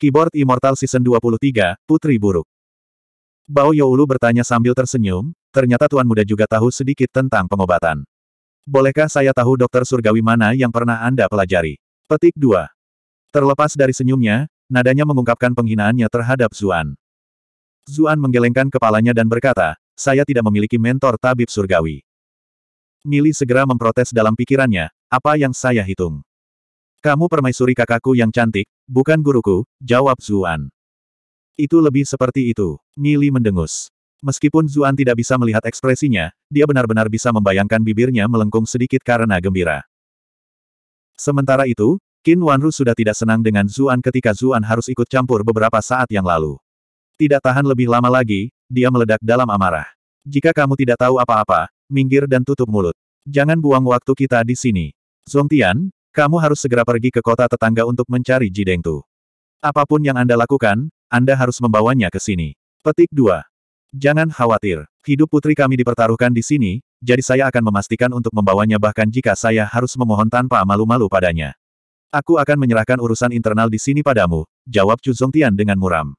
Keyboard Immortal Season 23, Putri Buruk. Bao Youlu bertanya sambil tersenyum, ternyata Tuan Muda juga tahu sedikit tentang pengobatan. Bolehkah saya tahu dokter surgawi mana yang pernah Anda pelajari? Petik 2. Terlepas dari senyumnya, nadanya mengungkapkan penghinaannya terhadap Zuan. Zuan menggelengkan kepalanya dan berkata, saya tidak memiliki mentor tabib surgawi. Mili segera memprotes dalam pikirannya, apa yang saya hitung. Kamu permaisuri kakakku yang cantik, Bukan guruku, jawab Zuan. Itu lebih seperti itu. Mili mendengus. Meskipun Zuan tidak bisa melihat ekspresinya, dia benar-benar bisa membayangkan bibirnya melengkung sedikit karena gembira. Sementara itu, Qin Wanru sudah tidak senang dengan Zuan ketika Zuan harus ikut campur beberapa saat yang lalu. Tidak tahan lebih lama lagi, dia meledak dalam amarah. Jika kamu tidak tahu apa-apa, minggir dan tutup mulut. Jangan buang waktu kita di sini. Tian. Kamu harus segera pergi ke kota tetangga untuk mencari Jideng Tu. Apapun yang Anda lakukan, Anda harus membawanya ke sini. Petik 2. Jangan khawatir, hidup putri kami dipertaruhkan di sini, jadi saya akan memastikan untuk membawanya bahkan jika saya harus memohon tanpa malu-malu padanya. Aku akan menyerahkan urusan internal di sini padamu, jawab Chu Zongtian dengan muram.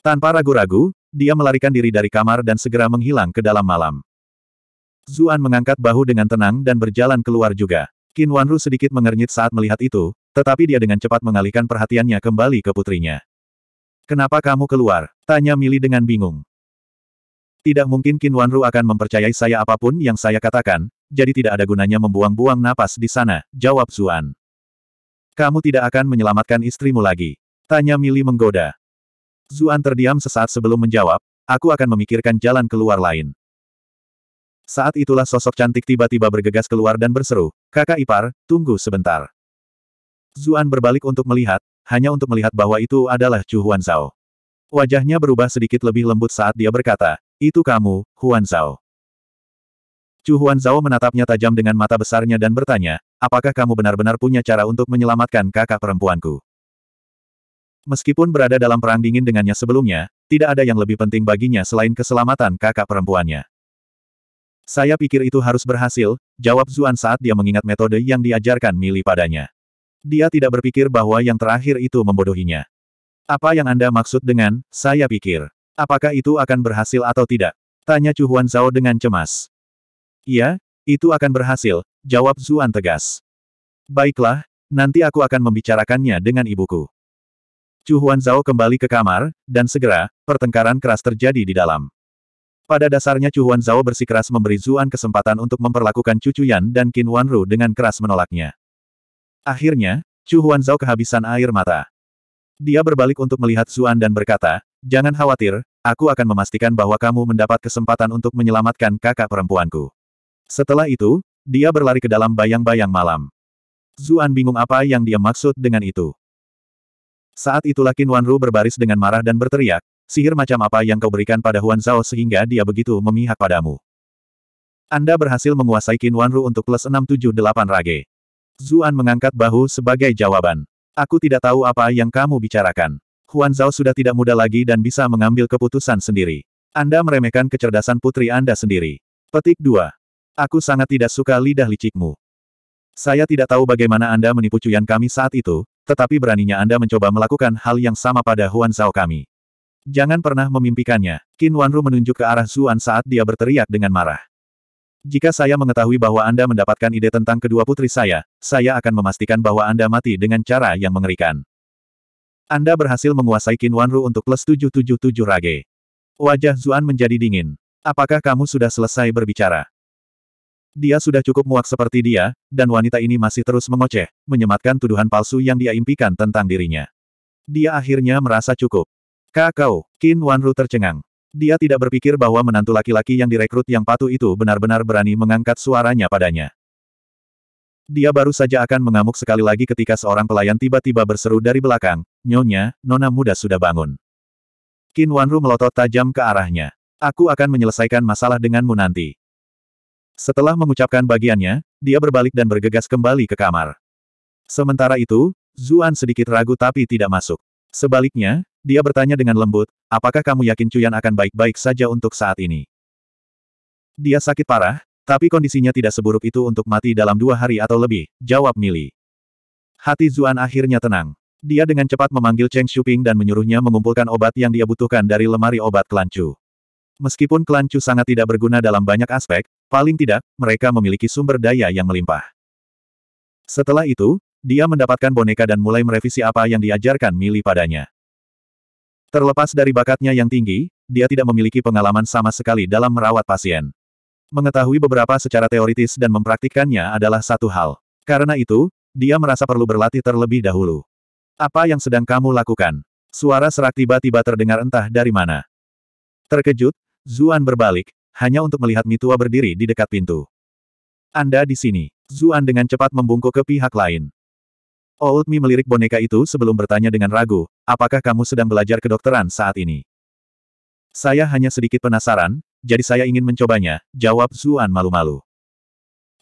Tanpa ragu-ragu, dia melarikan diri dari kamar dan segera menghilang ke dalam malam. Zuan mengangkat bahu dengan tenang dan berjalan keluar juga. Qin Wanru sedikit mengernyit saat melihat itu, tetapi dia dengan cepat mengalihkan perhatiannya kembali ke putrinya. Kenapa kamu keluar? Tanya Mili dengan bingung. Tidak mungkin Qin Wanru akan mempercayai saya apapun yang saya katakan, jadi tidak ada gunanya membuang-buang napas di sana, jawab Zuan. Kamu tidak akan menyelamatkan istrimu lagi. Tanya Mili menggoda. Zuan terdiam sesaat sebelum menjawab, aku akan memikirkan jalan keluar lain. Saat itulah sosok cantik tiba-tiba bergegas keluar dan berseru, kakak ipar, tunggu sebentar. Zuan berbalik untuk melihat, hanya untuk melihat bahwa itu adalah Chu Huan Zhao. Wajahnya berubah sedikit lebih lembut saat dia berkata, itu kamu, Huan Zhao. Chu Huan Zhao menatapnya tajam dengan mata besarnya dan bertanya, apakah kamu benar-benar punya cara untuk menyelamatkan kakak perempuanku? Meskipun berada dalam perang dingin dengannya sebelumnya, tidak ada yang lebih penting baginya selain keselamatan kakak perempuannya. Saya pikir itu harus berhasil, jawab Zuan saat dia mengingat metode yang diajarkan Mili padanya. Dia tidak berpikir bahwa yang terakhir itu membodohinya. Apa yang Anda maksud dengan, saya pikir. Apakah itu akan berhasil atau tidak? Tanya Chu Huan Zhao dengan cemas. Iya, itu akan berhasil, jawab Zuan tegas. Baiklah, nanti aku akan membicarakannya dengan ibuku. Chu Huan Zhao kembali ke kamar, dan segera, pertengkaran keras terjadi di dalam. Pada dasarnya Chu Huan Zhao bersikeras memberi Zuan kesempatan untuk memperlakukan Cucu Yan dan Qin Wanru dengan keras menolaknya. Akhirnya, Chu Huan Zhao kehabisan air mata. Dia berbalik untuk melihat Zuan dan berkata, Jangan khawatir, aku akan memastikan bahwa kamu mendapat kesempatan untuk menyelamatkan kakak perempuanku. Setelah itu, dia berlari ke dalam bayang-bayang malam. Zuan bingung apa yang dia maksud dengan itu. Saat itulah Qin Wanru berbaris dengan marah dan berteriak, Sihir macam apa yang kau berikan pada Huan Zhao sehingga dia begitu memihak padamu? Anda berhasil menguasai Qin Wanru untuk plus 678 rage. Zuan mengangkat bahu sebagai jawaban. Aku tidak tahu apa yang kamu bicarakan. Huan Zhao sudah tidak muda lagi dan bisa mengambil keputusan sendiri. Anda meremehkan kecerdasan putri Anda sendiri. Petik 2. Aku sangat tidak suka lidah licikmu. Saya tidak tahu bagaimana Anda menipu cuyan kami saat itu, tetapi beraninya Anda mencoba melakukan hal yang sama pada Huan Zhao kami. Jangan pernah memimpikannya. Qin Wanru menunjuk ke arah Zuan saat dia berteriak dengan marah. Jika saya mengetahui bahwa Anda mendapatkan ide tentang kedua putri saya, saya akan memastikan bahwa Anda mati dengan cara yang mengerikan. Anda berhasil menguasai Qin Wanru untuk plus 777 rage. Wajah Zuan menjadi dingin. Apakah kamu sudah selesai berbicara? Dia sudah cukup muak seperti dia, dan wanita ini masih terus mengoceh, menyematkan tuduhan palsu yang dia impikan tentang dirinya. Dia akhirnya merasa cukup. Kakao, Qin Wanru tercengang. Dia tidak berpikir bahwa menantu laki-laki yang direkrut yang patuh itu benar-benar berani mengangkat suaranya padanya. Dia baru saja akan mengamuk sekali lagi ketika seorang pelayan tiba-tiba berseru dari belakang, Nyonya, Nona muda sudah bangun. Qin Wanru melotot tajam ke arahnya. Aku akan menyelesaikan masalah denganmu nanti. Setelah mengucapkan bagiannya, dia berbalik dan bergegas kembali ke kamar. Sementara itu, Zuan sedikit ragu tapi tidak masuk. Sebaliknya, dia bertanya dengan lembut, apakah kamu yakin Cuyan akan baik-baik saja untuk saat ini? Dia sakit parah, tapi kondisinya tidak seburuk itu untuk mati dalam dua hari atau lebih, jawab Mili. Hati Zuan akhirnya tenang. Dia dengan cepat memanggil Cheng Shuping dan menyuruhnya mengumpulkan obat yang dia butuhkan dari lemari obat kelancu. Meskipun kelancu sangat tidak berguna dalam banyak aspek, paling tidak, mereka memiliki sumber daya yang melimpah. Setelah itu, dia mendapatkan boneka dan mulai merevisi apa yang diajarkan Mili padanya. Terlepas dari bakatnya yang tinggi, dia tidak memiliki pengalaman sama sekali dalam merawat pasien. Mengetahui beberapa secara teoritis dan mempraktikkannya adalah satu hal. Karena itu, dia merasa perlu berlatih terlebih dahulu. Apa yang sedang kamu lakukan? Suara serak tiba-tiba terdengar entah dari mana. Terkejut, Zuan berbalik, hanya untuk melihat Mitua berdiri di dekat pintu. Anda di sini. Zuan dengan cepat membungkuk ke pihak lain. Oldmi melirik boneka itu sebelum bertanya dengan ragu, apakah kamu sedang belajar kedokteran saat ini? Saya hanya sedikit penasaran, jadi saya ingin mencobanya, jawab Zuan malu-malu.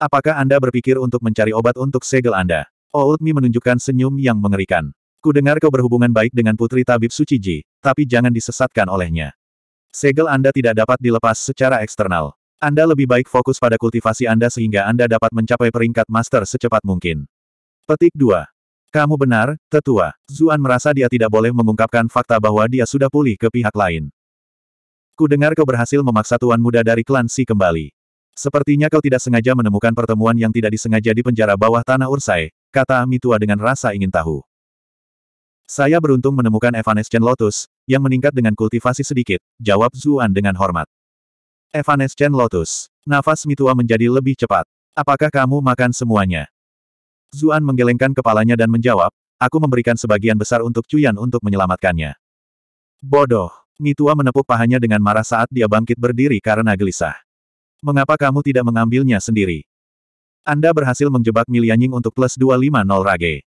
Apakah Anda berpikir untuk mencari obat untuk segel Anda? Oldmi menunjukkan senyum yang mengerikan. Ku dengar kau berhubungan baik dengan putri tabib Suciji, tapi jangan disesatkan olehnya. Segel Anda tidak dapat dilepas secara eksternal. Anda lebih baik fokus pada kultivasi Anda sehingga Anda dapat mencapai peringkat master secepat mungkin. Petik 2. Kamu benar, tetua. Zuan merasa dia tidak boleh mengungkapkan fakta bahwa dia sudah pulih ke pihak lain. Ku dengar kau berhasil memaksa tuan muda dari klan Si kembali. Sepertinya kau tidak sengaja menemukan pertemuan yang tidak disengaja di penjara bawah tanah Ursae, kata tua dengan rasa ingin tahu. Saya beruntung menemukan Evanescen Lotus, yang meningkat dengan kultivasi sedikit, jawab Zuan dengan hormat. Evanescen Lotus. Nafas Mitua menjadi lebih cepat. Apakah kamu makan semuanya? Zuan menggelengkan kepalanya dan menjawab, aku memberikan sebagian besar untuk Cuyan untuk menyelamatkannya. Bodoh. Mitua menepuk pahanya dengan marah saat dia bangkit berdiri karena gelisah. Mengapa kamu tidak mengambilnya sendiri? Anda berhasil menjebak Milianying untuk plus 250 rage.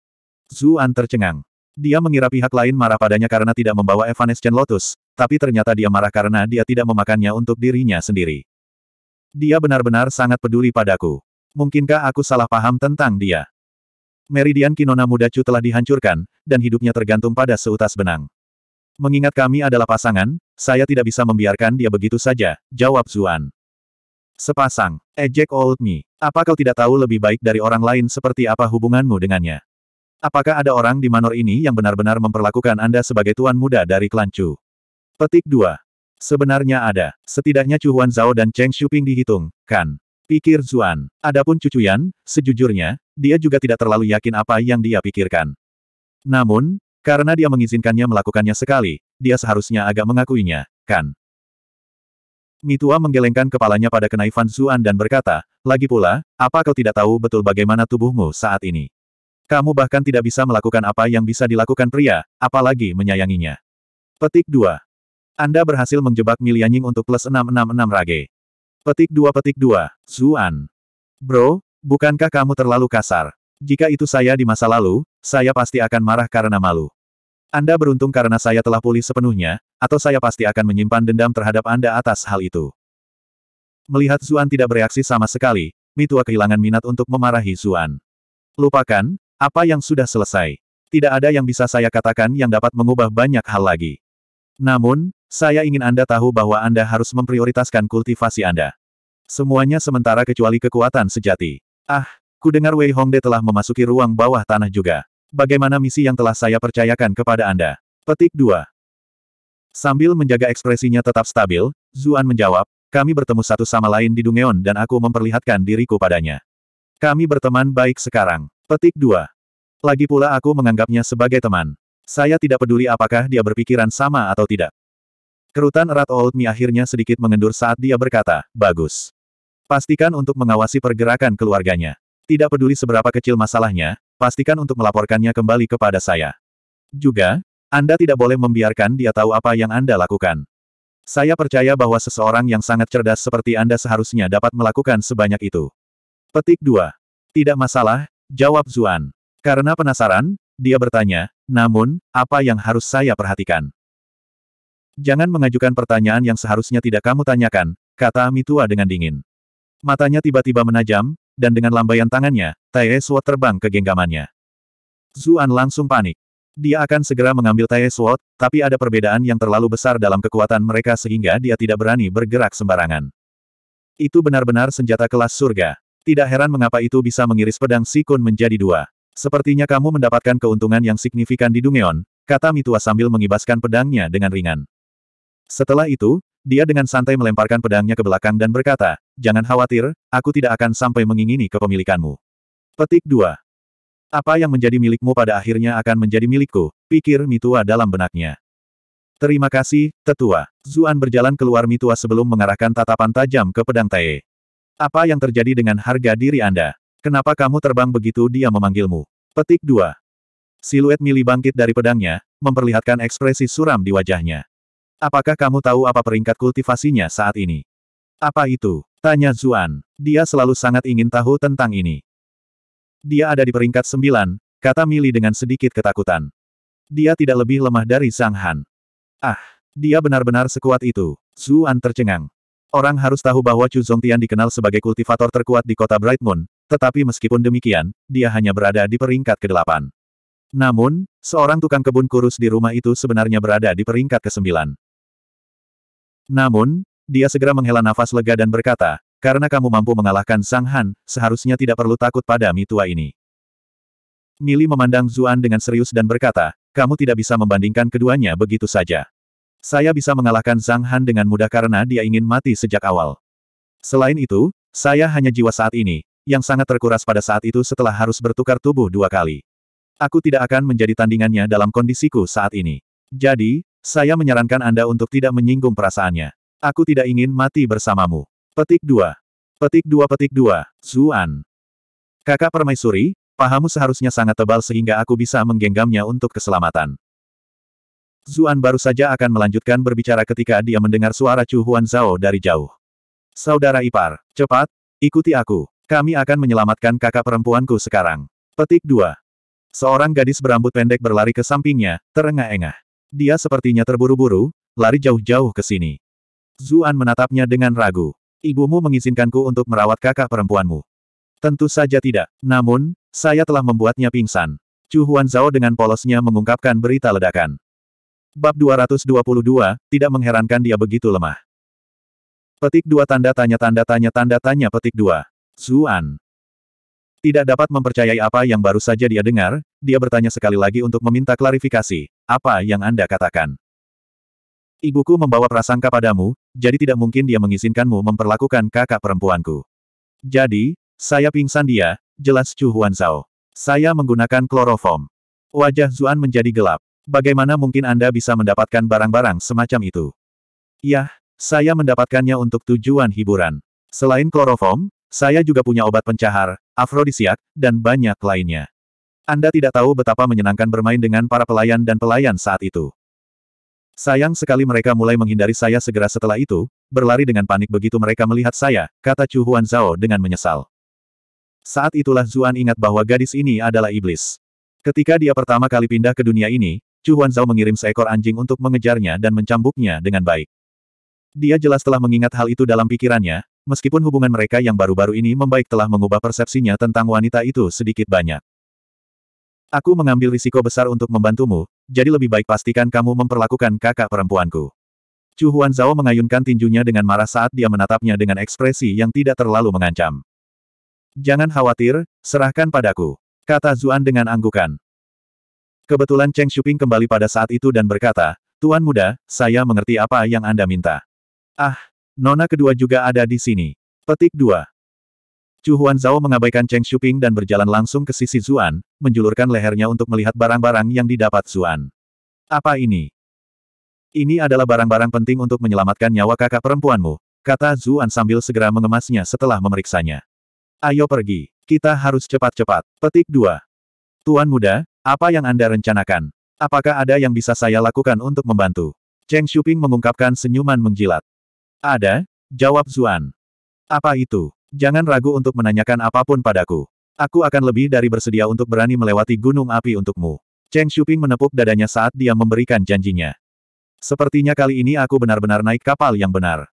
Zuan tercengang. Dia mengira pihak lain marah padanya karena tidak membawa Evanescent Lotus, tapi ternyata dia marah karena dia tidak memakannya untuk dirinya sendiri. Dia benar-benar sangat peduli padaku. Mungkinkah aku salah paham tentang dia? Meridian Kinona muda Chu telah dihancurkan, dan hidupnya tergantung pada seutas benang. Mengingat kami adalah pasangan, saya tidak bisa membiarkan dia begitu saja, jawab Zuan. Sepasang, ejek old me, apa kau tidak tahu lebih baik dari orang lain seperti apa hubunganmu dengannya? Apakah ada orang di manor ini yang benar-benar memperlakukan Anda sebagai tuan muda dari klan Chu? Petik 2. Sebenarnya ada, setidaknya Chu Huan Zhao dan Cheng Shuping dihitung, kan? Pikir Zuan. Adapun cucu Yan, sejujurnya, dia juga tidak terlalu yakin apa yang dia pikirkan. Namun, karena dia mengizinkannya melakukannya sekali, dia seharusnya agak mengakuinya, kan? Mitua menggelengkan kepalanya pada kenaifan Zuan dan berkata, lagi pula, apa kau tidak tahu betul bagaimana tubuhmu saat ini? Kamu bahkan tidak bisa melakukan apa yang bisa dilakukan pria, apalagi menyayanginya. Petik 2. Anda berhasil menjebak Milianying untuk plus 666 rage. Petik dua petik dua, Zuan. Bro, bukankah kamu terlalu kasar? Jika itu saya di masa lalu, saya pasti akan marah karena malu. Anda beruntung karena saya telah pulih sepenuhnya, atau saya pasti akan menyimpan dendam terhadap Anda atas hal itu. Melihat Zuan tidak bereaksi sama sekali, Mitua kehilangan minat untuk memarahi Zuan. Lupakan, apa yang sudah selesai. Tidak ada yang bisa saya katakan yang dapat mengubah banyak hal lagi. Namun, saya ingin Anda tahu bahwa Anda harus memprioritaskan kultivasi Anda. Semuanya sementara kecuali kekuatan sejati. Ah, ku dengar Wei Hongde telah memasuki ruang bawah tanah juga. Bagaimana misi yang telah saya percayakan kepada Anda? Petik 2. Sambil menjaga ekspresinya tetap stabil, Zuan menjawab, kami bertemu satu sama lain di Dungeon dan aku memperlihatkan diriku padanya. Kami berteman baik sekarang. Petik 2. Lagi pula aku menganggapnya sebagai teman. Saya tidak peduli apakah dia berpikiran sama atau tidak. Kerutan erat Old Mi akhirnya sedikit mengendur saat dia berkata, bagus. Pastikan untuk mengawasi pergerakan keluarganya. Tidak peduli seberapa kecil masalahnya, pastikan untuk melaporkannya kembali kepada saya. Juga, Anda tidak boleh membiarkan dia tahu apa yang Anda lakukan. Saya percaya bahwa seseorang yang sangat cerdas seperti Anda seharusnya dapat melakukan sebanyak itu. Petik 2. Tidak masalah, jawab Zuan. Karena penasaran, dia bertanya, namun, apa yang harus saya perhatikan? Jangan mengajukan pertanyaan yang seharusnya tidak kamu tanyakan, kata Mitua dengan dingin. Matanya tiba-tiba menajam, dan dengan lambaian tangannya, Tai Sword terbang ke genggamannya. Zuan langsung panik. Dia akan segera mengambil Tai Sword, tapi ada perbedaan yang terlalu besar dalam kekuatan mereka sehingga dia tidak berani bergerak sembarangan. Itu benar-benar senjata kelas surga. Tidak heran mengapa itu bisa mengiris pedang Sikun menjadi dua. Sepertinya kamu mendapatkan keuntungan yang signifikan di Dungeon, kata Mitua sambil mengibaskan pedangnya dengan ringan. Setelah itu, dia dengan santai melemparkan pedangnya ke belakang dan berkata, Jangan khawatir, aku tidak akan sampai mengingini kepemilikanmu. Petik 2. Apa yang menjadi milikmu pada akhirnya akan menjadi milikku, pikir Mitua dalam benaknya. Terima kasih, tetua. Zuan berjalan keluar Mitua sebelum mengarahkan tatapan tajam ke pedang Tae. Apa yang terjadi dengan harga diri Anda? Kenapa kamu terbang begitu dia memanggilmu? Petik 2. Siluet Mili bangkit dari pedangnya, memperlihatkan ekspresi suram di wajahnya. Apakah kamu tahu apa peringkat kultivasinya saat ini? Apa itu? Tanya Zuan. Dia selalu sangat ingin tahu tentang ini. Dia ada di peringkat sembilan, kata Mili dengan sedikit ketakutan. Dia tidak lebih lemah dari Zhang Han. Ah, dia benar-benar sekuat itu. Zuan tercengang. Orang harus tahu bahwa Chu Zongtian dikenal sebagai kultivator terkuat di kota Bright Moon, tetapi meskipun demikian, dia hanya berada di peringkat ke-8. Namun, seorang tukang kebun kurus di rumah itu sebenarnya berada di peringkat ke-9. Namun, dia segera menghela nafas lega dan berkata, karena kamu mampu mengalahkan Sang Han, seharusnya tidak perlu takut pada Mi tua ini. Mili memandang Zuan dengan serius dan berkata, kamu tidak bisa membandingkan keduanya begitu saja. Saya bisa mengalahkan Sang Han dengan mudah karena dia ingin mati sejak awal. Selain itu, saya hanya jiwa saat ini, yang sangat terkuras pada saat itu setelah harus bertukar tubuh dua kali. Aku tidak akan menjadi tandingannya dalam kondisiku saat ini. Jadi, saya menyarankan Anda untuk tidak menyinggung perasaannya. Aku tidak ingin mati bersamamu. Petik 2. Petik 2 petik 2, Zuan. Kakak permaisuri, pahamu seharusnya sangat tebal sehingga aku bisa menggenggamnya untuk keselamatan. Zuan baru saja akan melanjutkan berbicara ketika dia mendengar suara Chu Huan Zhao dari jauh. Saudara ipar, cepat, ikuti aku. Kami akan menyelamatkan kakak perempuanku sekarang. Petik 2. Seorang gadis berambut pendek berlari ke sampingnya, terengah-engah. Dia sepertinya terburu-buru, lari jauh-jauh ke sini. Zuan menatapnya dengan ragu. Ibumu mengizinkanku untuk merawat kakak perempuanmu. Tentu saja tidak. Namun, saya telah membuatnya pingsan. Chu Huan Zhao dengan polosnya mengungkapkan berita ledakan. Bab 222, tidak mengherankan dia begitu lemah. Petik dua tanda tanya tanda tanya tanda tanya petik dua. Zuan. Tidak dapat mempercayai apa yang baru saja dia dengar, dia bertanya sekali lagi untuk meminta klarifikasi. Apa yang Anda katakan? Ibuku membawa prasangka padamu, jadi tidak mungkin dia mengizinkanmu memperlakukan kakak perempuanku. Jadi, saya pingsan dia, jelas Chu Huan Zhao. Saya menggunakan kloroform. Wajah Zuan menjadi gelap. Bagaimana mungkin Anda bisa mendapatkan barang-barang semacam itu? Yah, saya mendapatkannya untuk tujuan hiburan. Selain kloroform, saya juga punya obat pencahar, afrodisiak, dan banyak lainnya. Anda tidak tahu betapa menyenangkan bermain dengan para pelayan dan pelayan saat itu. Sayang sekali mereka mulai menghindari saya segera setelah itu, berlari dengan panik begitu mereka melihat saya, kata Chu Huan Zhao dengan menyesal. Saat itulah Zuan ingat bahwa gadis ini adalah iblis. Ketika dia pertama kali pindah ke dunia ini, Chu Huan Zhao mengirim seekor anjing untuk mengejarnya dan mencambuknya dengan baik. Dia jelas telah mengingat hal itu dalam pikirannya, meskipun hubungan mereka yang baru-baru ini membaik telah mengubah persepsinya tentang wanita itu sedikit banyak. Aku mengambil risiko besar untuk membantumu, jadi lebih baik pastikan kamu memperlakukan kakak perempuanku. Chu Huan Zhao mengayunkan tinjunya dengan marah saat dia menatapnya dengan ekspresi yang tidak terlalu mengancam. Jangan khawatir, serahkan padaku. Kata Zuan dengan anggukan. Kebetulan Cheng Shuping kembali pada saat itu dan berkata, Tuan muda, saya mengerti apa yang Anda minta. Ah, Nona kedua juga ada di sini. Petik 2. Chu Zhao mengabaikan Cheng Shuping dan berjalan langsung ke sisi Zuan, menjulurkan lehernya untuk melihat barang-barang yang didapat Zuan. Apa ini? Ini adalah barang-barang penting untuk menyelamatkan nyawa kakak perempuanmu, kata Zuan sambil segera mengemasnya setelah memeriksanya. Ayo pergi, kita harus cepat-cepat. Petik 2. Tuan muda, apa yang Anda rencanakan? Apakah ada yang bisa saya lakukan untuk membantu? Cheng Shuping mengungkapkan senyuman menjilat. Ada, jawab Zuan. Apa itu? Jangan ragu untuk menanyakan apapun padaku. Aku akan lebih dari bersedia untuk berani melewati gunung api untukmu. Cheng Shuping menepuk dadanya saat dia memberikan janjinya. Sepertinya kali ini aku benar-benar naik kapal yang benar.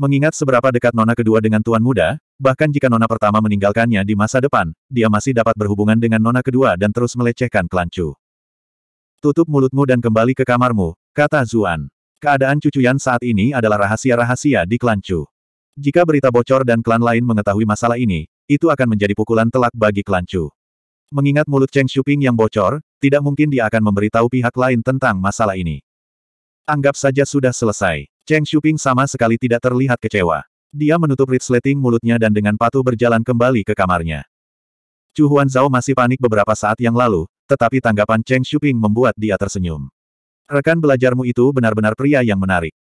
Mengingat seberapa dekat nona kedua dengan tuan muda, bahkan jika nona pertama meninggalkannya di masa depan, dia masih dapat berhubungan dengan nona kedua dan terus melecehkan kelancu. Tutup mulutmu dan kembali ke kamarmu, kata Zuan. Keadaan cucu Yan saat ini adalah rahasia-rahasia di kelancu. Jika berita bocor dan klan lain mengetahui masalah ini, itu akan menjadi pukulan telak bagi klan Chu. Mengingat mulut Cheng Shuping yang bocor, tidak mungkin dia akan memberitahu pihak lain tentang masalah ini. Anggap saja sudah selesai. Cheng Shuping sama sekali tidak terlihat kecewa. Dia menutup ritsleting mulutnya dan dengan patuh berjalan kembali ke kamarnya. Chu Zhao masih panik beberapa saat yang lalu, tetapi tanggapan Cheng Shuping membuat dia tersenyum. Rekan belajarmu itu benar-benar pria yang menarik.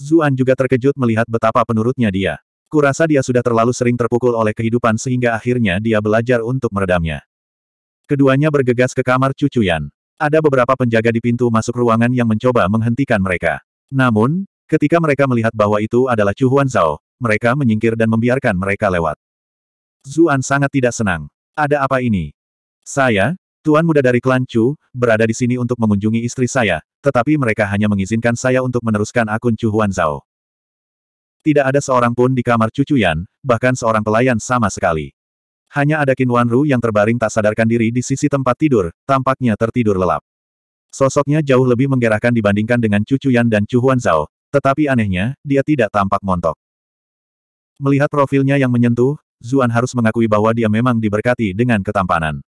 Zuan juga terkejut melihat betapa penurutnya dia. Kurasa dia sudah terlalu sering terpukul oleh kehidupan sehingga akhirnya dia belajar untuk meredamnya. Keduanya bergegas ke kamar cucu Yan. Ada beberapa penjaga di pintu masuk ruangan yang mencoba menghentikan mereka. Namun, ketika mereka melihat bahwa itu adalah Chu Huan Zhao, mereka menyingkir dan membiarkan mereka lewat. Zuan sangat tidak senang. Ada apa ini? Saya, Tuan muda dari klan Chu, berada di sini untuk mengunjungi istri saya, tetapi mereka hanya mengizinkan saya untuk meneruskan akun Chu Huan Zhao. Tidak ada seorang pun di kamar Chu Chuyan, bahkan seorang pelayan sama sekali. Hanya ada Qin Wanru yang terbaring tak sadarkan diri di sisi tempat tidur, tampaknya tertidur lelap. Sosoknya jauh lebih menggerakkan dibandingkan dengan Chu Chuyan dan Chu Huan Zhao, tetapi anehnya, dia tidak tampak montok. Melihat profilnya yang menyentuh, Zuan harus mengakui bahwa dia memang diberkati dengan ketampanan.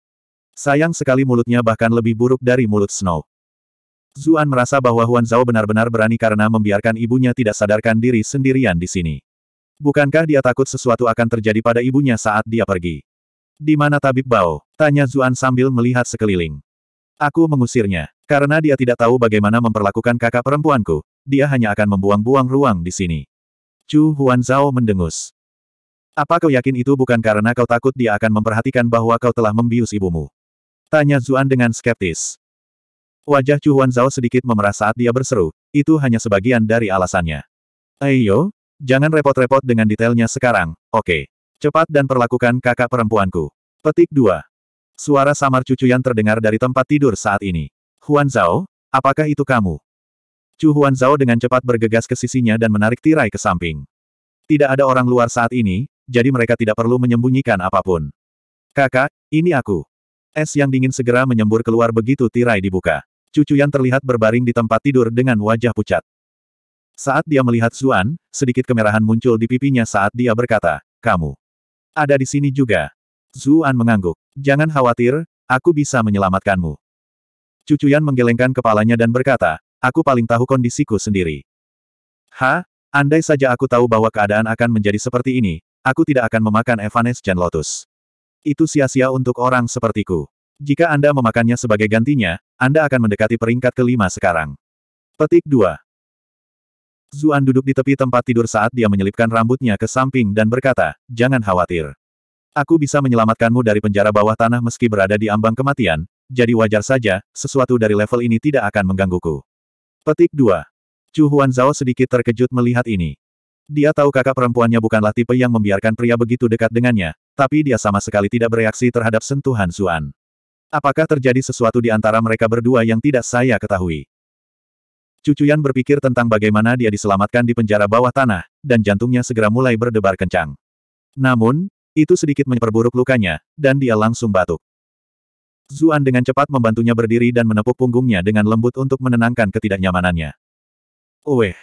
Sayang sekali mulutnya bahkan lebih buruk dari mulut Snow. Zuan merasa bahwa Huan Zhao benar-benar berani karena membiarkan ibunya tidak sadarkan diri sendirian di sini. Bukankah dia takut sesuatu akan terjadi pada ibunya saat dia pergi? Di mana tabib Bao? Tanya Zuan sambil melihat sekeliling. Aku mengusirnya. Karena dia tidak tahu bagaimana memperlakukan kakak perempuanku, dia hanya akan membuang-buang ruang di sini. Chu Huan Zhao mendengus. Apa kau yakin itu bukan karena kau takut dia akan memperhatikan bahwa kau telah membius ibumu? Tanya Zuan dengan skeptis. Wajah Chu Huan Zhao sedikit memerah saat dia berseru, itu hanya sebagian dari alasannya. Ayo, jangan repot-repot dengan detailnya sekarang, oke. Okay. Cepat dan perlakukan kakak perempuanku. Petik 2. Suara samar cucu yang terdengar dari tempat tidur saat ini. Huan Zhao, apakah itu kamu? Chu Huan Zhao dengan cepat bergegas ke sisinya dan menarik tirai ke samping. Tidak ada orang luar saat ini, jadi mereka tidak perlu menyembunyikan apapun. Kakak, ini aku. Es yang dingin segera menyembur keluar begitu tirai dibuka. Cucu yang terlihat berbaring di tempat tidur dengan wajah pucat. Saat dia melihat Zuan, sedikit kemerahan muncul di pipinya saat dia berkata, kamu ada di sini juga. Zuan mengangguk. Jangan khawatir, aku bisa menyelamatkanmu. Cucu Cucuyan menggelengkan kepalanya dan berkata, aku paling tahu kondisiku sendiri. Ha, andai saja aku tahu bahwa keadaan akan menjadi seperti ini, aku tidak akan memakan Evanescent Lotus. Itu sia-sia untuk orang sepertiku. Jika Anda memakannya sebagai gantinya, Anda akan mendekati peringkat kelima sekarang. Petik 2. Zuan duduk di tepi tempat tidur saat dia menyelipkan rambutnya ke samping dan berkata, jangan khawatir. Aku bisa menyelamatkanmu dari penjara bawah tanah meski berada di ambang kematian, jadi wajar saja, sesuatu dari level ini tidak akan menggangguku. Petik 2. Chu Huan Zhao sedikit terkejut melihat ini. Dia tahu kakak perempuannya bukanlah tipe yang membiarkan pria begitu dekat dengannya, tapi dia sama sekali tidak bereaksi terhadap sentuhan Zuan. Apakah terjadi sesuatu di antara mereka berdua yang tidak saya ketahui? Cucuyan berpikir tentang bagaimana dia diselamatkan di penjara bawah tanah, dan jantungnya segera mulai berdebar kencang. Namun, itu sedikit memperburuk lukanya, dan dia langsung batuk. Zuan dengan cepat membantunya berdiri dan menepuk punggungnya dengan lembut untuk menenangkan ketidaknyamanannya. Oeh,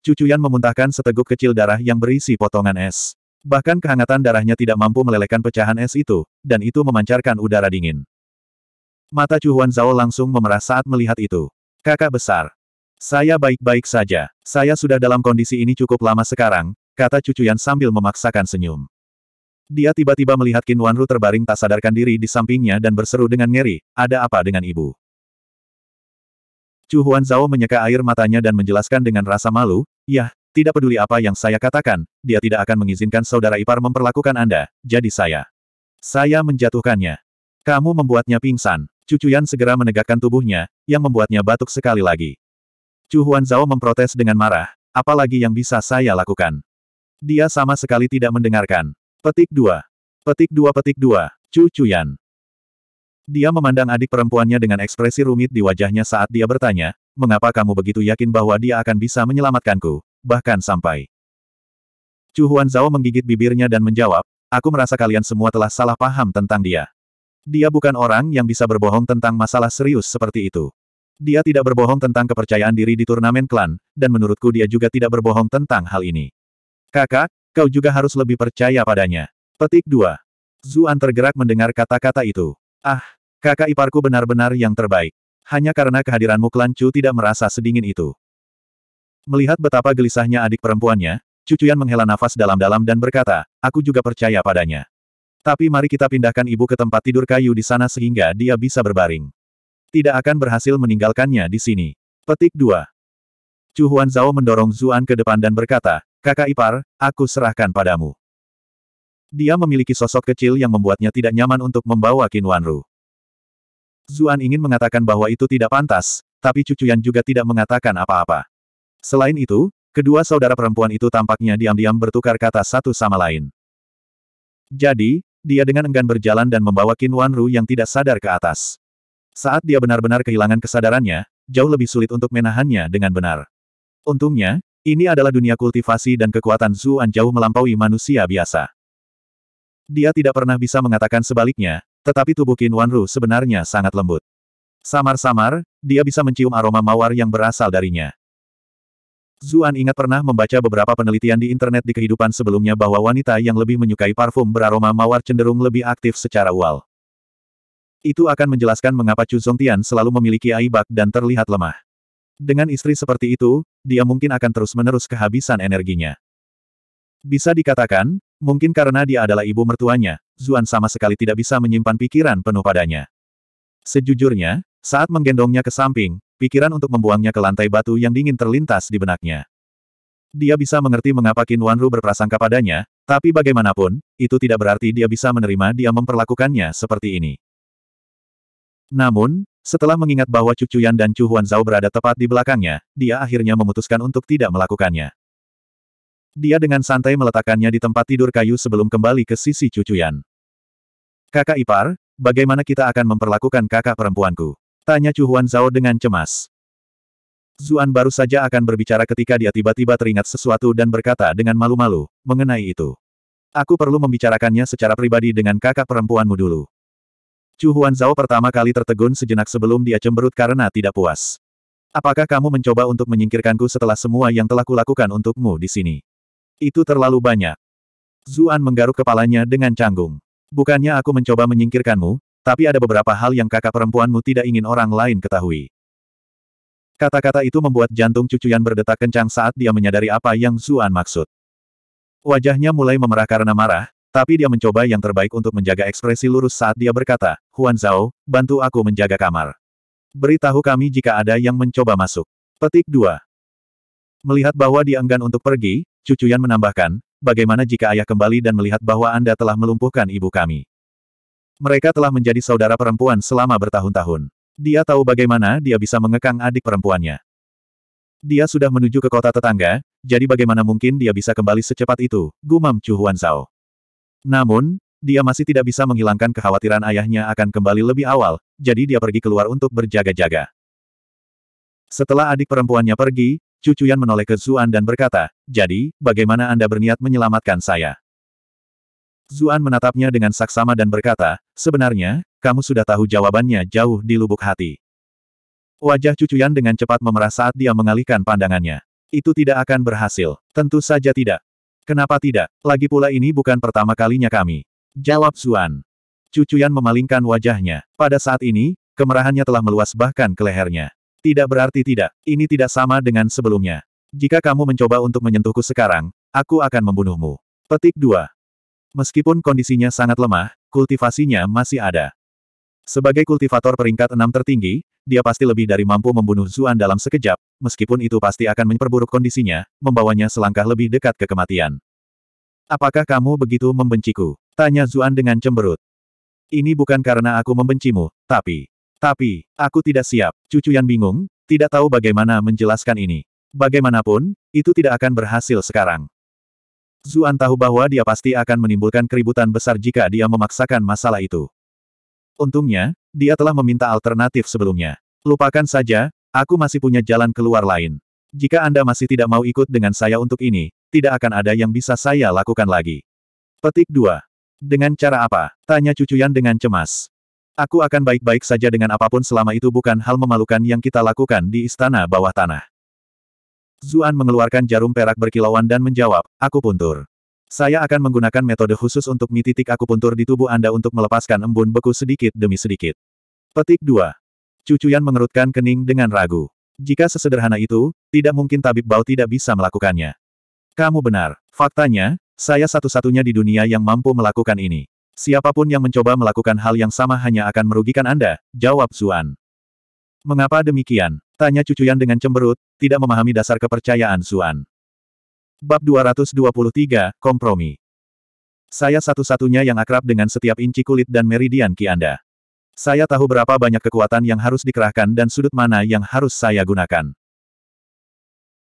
Cucuyan memuntahkan seteguk kecil darah yang berisi potongan es. Bahkan kehangatan darahnya tidak mampu melelehkan pecahan es itu, dan itu memancarkan udara dingin. Mata Chu Huan Zhao langsung memerah saat melihat itu. Kakak besar. Saya baik-baik saja. Saya sudah dalam kondisi ini cukup lama sekarang, kata cucu Yan sambil memaksakan senyum. Dia tiba-tiba melihat Qin Wanru terbaring tak sadarkan diri di sampingnya dan berseru dengan ngeri, ada apa dengan ibu? Chu Huan Zhao menyeka air matanya dan menjelaskan dengan rasa malu, Yah, tidak peduli apa yang saya katakan, dia tidak akan mengizinkan saudara ipar memperlakukan Anda, jadi saya. Saya menjatuhkannya. Kamu membuatnya pingsan. Cucuyan segera menegakkan tubuhnya, yang membuatnya batuk sekali lagi. Chu Zhao memprotes dengan marah, apalagi yang bisa saya lakukan. Dia sama sekali tidak mendengarkan. Petik dua, Petik dua, petik dua. Chu Cuyan. Dia memandang adik perempuannya dengan ekspresi rumit di wajahnya saat dia bertanya, mengapa kamu begitu yakin bahwa dia akan bisa menyelamatkanku? bahkan sampai. Chu Huan Zhao menggigit bibirnya dan menjawab, aku merasa kalian semua telah salah paham tentang dia. Dia bukan orang yang bisa berbohong tentang masalah serius seperti itu. Dia tidak berbohong tentang kepercayaan diri di turnamen klan, dan menurutku dia juga tidak berbohong tentang hal ini. Kakak, kau juga harus lebih percaya padanya. Petik 2. Zuan tergerak mendengar kata-kata itu. Ah, kakak iparku benar-benar yang terbaik. Hanya karena kehadiranmu klan Chu tidak merasa sedingin itu. Melihat betapa gelisahnya adik perempuannya, Cucuyan menghela nafas dalam-dalam dan berkata, aku juga percaya padanya. Tapi mari kita pindahkan ibu ke tempat tidur kayu di sana sehingga dia bisa berbaring. Tidak akan berhasil meninggalkannya di sini. Petik 2. Chu Huan Zhao mendorong Zuan ke depan dan berkata, kakak ipar, aku serahkan padamu. Dia memiliki sosok kecil yang membuatnya tidak nyaman untuk membawa Qin Wanru. Zuan ingin mengatakan bahwa itu tidak pantas, tapi Cucuyan juga tidak mengatakan apa-apa. Selain itu, kedua saudara perempuan itu tampaknya diam-diam bertukar kata satu sama lain. Jadi, dia dengan enggan berjalan dan membawa Qin Wanru yang tidak sadar ke atas. Saat dia benar-benar kehilangan kesadarannya, jauh lebih sulit untuk menahannya dengan benar. Untungnya, ini adalah dunia kultivasi dan kekuatan Zuan jauh melampaui manusia biasa. Dia tidak pernah bisa mengatakan sebaliknya, tetapi tubuh Qin Wanru sebenarnya sangat lembut. Samar-samar, dia bisa mencium aroma mawar yang berasal darinya. Zuan ingat pernah membaca beberapa penelitian di internet di kehidupan sebelumnya bahwa wanita yang lebih menyukai parfum beraroma mawar cenderung lebih aktif secara ual. Itu akan menjelaskan mengapa Chu Zongtian selalu memiliki aibak dan terlihat lemah. Dengan istri seperti itu, dia mungkin akan terus-menerus kehabisan energinya. Bisa dikatakan, mungkin karena dia adalah ibu mertuanya, Zuan sama sekali tidak bisa menyimpan pikiran penuh padanya. Sejujurnya, saat menggendongnya ke samping, pikiran untuk membuangnya ke lantai batu yang dingin terlintas di benaknya. Dia bisa mengerti mengapa Qin Wanru berprasangka padanya, tapi bagaimanapun, itu tidak berarti dia bisa menerima dia memperlakukannya seperti ini. Namun, setelah mengingat bahwa Cucu Yan dan Chu Huanzao berada tepat di belakangnya, dia akhirnya memutuskan untuk tidak melakukannya. Dia dengan santai meletakkannya di tempat tidur kayu sebelum kembali ke sisi Cucu Yan. Kakak ipar, bagaimana kita akan memperlakukan kakak perempuanku? Tanya Chu Huan Zhao dengan cemas. Zuan baru saja akan berbicara ketika dia tiba-tiba teringat sesuatu dan berkata dengan malu-malu, mengenai itu. Aku perlu membicarakannya secara pribadi dengan kakak perempuanmu dulu. Chu Huan Zhao pertama kali tertegun sejenak sebelum dia cemberut karena tidak puas. Apakah kamu mencoba untuk menyingkirkanku setelah semua yang telah kulakukan untukmu di sini? Itu terlalu banyak. Zuan menggaruk kepalanya dengan canggung. Bukannya aku mencoba menyingkirkanmu, tapi ada beberapa hal yang kakak perempuanmu tidak ingin orang lain ketahui. Kata-kata itu membuat jantung cucuyan berdetak kencang saat dia menyadari apa yang Zuan maksud. Wajahnya mulai memerah karena marah, tapi dia mencoba yang terbaik untuk menjaga ekspresi lurus saat dia berkata, Huan Zhao, bantu aku menjaga kamar. Beritahu kami jika ada yang mencoba masuk. Petik 2. Melihat bahwa dia enggan untuk pergi, cucuyan menambahkan, bagaimana jika ayah kembali dan melihat bahwa Anda telah melumpuhkan ibu kami. Mereka telah menjadi saudara perempuan selama bertahun-tahun. Dia tahu bagaimana dia bisa mengekang adik perempuannya. Dia sudah menuju ke kota tetangga, jadi bagaimana mungkin dia bisa kembali secepat itu, gumam Chu Huanzao. Namun, dia masih tidak bisa menghilangkan kekhawatiran ayahnya akan kembali lebih awal, jadi dia pergi keluar untuk berjaga-jaga. Setelah adik perempuannya pergi, Cucuyan menoleh ke Zuan dan berkata, Jadi, bagaimana Anda berniat menyelamatkan saya? Zuan menatapnya dengan saksama dan berkata, sebenarnya, kamu sudah tahu jawabannya jauh di lubuk hati. Wajah cucuyan dengan cepat memerah saat dia mengalihkan pandangannya. Itu tidak akan berhasil. Tentu saja tidak. Kenapa tidak? Lagi pula ini bukan pertama kalinya kami. Jawab Zuan. Cucuyan memalingkan wajahnya. Pada saat ini, kemerahannya telah meluas bahkan ke lehernya. Tidak berarti tidak, ini tidak sama dengan sebelumnya. Jika kamu mencoba untuk menyentuhku sekarang, aku akan membunuhmu. Petik 2. Meskipun kondisinya sangat lemah, kultivasinya masih ada. Sebagai kultivator peringkat enam tertinggi, dia pasti lebih dari mampu membunuh Zuan dalam sekejap, meskipun itu pasti akan memperburuk kondisinya, membawanya selangkah lebih dekat ke kematian. Apakah kamu begitu membenciku? Tanya Zuan dengan cemberut. Ini bukan karena aku membencimu, tapi... Tapi, aku tidak siap. Cucu yang bingung, tidak tahu bagaimana menjelaskan ini. Bagaimanapun, itu tidak akan berhasil sekarang. Zuan tahu bahwa dia pasti akan menimbulkan keributan besar jika dia memaksakan masalah itu. Untungnya, dia telah meminta alternatif sebelumnya. Lupakan saja, aku masih punya jalan keluar lain. Jika Anda masih tidak mau ikut dengan saya untuk ini, tidak akan ada yang bisa saya lakukan lagi. Petik 2. Dengan cara apa? Tanya cucuyan dengan cemas. Aku akan baik-baik saja dengan apapun selama itu bukan hal memalukan yang kita lakukan di istana bawah tanah. Zuan mengeluarkan jarum perak berkilauan dan menjawab, aku puntur. Saya akan menggunakan metode khusus untuk mi titik aku puntur di tubuh Anda untuk melepaskan embun beku sedikit demi sedikit. Petik 2. Cucuyan mengerutkan kening dengan ragu. Jika sesederhana itu, tidak mungkin tabib Bao tidak bisa melakukannya. Kamu benar. Faktanya, saya satu-satunya di dunia yang mampu melakukan ini. Siapapun yang mencoba melakukan hal yang sama hanya akan merugikan Anda, jawab Zuan. Mengapa demikian? Tanya Cucuyan dengan cemberut, tidak memahami dasar kepercayaan Suan. Bab 223, Kompromi. Saya satu-satunya yang akrab dengan setiap inci kulit dan meridian ki Anda. Saya tahu berapa banyak kekuatan yang harus dikerahkan dan sudut mana yang harus saya gunakan.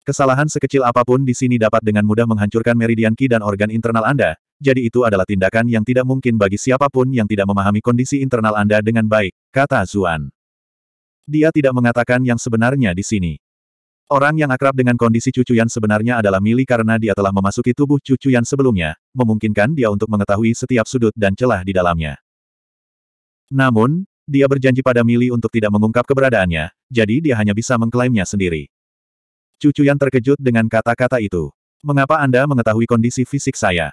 Kesalahan sekecil apapun di sini dapat dengan mudah menghancurkan meridian ki dan organ internal Anda, jadi itu adalah tindakan yang tidak mungkin bagi siapapun yang tidak memahami kondisi internal Anda dengan baik, kata Zuan. Dia tidak mengatakan yang sebenarnya di sini. Orang yang akrab dengan kondisi cucu Yan sebenarnya adalah Mili karena dia telah memasuki tubuh cucu Yan sebelumnya, memungkinkan dia untuk mengetahui setiap sudut dan celah di dalamnya. Namun, dia berjanji pada Mili untuk tidak mengungkap keberadaannya, jadi dia hanya bisa mengklaimnya sendiri. Cucu Yan terkejut dengan kata-kata itu. Mengapa Anda mengetahui kondisi fisik saya?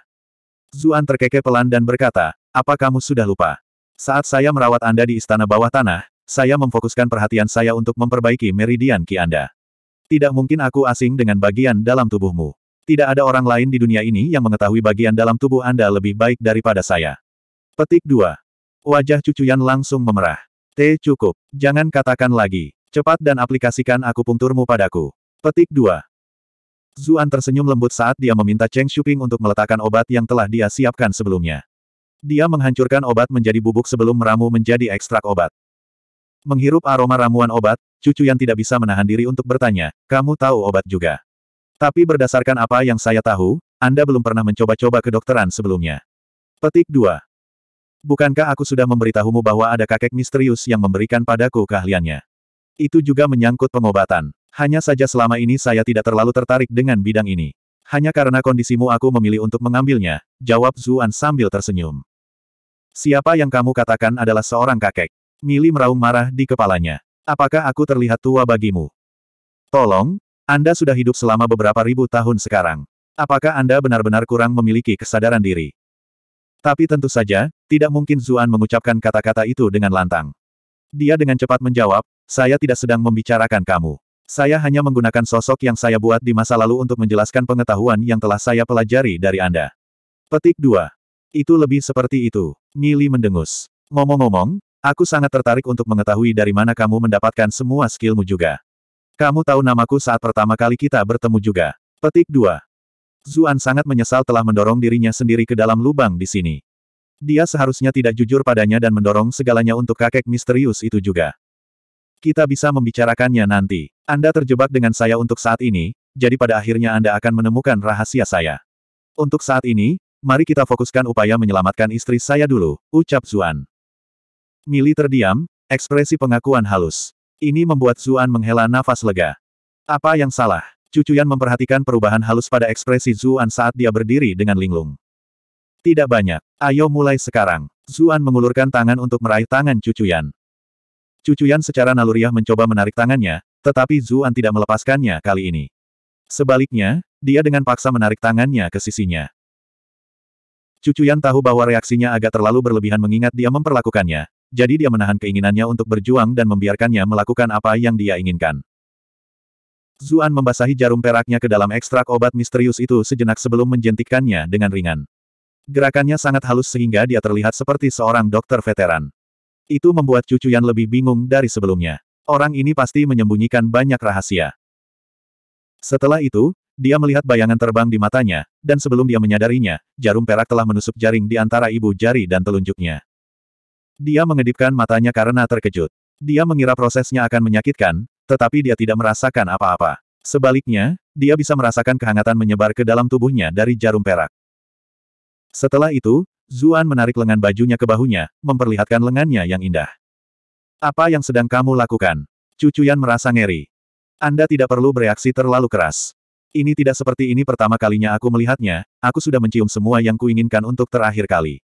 Zuan terkekeh pelan dan berkata, apa kamu sudah lupa? Saat saya merawat Anda di istana bawah tanah, saya memfokuskan perhatian saya untuk memperbaiki meridian ki Anda. Tidak mungkin aku asing dengan bagian dalam tubuhmu. Tidak ada orang lain di dunia ini yang mengetahui bagian dalam tubuh Anda lebih baik daripada saya. Petik 2. Wajah cucuyan langsung memerah. T cukup. Jangan katakan lagi. Cepat dan aplikasikan aku punturmu padaku. Petik 2. Zuan tersenyum lembut saat dia meminta Cheng Shuping untuk meletakkan obat yang telah dia siapkan sebelumnya. Dia menghancurkan obat menjadi bubuk sebelum meramu menjadi ekstrak obat. Menghirup aroma ramuan obat, cucu yang tidak bisa menahan diri untuk bertanya, kamu tahu obat juga. Tapi berdasarkan apa yang saya tahu, Anda belum pernah mencoba-coba kedokteran sebelumnya. Petik 2. Bukankah aku sudah memberitahumu bahwa ada kakek misterius yang memberikan padaku keahliannya? Itu juga menyangkut pengobatan. Hanya saja selama ini saya tidak terlalu tertarik dengan bidang ini. Hanya karena kondisimu aku memilih untuk mengambilnya, jawab Zuan sambil tersenyum. Siapa yang kamu katakan adalah seorang kakek? Mili meraung marah di kepalanya. Apakah aku terlihat tua bagimu? Tolong, Anda sudah hidup selama beberapa ribu tahun sekarang. Apakah Anda benar-benar kurang memiliki kesadaran diri? Tapi tentu saja, tidak mungkin Zuan mengucapkan kata-kata itu dengan lantang. Dia dengan cepat menjawab, saya tidak sedang membicarakan kamu. Saya hanya menggunakan sosok yang saya buat di masa lalu untuk menjelaskan pengetahuan yang telah saya pelajari dari Anda. Petik 2. Itu lebih seperti itu. Mili mendengus. Ngomong-ngomong, Aku sangat tertarik untuk mengetahui dari mana kamu mendapatkan semua skillmu juga. Kamu tahu namaku saat pertama kali kita bertemu juga. Petik 2. Zuan sangat menyesal telah mendorong dirinya sendiri ke dalam lubang di sini. Dia seharusnya tidak jujur padanya dan mendorong segalanya untuk kakek misterius itu juga. Kita bisa membicarakannya nanti. Anda terjebak dengan saya untuk saat ini, jadi pada akhirnya Anda akan menemukan rahasia saya. Untuk saat ini, mari kita fokuskan upaya menyelamatkan istri saya dulu, ucap Zuan. Mili terdiam, ekspresi pengakuan halus. Ini membuat Zuan menghela nafas lega. Apa yang salah? Cucuyan memperhatikan perubahan halus pada ekspresi Zuan saat dia berdiri dengan linglung. Tidak banyak. Ayo mulai sekarang. Zuan mengulurkan tangan untuk meraih tangan Cucuyan. Cucuyan secara naluriah mencoba menarik tangannya, tetapi Zuan tidak melepaskannya kali ini. Sebaliknya, dia dengan paksa menarik tangannya ke sisinya. Cucuyan tahu bahwa reaksinya agak terlalu berlebihan mengingat dia memperlakukannya, jadi dia menahan keinginannya untuk berjuang dan membiarkannya melakukan apa yang dia inginkan. Zuan membasahi jarum peraknya ke dalam ekstrak obat misterius itu sejenak sebelum menjentikkannya dengan ringan. Gerakannya sangat halus sehingga dia terlihat seperti seorang dokter veteran. Itu membuat cucu yang lebih bingung dari sebelumnya. Orang ini pasti menyembunyikan banyak rahasia. Setelah itu, dia melihat bayangan terbang di matanya, dan sebelum dia menyadarinya, jarum perak telah menusuk jaring di antara ibu jari dan telunjuknya. Dia mengedipkan matanya karena terkejut. Dia mengira prosesnya akan menyakitkan, tetapi dia tidak merasakan apa-apa. Sebaliknya, dia bisa merasakan kehangatan menyebar ke dalam tubuhnya dari jarum perak. Setelah itu, Zuan menarik lengan bajunya ke bahunya, memperlihatkan lengannya yang indah. Apa yang sedang kamu lakukan? Cucuyan merasa ngeri. Anda tidak perlu bereaksi terlalu keras. Ini tidak seperti ini pertama kalinya aku melihatnya, aku sudah mencium semua yang kuinginkan untuk terakhir kali.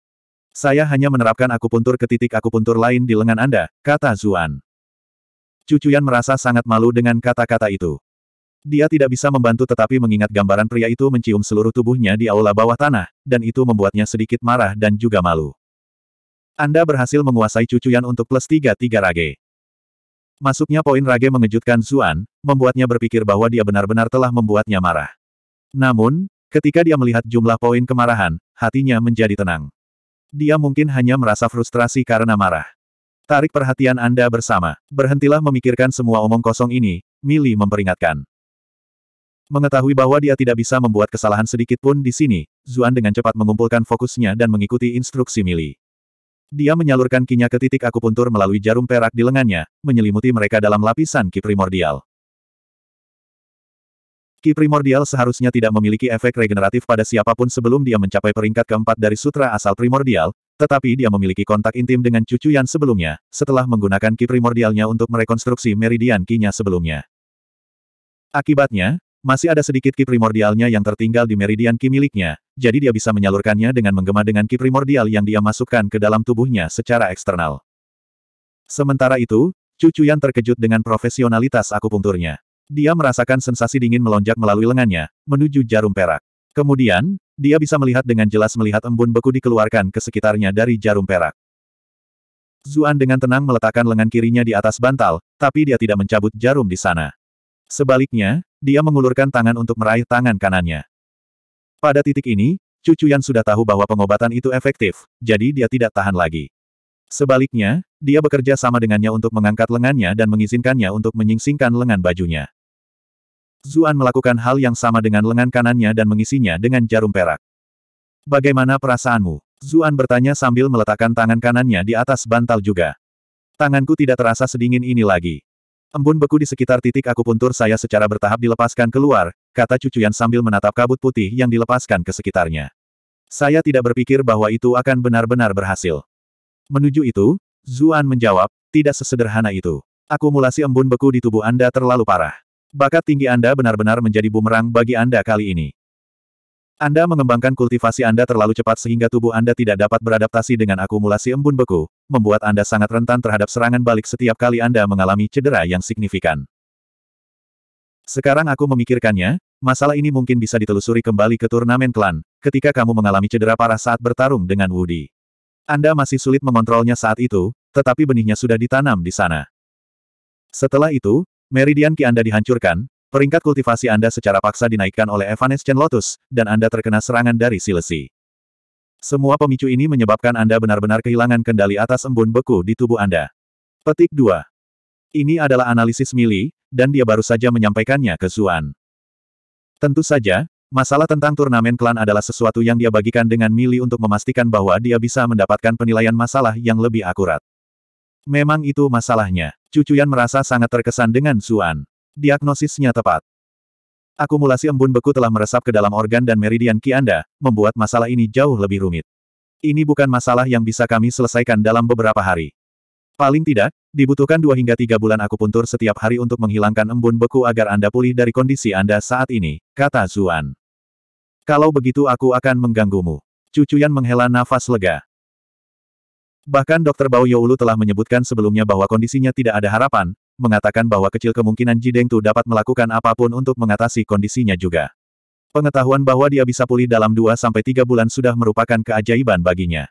Saya hanya menerapkan akupuntur ke titik akupuntur lain di lengan Anda, kata Zuan. Cucuyan merasa sangat malu dengan kata-kata itu. Dia tidak bisa membantu tetapi mengingat gambaran pria itu mencium seluruh tubuhnya di aula bawah tanah, dan itu membuatnya sedikit marah dan juga malu. Anda berhasil menguasai cucuyan untuk plus 3 tiga rage. Masuknya poin rage mengejutkan Zuan, membuatnya berpikir bahwa dia benar-benar telah membuatnya marah. Namun, ketika dia melihat jumlah poin kemarahan, hatinya menjadi tenang. Dia mungkin hanya merasa frustrasi karena marah. Tarik perhatian Anda bersama. Berhentilah memikirkan semua omong kosong ini, Mili memperingatkan. Mengetahui bahwa dia tidak bisa membuat kesalahan sedikit pun di sini, Zuan dengan cepat mengumpulkan fokusnya dan mengikuti instruksi Mili. Dia menyalurkan kinya ke titik akupuntur melalui jarum perak di lengannya, menyelimuti mereka dalam lapisan ki primordial. Ki primordial seharusnya tidak memiliki efek regeneratif pada siapapun sebelum dia mencapai peringkat keempat dari sutra asal primordial, tetapi dia memiliki kontak intim dengan Cucu Yan sebelumnya, setelah menggunakan ki primordialnya untuk merekonstruksi meridian kinya sebelumnya. Akibatnya, masih ada sedikit ki primordialnya yang tertinggal di meridian ki miliknya, jadi dia bisa menyalurkannya dengan menggema dengan ki primordial yang dia masukkan ke dalam tubuhnya secara eksternal. Sementara itu, Cucu Yan terkejut dengan profesionalitas akupunkturnya. Dia merasakan sensasi dingin melonjak melalui lengannya, menuju jarum perak. Kemudian, dia bisa melihat dengan jelas melihat embun beku dikeluarkan ke sekitarnya dari jarum perak. Zuan dengan tenang meletakkan lengan kirinya di atas bantal, tapi dia tidak mencabut jarum di sana. Sebaliknya, dia mengulurkan tangan untuk meraih tangan kanannya. Pada titik ini, Cucu Yan sudah tahu bahwa pengobatan itu efektif, jadi dia tidak tahan lagi. Sebaliknya, dia bekerja sama dengannya untuk mengangkat lengannya dan mengizinkannya untuk menyingsingkan lengan bajunya. Zuan melakukan hal yang sama dengan lengan kanannya dan mengisinya dengan jarum perak. Bagaimana perasaanmu? Zuan bertanya sambil meletakkan tangan kanannya di atas bantal juga. Tanganku tidak terasa sedingin ini lagi. Embun beku di sekitar titik aku puntur saya secara bertahap dilepaskan keluar, kata cucuyan sambil menatap kabut putih yang dilepaskan ke sekitarnya. Saya tidak berpikir bahwa itu akan benar-benar berhasil. Menuju itu, Zuan menjawab, tidak sesederhana itu. Akumulasi embun beku di tubuh Anda terlalu parah. Bakat tinggi Anda benar-benar menjadi bumerang bagi Anda kali ini. Anda mengembangkan kultivasi Anda terlalu cepat sehingga tubuh Anda tidak dapat beradaptasi dengan akumulasi embun beku, membuat Anda sangat rentan terhadap serangan balik setiap kali Anda mengalami cedera yang signifikan. Sekarang aku memikirkannya, masalah ini mungkin bisa ditelusuri kembali ke turnamen klan, ketika kamu mengalami cedera parah saat bertarung dengan Woody. Anda masih sulit mengontrolnya saat itu, tetapi benihnya sudah ditanam di sana. Setelah itu, Meridian Ki Anda dihancurkan, peringkat kultivasi Anda secara paksa dinaikkan oleh Evanescent Lotus, dan Anda terkena serangan dari Silesi. Semua pemicu ini menyebabkan Anda benar-benar kehilangan kendali atas embun beku di tubuh Anda. Petik 2. Ini adalah analisis Mili, dan dia baru saja menyampaikannya ke Zuan. Tentu saja, masalah tentang turnamen klan adalah sesuatu yang dia bagikan dengan Mili untuk memastikan bahwa dia bisa mendapatkan penilaian masalah yang lebih akurat. Memang itu masalahnya. Cucuyan merasa sangat terkesan dengan Zuan. Diagnosisnya tepat. Akumulasi embun beku telah meresap ke dalam organ dan meridian Ki Anda, membuat masalah ini jauh lebih rumit. Ini bukan masalah yang bisa kami selesaikan dalam beberapa hari. Paling tidak, dibutuhkan dua hingga tiga bulan aku puntur setiap hari untuk menghilangkan embun beku agar Anda pulih dari kondisi Anda saat ini, kata Zuan. Kalau begitu aku akan mengganggumu. Cucuyan menghela nafas lega. Bahkan Dr. Bao Youlu telah menyebutkan sebelumnya bahwa kondisinya tidak ada harapan, mengatakan bahwa kecil kemungkinan Jideng Tu dapat melakukan apapun untuk mengatasi kondisinya juga. Pengetahuan bahwa dia bisa pulih dalam 2-3 bulan sudah merupakan keajaiban baginya.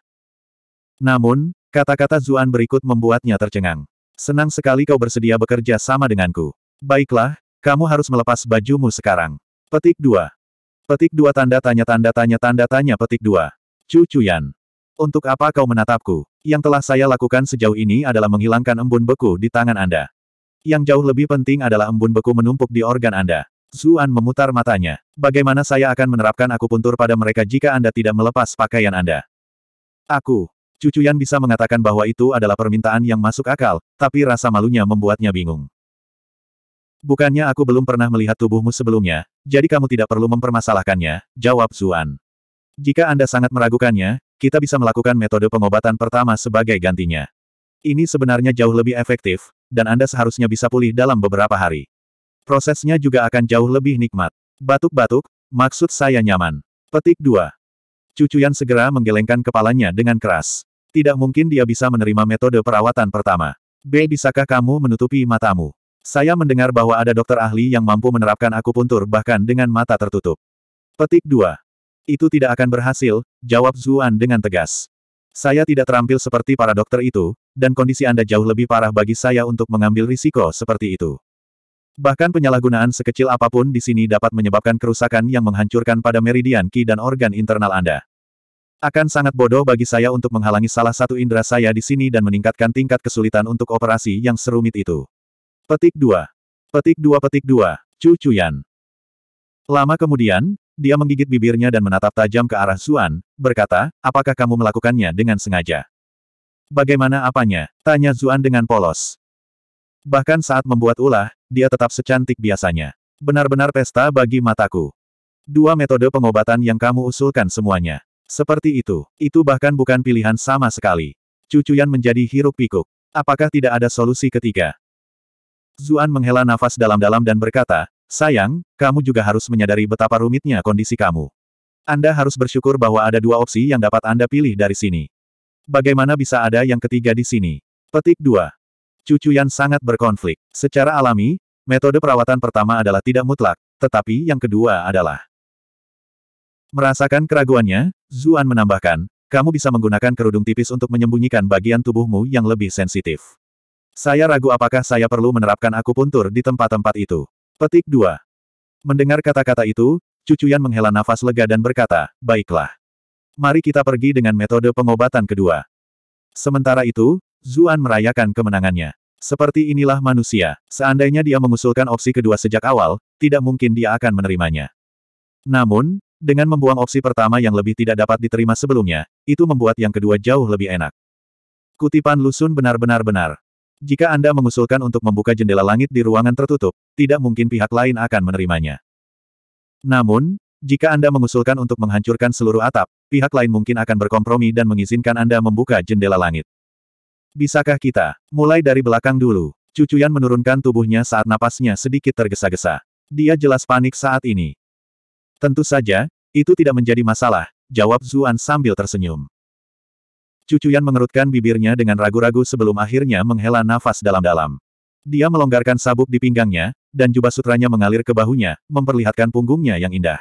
Namun, kata-kata Zuan berikut membuatnya tercengang. Senang sekali kau bersedia bekerja sama denganku. Baiklah, kamu harus melepas bajumu sekarang. Petik 2. Petik 2 tanda tanya tanda tanya tanda tanya petik 2. Cucuyan. Untuk apa kau menatapku? Yang telah saya lakukan sejauh ini adalah menghilangkan embun beku di tangan Anda. Yang jauh lebih penting adalah embun beku menumpuk di organ Anda. Zuan memutar matanya. Bagaimana saya akan menerapkan akupuntur pada mereka jika Anda tidak melepas pakaian Anda? Aku. Cucu Yan bisa mengatakan bahwa itu adalah permintaan yang masuk akal, tapi rasa malunya membuatnya bingung. Bukannya aku belum pernah melihat tubuhmu sebelumnya, jadi kamu tidak perlu mempermasalahkannya, jawab Zuan. Jika Anda sangat meragukannya, kita bisa melakukan metode pengobatan pertama sebagai gantinya. Ini sebenarnya jauh lebih efektif, dan Anda seharusnya bisa pulih dalam beberapa hari. Prosesnya juga akan jauh lebih nikmat. Batuk-batuk, maksud saya nyaman. Petik 2. Cucuyan segera menggelengkan kepalanya dengan keras. Tidak mungkin dia bisa menerima metode perawatan pertama. B. Bisakah kamu menutupi matamu? Saya mendengar bahwa ada dokter ahli yang mampu menerapkan akupuntur bahkan dengan mata tertutup. Petik 2. Itu tidak akan berhasil, jawab Zuan dengan tegas. Saya tidak terampil seperti para dokter itu, dan kondisi Anda jauh lebih parah bagi saya untuk mengambil risiko seperti itu. Bahkan penyalahgunaan sekecil apapun di sini dapat menyebabkan kerusakan yang menghancurkan pada meridian ki dan organ internal Anda. Akan sangat bodoh bagi saya untuk menghalangi salah satu indera saya di sini dan meningkatkan tingkat kesulitan untuk operasi yang serumit itu. Petik 2. Petik 2 Petik 2. Cucuyan. Lama kemudian, dia menggigit bibirnya dan menatap tajam ke arah Zuan, berkata, apakah kamu melakukannya dengan sengaja? Bagaimana apanya? Tanya Zuan dengan polos. Bahkan saat membuat ulah, dia tetap secantik biasanya. Benar-benar pesta bagi mataku. Dua metode pengobatan yang kamu usulkan semuanya. Seperti itu, itu bahkan bukan pilihan sama sekali. Cucuyan menjadi hiruk pikuk. Apakah tidak ada solusi ketiga? Zuan menghela nafas dalam-dalam dan berkata, Sayang, kamu juga harus menyadari betapa rumitnya kondisi kamu. Anda harus bersyukur bahwa ada dua opsi yang dapat Anda pilih dari sini. Bagaimana bisa ada yang ketiga di sini? Petik 2. Cucu yang sangat berkonflik. Secara alami, metode perawatan pertama adalah tidak mutlak, tetapi yang kedua adalah. Merasakan keraguannya, Zuan menambahkan, kamu bisa menggunakan kerudung tipis untuk menyembunyikan bagian tubuhmu yang lebih sensitif. Saya ragu apakah saya perlu menerapkan akupuntur di tempat-tempat itu. Petik 2. Mendengar kata-kata itu, cucu Cucuyan menghela nafas lega dan berkata, baiklah. Mari kita pergi dengan metode pengobatan kedua. Sementara itu, Zuan merayakan kemenangannya. Seperti inilah manusia, seandainya dia mengusulkan opsi kedua sejak awal, tidak mungkin dia akan menerimanya. Namun, dengan membuang opsi pertama yang lebih tidak dapat diterima sebelumnya, itu membuat yang kedua jauh lebih enak. Kutipan Lusun benar-benar benar. Jika Anda mengusulkan untuk membuka jendela langit di ruangan tertutup, tidak mungkin pihak lain akan menerimanya. Namun, jika Anda mengusulkan untuk menghancurkan seluruh atap, pihak lain mungkin akan berkompromi dan mengizinkan Anda membuka jendela langit. Bisakah kita mulai dari belakang dulu? Cucuyan menurunkan tubuhnya saat napasnya sedikit tergesa-gesa. Dia jelas panik saat ini. Tentu saja, itu tidak menjadi masalah, jawab Zuan sambil tersenyum. Cucuyan mengerutkan bibirnya dengan ragu-ragu sebelum akhirnya menghela nafas dalam-dalam. Dia melonggarkan sabuk di pinggangnya, dan jubah sutranya mengalir ke bahunya, memperlihatkan punggungnya yang indah.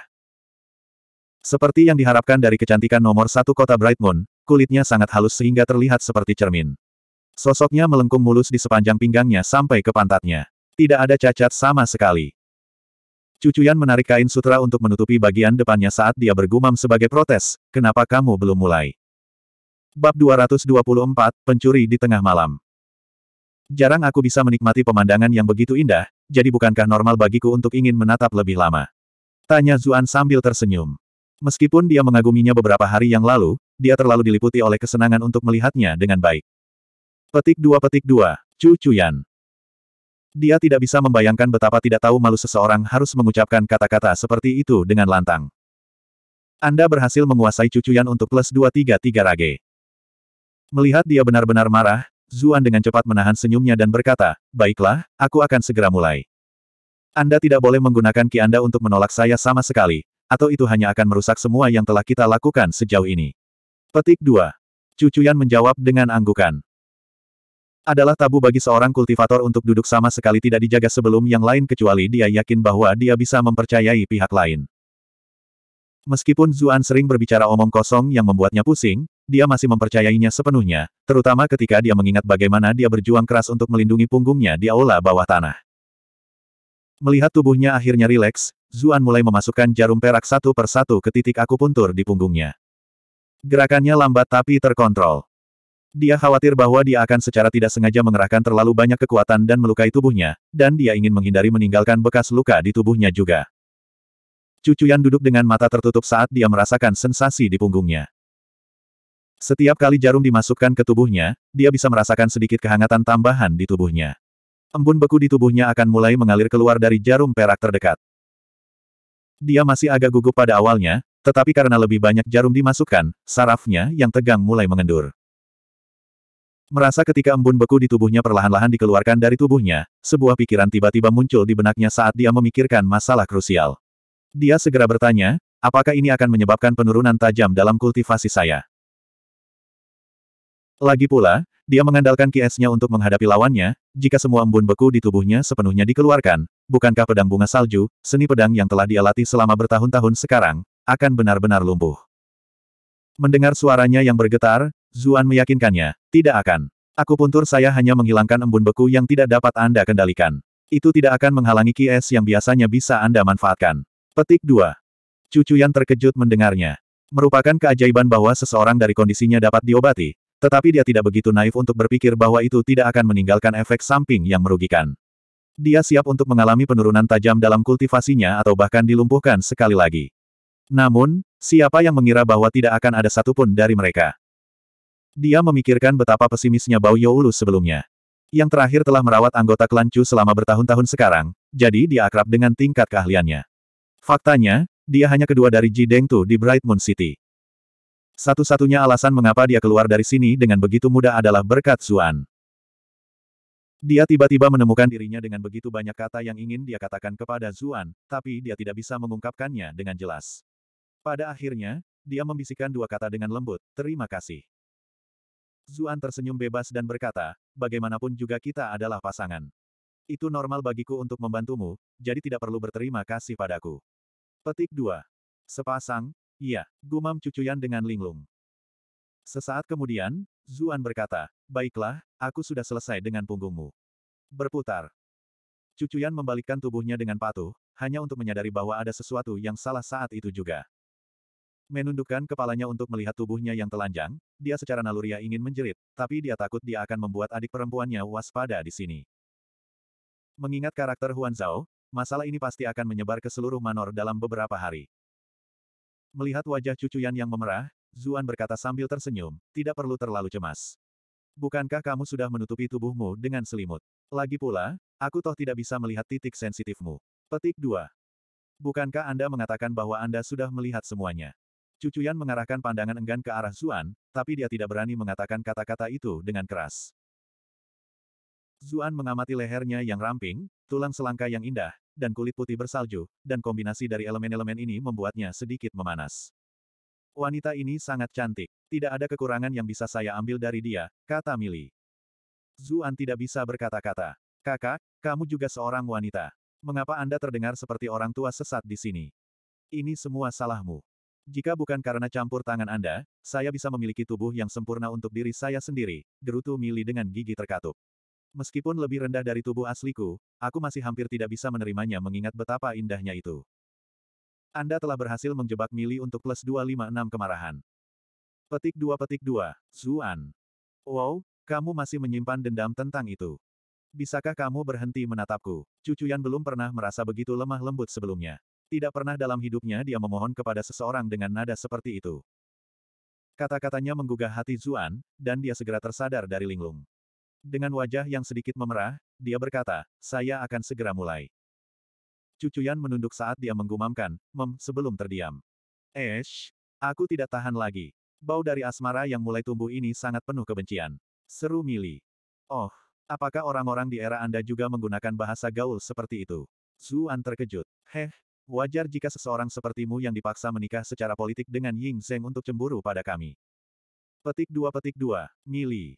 Seperti yang diharapkan dari kecantikan nomor satu kota Bright Moon, kulitnya sangat halus sehingga terlihat seperti cermin. Sosoknya melengkung mulus di sepanjang pinggangnya sampai ke pantatnya. Tidak ada cacat sama sekali. Cucuyan menarik kain sutra untuk menutupi bagian depannya saat dia bergumam sebagai protes, kenapa kamu belum mulai? Bab 224, Pencuri di Tengah Malam Jarang aku bisa menikmati pemandangan yang begitu indah, jadi bukankah normal bagiku untuk ingin menatap lebih lama? Tanya Zuan sambil tersenyum. Meskipun dia mengaguminya beberapa hari yang lalu, dia terlalu diliputi oleh kesenangan untuk melihatnya dengan baik. Petik 2 Petik 2, Cu Dia tidak bisa membayangkan betapa tidak tahu malu seseorang harus mengucapkan kata-kata seperti itu dengan lantang. Anda berhasil menguasai cucuyan untuk plus 233 rage. Melihat dia benar-benar marah, Zuan dengan cepat menahan senyumnya dan berkata, Baiklah, aku akan segera mulai. Anda tidak boleh menggunakan ki Anda untuk menolak saya sama sekali, atau itu hanya akan merusak semua yang telah kita lakukan sejauh ini. Petik 2. Cucuyan menjawab dengan anggukan. Adalah tabu bagi seorang kultivator untuk duduk sama sekali tidak dijaga sebelum yang lain kecuali dia yakin bahwa dia bisa mempercayai pihak lain. Meskipun Zuan sering berbicara omong kosong yang membuatnya pusing, dia masih mempercayainya sepenuhnya, terutama ketika dia mengingat bagaimana dia berjuang keras untuk melindungi punggungnya di aula bawah tanah. Melihat tubuhnya akhirnya rileks, Zuan mulai memasukkan jarum perak satu per satu ke titik akupuntur di punggungnya. Gerakannya lambat tapi terkontrol. Dia khawatir bahwa dia akan secara tidak sengaja mengerahkan terlalu banyak kekuatan dan melukai tubuhnya, dan dia ingin menghindari meninggalkan bekas luka di tubuhnya juga. Cucu Yan duduk dengan mata tertutup saat dia merasakan sensasi di punggungnya. Setiap kali jarum dimasukkan ke tubuhnya, dia bisa merasakan sedikit kehangatan tambahan di tubuhnya. Embun beku di tubuhnya akan mulai mengalir keluar dari jarum perak terdekat. Dia masih agak gugup pada awalnya, tetapi karena lebih banyak jarum dimasukkan, sarafnya yang tegang mulai mengendur. Merasa ketika embun beku di tubuhnya perlahan-lahan dikeluarkan dari tubuhnya, sebuah pikiran tiba-tiba muncul di benaknya saat dia memikirkan masalah krusial. Dia segera bertanya, apakah ini akan menyebabkan penurunan tajam dalam kultivasi saya? Lagi pula, dia mengandalkan kiesnya untuk menghadapi lawannya, jika semua embun beku di tubuhnya sepenuhnya dikeluarkan, bukankah pedang bunga salju, seni pedang yang telah dia latih selama bertahun-tahun sekarang, akan benar-benar lumpuh. Mendengar suaranya yang bergetar, Zuan meyakinkannya, tidak akan. Aku puntur saya hanya menghilangkan embun beku yang tidak dapat Anda kendalikan. Itu tidak akan menghalangi kies yang biasanya bisa Anda manfaatkan. Petik 2. Cucu yang terkejut mendengarnya. Merupakan keajaiban bahwa seseorang dari kondisinya dapat diobati, tetapi dia tidak begitu naif untuk berpikir bahwa itu tidak akan meninggalkan efek samping yang merugikan. Dia siap untuk mengalami penurunan tajam dalam kultivasinya atau bahkan dilumpuhkan sekali lagi. Namun, siapa yang mengira bahwa tidak akan ada satupun dari mereka? Dia memikirkan betapa pesimisnya Bao Youlu sebelumnya. Yang terakhir telah merawat anggota klan selama bertahun-tahun sekarang, jadi dia akrab dengan tingkat keahliannya. Faktanya, dia hanya kedua dari Ji Tu di Bright Moon City. Satu-satunya alasan mengapa dia keluar dari sini dengan begitu mudah adalah berkat Zuan. Dia tiba-tiba menemukan dirinya dengan begitu banyak kata yang ingin dia katakan kepada Zuan, tapi dia tidak bisa mengungkapkannya dengan jelas. Pada akhirnya, dia membisikkan dua kata dengan lembut, terima kasih. Zuan tersenyum bebas dan berkata, bagaimanapun juga kita adalah pasangan. Itu normal bagiku untuk membantumu, jadi tidak perlu berterima kasih padaku. Petik 2. Sepasang, iya, gumam cucuyan dengan linglung. Sesaat kemudian, Zuan berkata, Baiklah, aku sudah selesai dengan punggungmu. Berputar. Cucuyan membalikkan tubuhnya dengan patuh, hanya untuk menyadari bahwa ada sesuatu yang salah saat itu juga. Menundukkan kepalanya untuk melihat tubuhnya yang telanjang, dia secara naluriah ingin menjerit, tapi dia takut dia akan membuat adik perempuannya waspada di sini. Mengingat karakter Huan Zhao, masalah ini pasti akan menyebar ke seluruh manor dalam beberapa hari. Melihat wajah cucu Yan yang memerah, Zuan berkata sambil tersenyum, tidak perlu terlalu cemas. Bukankah kamu sudah menutupi tubuhmu dengan selimut? Lagi pula, aku toh tidak bisa melihat titik sensitifmu. Petik 2. Bukankah Anda mengatakan bahwa Anda sudah melihat semuanya? Cucu Yan mengarahkan pandangan enggan ke arah Zuan, tapi dia tidak berani mengatakan kata-kata itu dengan keras. Zuan mengamati lehernya yang ramping, tulang selangka yang indah, dan kulit putih bersalju, dan kombinasi dari elemen-elemen ini membuatnya sedikit memanas. Wanita ini sangat cantik. Tidak ada kekurangan yang bisa saya ambil dari dia, kata Mili. Zuan tidak bisa berkata-kata. Kakak, kamu juga seorang wanita. Mengapa Anda terdengar seperti orang tua sesat di sini? Ini semua salahmu. Jika bukan karena campur tangan Anda, saya bisa memiliki tubuh yang sempurna untuk diri saya sendiri, gerutu Mili dengan gigi terkatup. Meskipun lebih rendah dari tubuh asliku, aku masih hampir tidak bisa menerimanya mengingat betapa indahnya itu. Anda telah berhasil menjebak Mili untuk plus 256 kemarahan. Petik 2 petik 2, Zuan. Wow, kamu masih menyimpan dendam tentang itu. Bisakah kamu berhenti menatapku? Cucuyan belum pernah merasa begitu lemah lembut sebelumnya. Tidak pernah dalam hidupnya dia memohon kepada seseorang dengan nada seperti itu. Kata-katanya menggugah hati Zuan, dan dia segera tersadar dari linglung. Dengan wajah yang sedikit memerah, dia berkata, saya akan segera mulai. Cucuyan menunduk saat dia menggumamkan, mem, sebelum terdiam. Esh, aku tidak tahan lagi. Bau dari asmara yang mulai tumbuh ini sangat penuh kebencian. Seru Mili. Oh, apakah orang-orang di era Anda juga menggunakan bahasa gaul seperti itu? Zuan terkejut. Heh, wajar jika seseorang sepertimu yang dipaksa menikah secara politik dengan Ying Xiang untuk cemburu pada kami. Petik dua petik dua, Mili.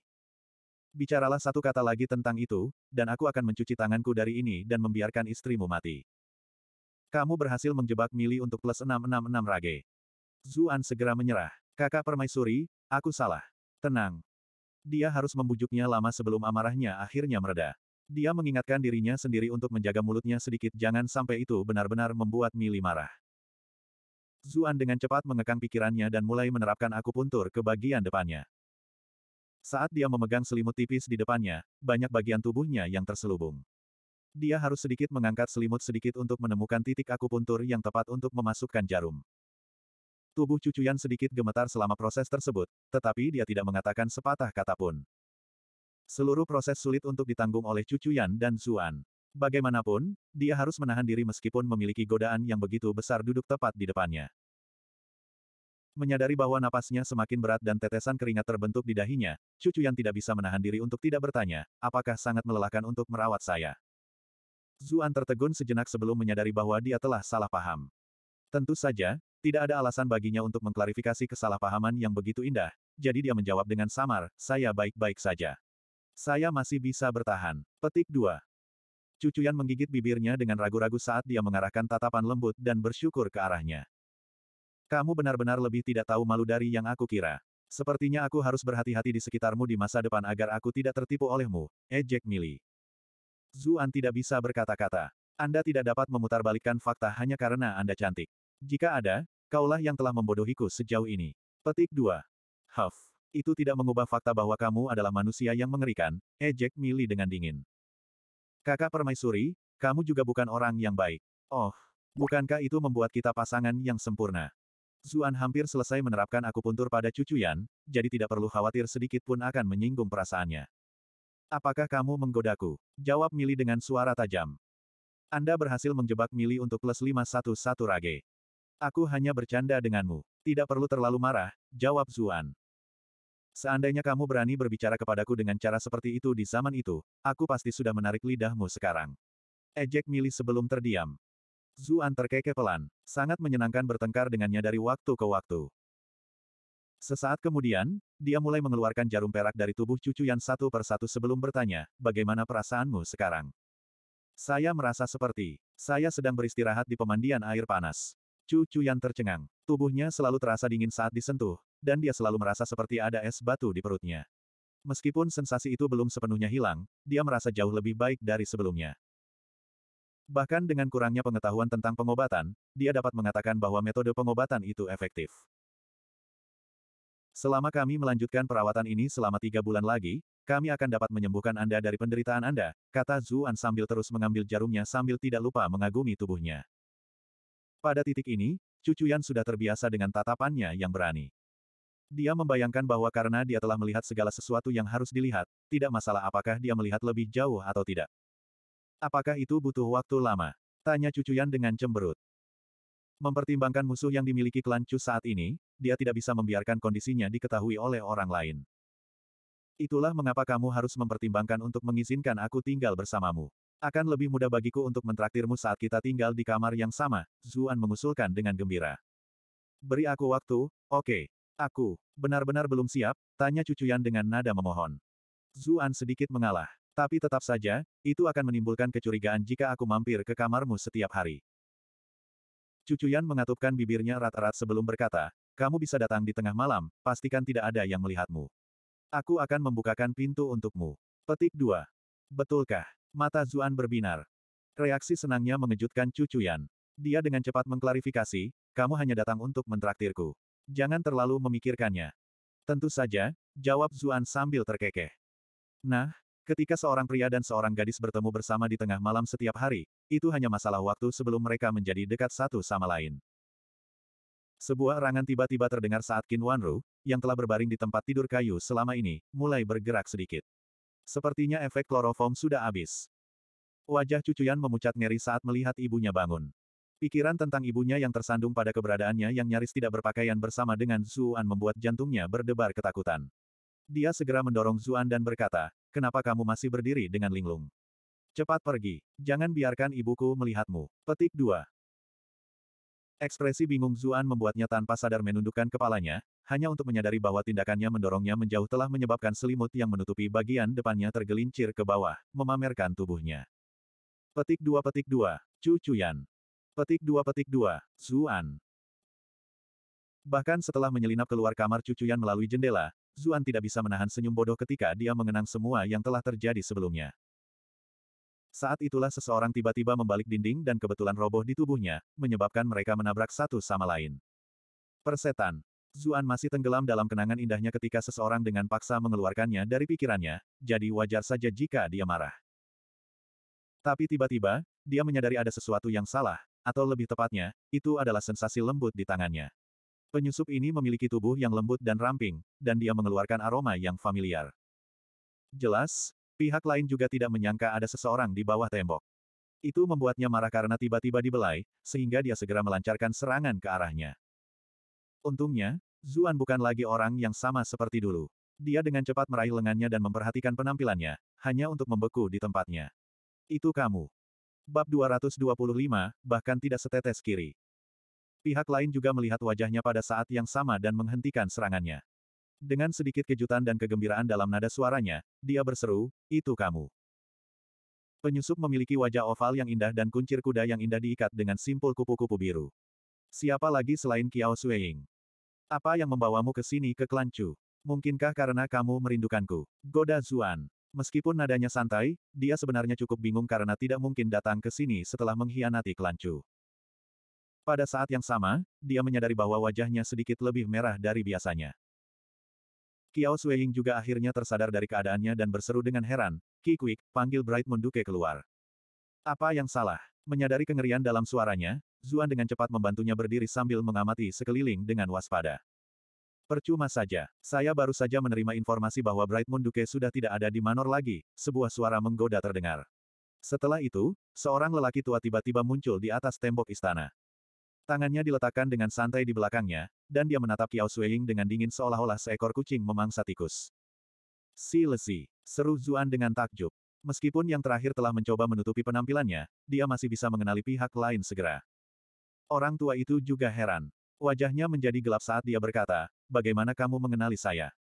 Bicaralah satu kata lagi tentang itu, dan aku akan mencuci tanganku dari ini dan membiarkan istrimu mati. Kamu berhasil menjebak Mili untuk plus 666 Rage. Zuan segera menyerah. Kakak permaisuri, aku salah. Tenang. Dia harus membujuknya lama sebelum amarahnya akhirnya mereda. Dia mengingatkan dirinya sendiri untuk menjaga mulutnya sedikit jangan sampai itu benar-benar membuat Mili marah. Zuan dengan cepat mengekang pikirannya dan mulai menerapkan aku puntur ke bagian depannya. Saat dia memegang selimut tipis di depannya, banyak bagian tubuhnya yang terselubung. Dia harus sedikit mengangkat selimut sedikit untuk menemukan titik akupuntur yang tepat untuk memasukkan jarum. Tubuh cucuyan sedikit gemetar selama proses tersebut, tetapi dia tidak mengatakan sepatah kata pun. Seluruh proses sulit untuk ditanggung oleh cucuyan dan Zuan. Bagaimanapun, dia harus menahan diri meskipun memiliki godaan yang begitu besar duduk tepat di depannya. Menyadari bahwa napasnya semakin berat dan tetesan keringat terbentuk di dahinya, cucu yang tidak bisa menahan diri untuk tidak bertanya, apakah sangat melelahkan untuk merawat saya. Zuan tertegun sejenak sebelum menyadari bahwa dia telah salah paham. Tentu saja, tidak ada alasan baginya untuk mengklarifikasi kesalahpahaman yang begitu indah, jadi dia menjawab dengan samar, saya baik-baik saja. Saya masih bisa bertahan. Petik 2. Cucuyan menggigit bibirnya dengan ragu-ragu saat dia mengarahkan tatapan lembut dan bersyukur ke arahnya. Kamu benar-benar lebih tidak tahu malu dari yang aku kira. Sepertinya aku harus berhati-hati di sekitarmu di masa depan agar aku tidak tertipu olehmu, ejek eh, Mili. Zuan tidak bisa berkata-kata. Anda tidak dapat memutarbalikkan fakta hanya karena Anda cantik. Jika ada, kaulah yang telah membodohiku sejauh ini. Petik 2. Huff. Itu tidak mengubah fakta bahwa kamu adalah manusia yang mengerikan, ejek eh, Mili dengan dingin. Kakak permaisuri, kamu juga bukan orang yang baik. Oh, bukankah itu membuat kita pasangan yang sempurna? Zuan hampir selesai menerapkan akupuntur pada cucu Yan, jadi tidak perlu khawatir sedikit pun akan menyinggung perasaannya. Apakah kamu menggodaku? Jawab Mili dengan suara tajam. Anda berhasil menjebak Mili untuk plus 511 rage. Aku hanya bercanda denganmu. Tidak perlu terlalu marah, jawab Zuan. Seandainya kamu berani berbicara kepadaku dengan cara seperti itu di zaman itu, aku pasti sudah menarik lidahmu sekarang. Ejek Mili sebelum terdiam. Zuan terkekeh pelan, sangat menyenangkan bertengkar dengannya dari waktu ke waktu. Sesaat kemudian, dia mulai mengeluarkan jarum perak dari tubuh cucu yang satu per satu sebelum bertanya, bagaimana perasaanmu sekarang? Saya merasa seperti, saya sedang beristirahat di pemandian air panas. Cucu yang tercengang, tubuhnya selalu terasa dingin saat disentuh, dan dia selalu merasa seperti ada es batu di perutnya. Meskipun sensasi itu belum sepenuhnya hilang, dia merasa jauh lebih baik dari sebelumnya. Bahkan dengan kurangnya pengetahuan tentang pengobatan, dia dapat mengatakan bahwa metode pengobatan itu efektif. Selama kami melanjutkan perawatan ini selama tiga bulan lagi, kami akan dapat menyembuhkan Anda dari penderitaan Anda, kata Zuan sambil terus mengambil jarumnya sambil tidak lupa mengagumi tubuhnya. Pada titik ini, Cucu sudah terbiasa dengan tatapannya yang berani. Dia membayangkan bahwa karena dia telah melihat segala sesuatu yang harus dilihat, tidak masalah apakah dia melihat lebih jauh atau tidak. Apakah itu butuh waktu lama? Tanya cucu Yan dengan cemberut. Mempertimbangkan musuh yang dimiliki klan Chu saat ini, dia tidak bisa membiarkan kondisinya diketahui oleh orang lain. Itulah mengapa kamu harus mempertimbangkan untuk mengizinkan aku tinggal bersamamu. Akan lebih mudah bagiku untuk mentraktirmu saat kita tinggal di kamar yang sama, Zuan mengusulkan dengan gembira. Beri aku waktu, oke. Okay. Aku, benar-benar belum siap, tanya cucu Yan dengan nada memohon. Zuan sedikit mengalah. Tapi tetap saja, itu akan menimbulkan kecurigaan jika aku mampir ke kamarmu setiap hari. Cucuyan mengatupkan bibirnya rat-rat sebelum berkata, kamu bisa datang di tengah malam, pastikan tidak ada yang melihatmu. Aku akan membukakan pintu untukmu. Petik 2. Betulkah? Mata Zuan berbinar. Reaksi senangnya mengejutkan Cucuyan. Dia dengan cepat mengklarifikasi, kamu hanya datang untuk mentraktirku. Jangan terlalu memikirkannya. Tentu saja, jawab Zuan sambil terkekeh. Nah, Ketika seorang pria dan seorang gadis bertemu bersama di tengah malam setiap hari, itu hanya masalah waktu sebelum mereka menjadi dekat satu sama lain. Sebuah rangan tiba-tiba terdengar saat Qin Wanru, yang telah berbaring di tempat tidur kayu selama ini, mulai bergerak sedikit. Sepertinya efek kloroform sudah habis. Wajah cucuyan memucat ngeri saat melihat ibunya bangun. Pikiran tentang ibunya yang tersandung pada keberadaannya yang nyaris tidak berpakaian bersama dengan Zuan membuat jantungnya berdebar ketakutan. Dia segera mendorong Zuan dan berkata, kenapa kamu masih berdiri dengan linglung? Cepat pergi, jangan biarkan ibuku melihatmu. Petik 2. Ekspresi bingung Zuan membuatnya tanpa sadar menundukkan kepalanya, hanya untuk menyadari bahwa tindakannya mendorongnya menjauh telah menyebabkan selimut yang menutupi bagian depannya tergelincir ke bawah, memamerkan tubuhnya. Petik 2 petik 2, Cu Petik 2 petik 2, Zuan. Bahkan setelah menyelinap keluar kamar Cucuyan melalui jendela, Zuan tidak bisa menahan senyum bodoh ketika dia mengenang semua yang telah terjadi sebelumnya. Saat itulah seseorang tiba-tiba membalik dinding dan kebetulan roboh di tubuhnya, menyebabkan mereka menabrak satu sama lain. Persetan. Zuan masih tenggelam dalam kenangan indahnya ketika seseorang dengan paksa mengeluarkannya dari pikirannya, jadi wajar saja jika dia marah. Tapi tiba-tiba, dia menyadari ada sesuatu yang salah, atau lebih tepatnya, itu adalah sensasi lembut di tangannya. Penyusup ini memiliki tubuh yang lembut dan ramping, dan dia mengeluarkan aroma yang familiar. Jelas, pihak lain juga tidak menyangka ada seseorang di bawah tembok. Itu membuatnya marah karena tiba-tiba dibelai, sehingga dia segera melancarkan serangan ke arahnya. Untungnya, Zuan bukan lagi orang yang sama seperti dulu. Dia dengan cepat meraih lengannya dan memperhatikan penampilannya, hanya untuk membeku di tempatnya. Itu kamu. Bab 225, bahkan tidak setetes kiri. Pihak lain juga melihat wajahnya pada saat yang sama dan menghentikan serangannya. Dengan sedikit kejutan dan kegembiraan dalam nada suaranya, dia berseru, itu kamu. Penyusup memiliki wajah oval yang indah dan kuncir kuda yang indah diikat dengan simpul kupu-kupu biru. Siapa lagi selain Kiao Sueying? Apa yang membawamu ke sini ke Kelancu? Mungkinkah karena kamu merindukanku? Goda Zuan. Meskipun nadanya santai, dia sebenarnya cukup bingung karena tidak mungkin datang ke sini setelah mengkhianati Kelancu. Pada saat yang sama, dia menyadari bahwa wajahnya sedikit lebih merah dari biasanya. Kiao Sueying juga akhirnya tersadar dari keadaannya dan berseru dengan heran, Ki Quick, panggil Bright Munduke keluar. Apa yang salah? Menyadari kengerian dalam suaranya, Zuan dengan cepat membantunya berdiri sambil mengamati sekeliling dengan waspada. Percuma saja, saya baru saja menerima informasi bahwa Bright Moon Duke sudah tidak ada di Manor lagi, sebuah suara menggoda terdengar. Setelah itu, seorang lelaki tua tiba-tiba muncul di atas tembok istana. Tangannya diletakkan dengan santai di belakangnya, dan dia menatap Qiao Shuiying dengan dingin seolah-olah seekor kucing memangsa tikus. Si lesi, seru Zuan dengan takjub. Meskipun yang terakhir telah mencoba menutupi penampilannya, dia masih bisa mengenali pihak lain segera. Orang tua itu juga heran. Wajahnya menjadi gelap saat dia berkata, bagaimana kamu mengenali saya?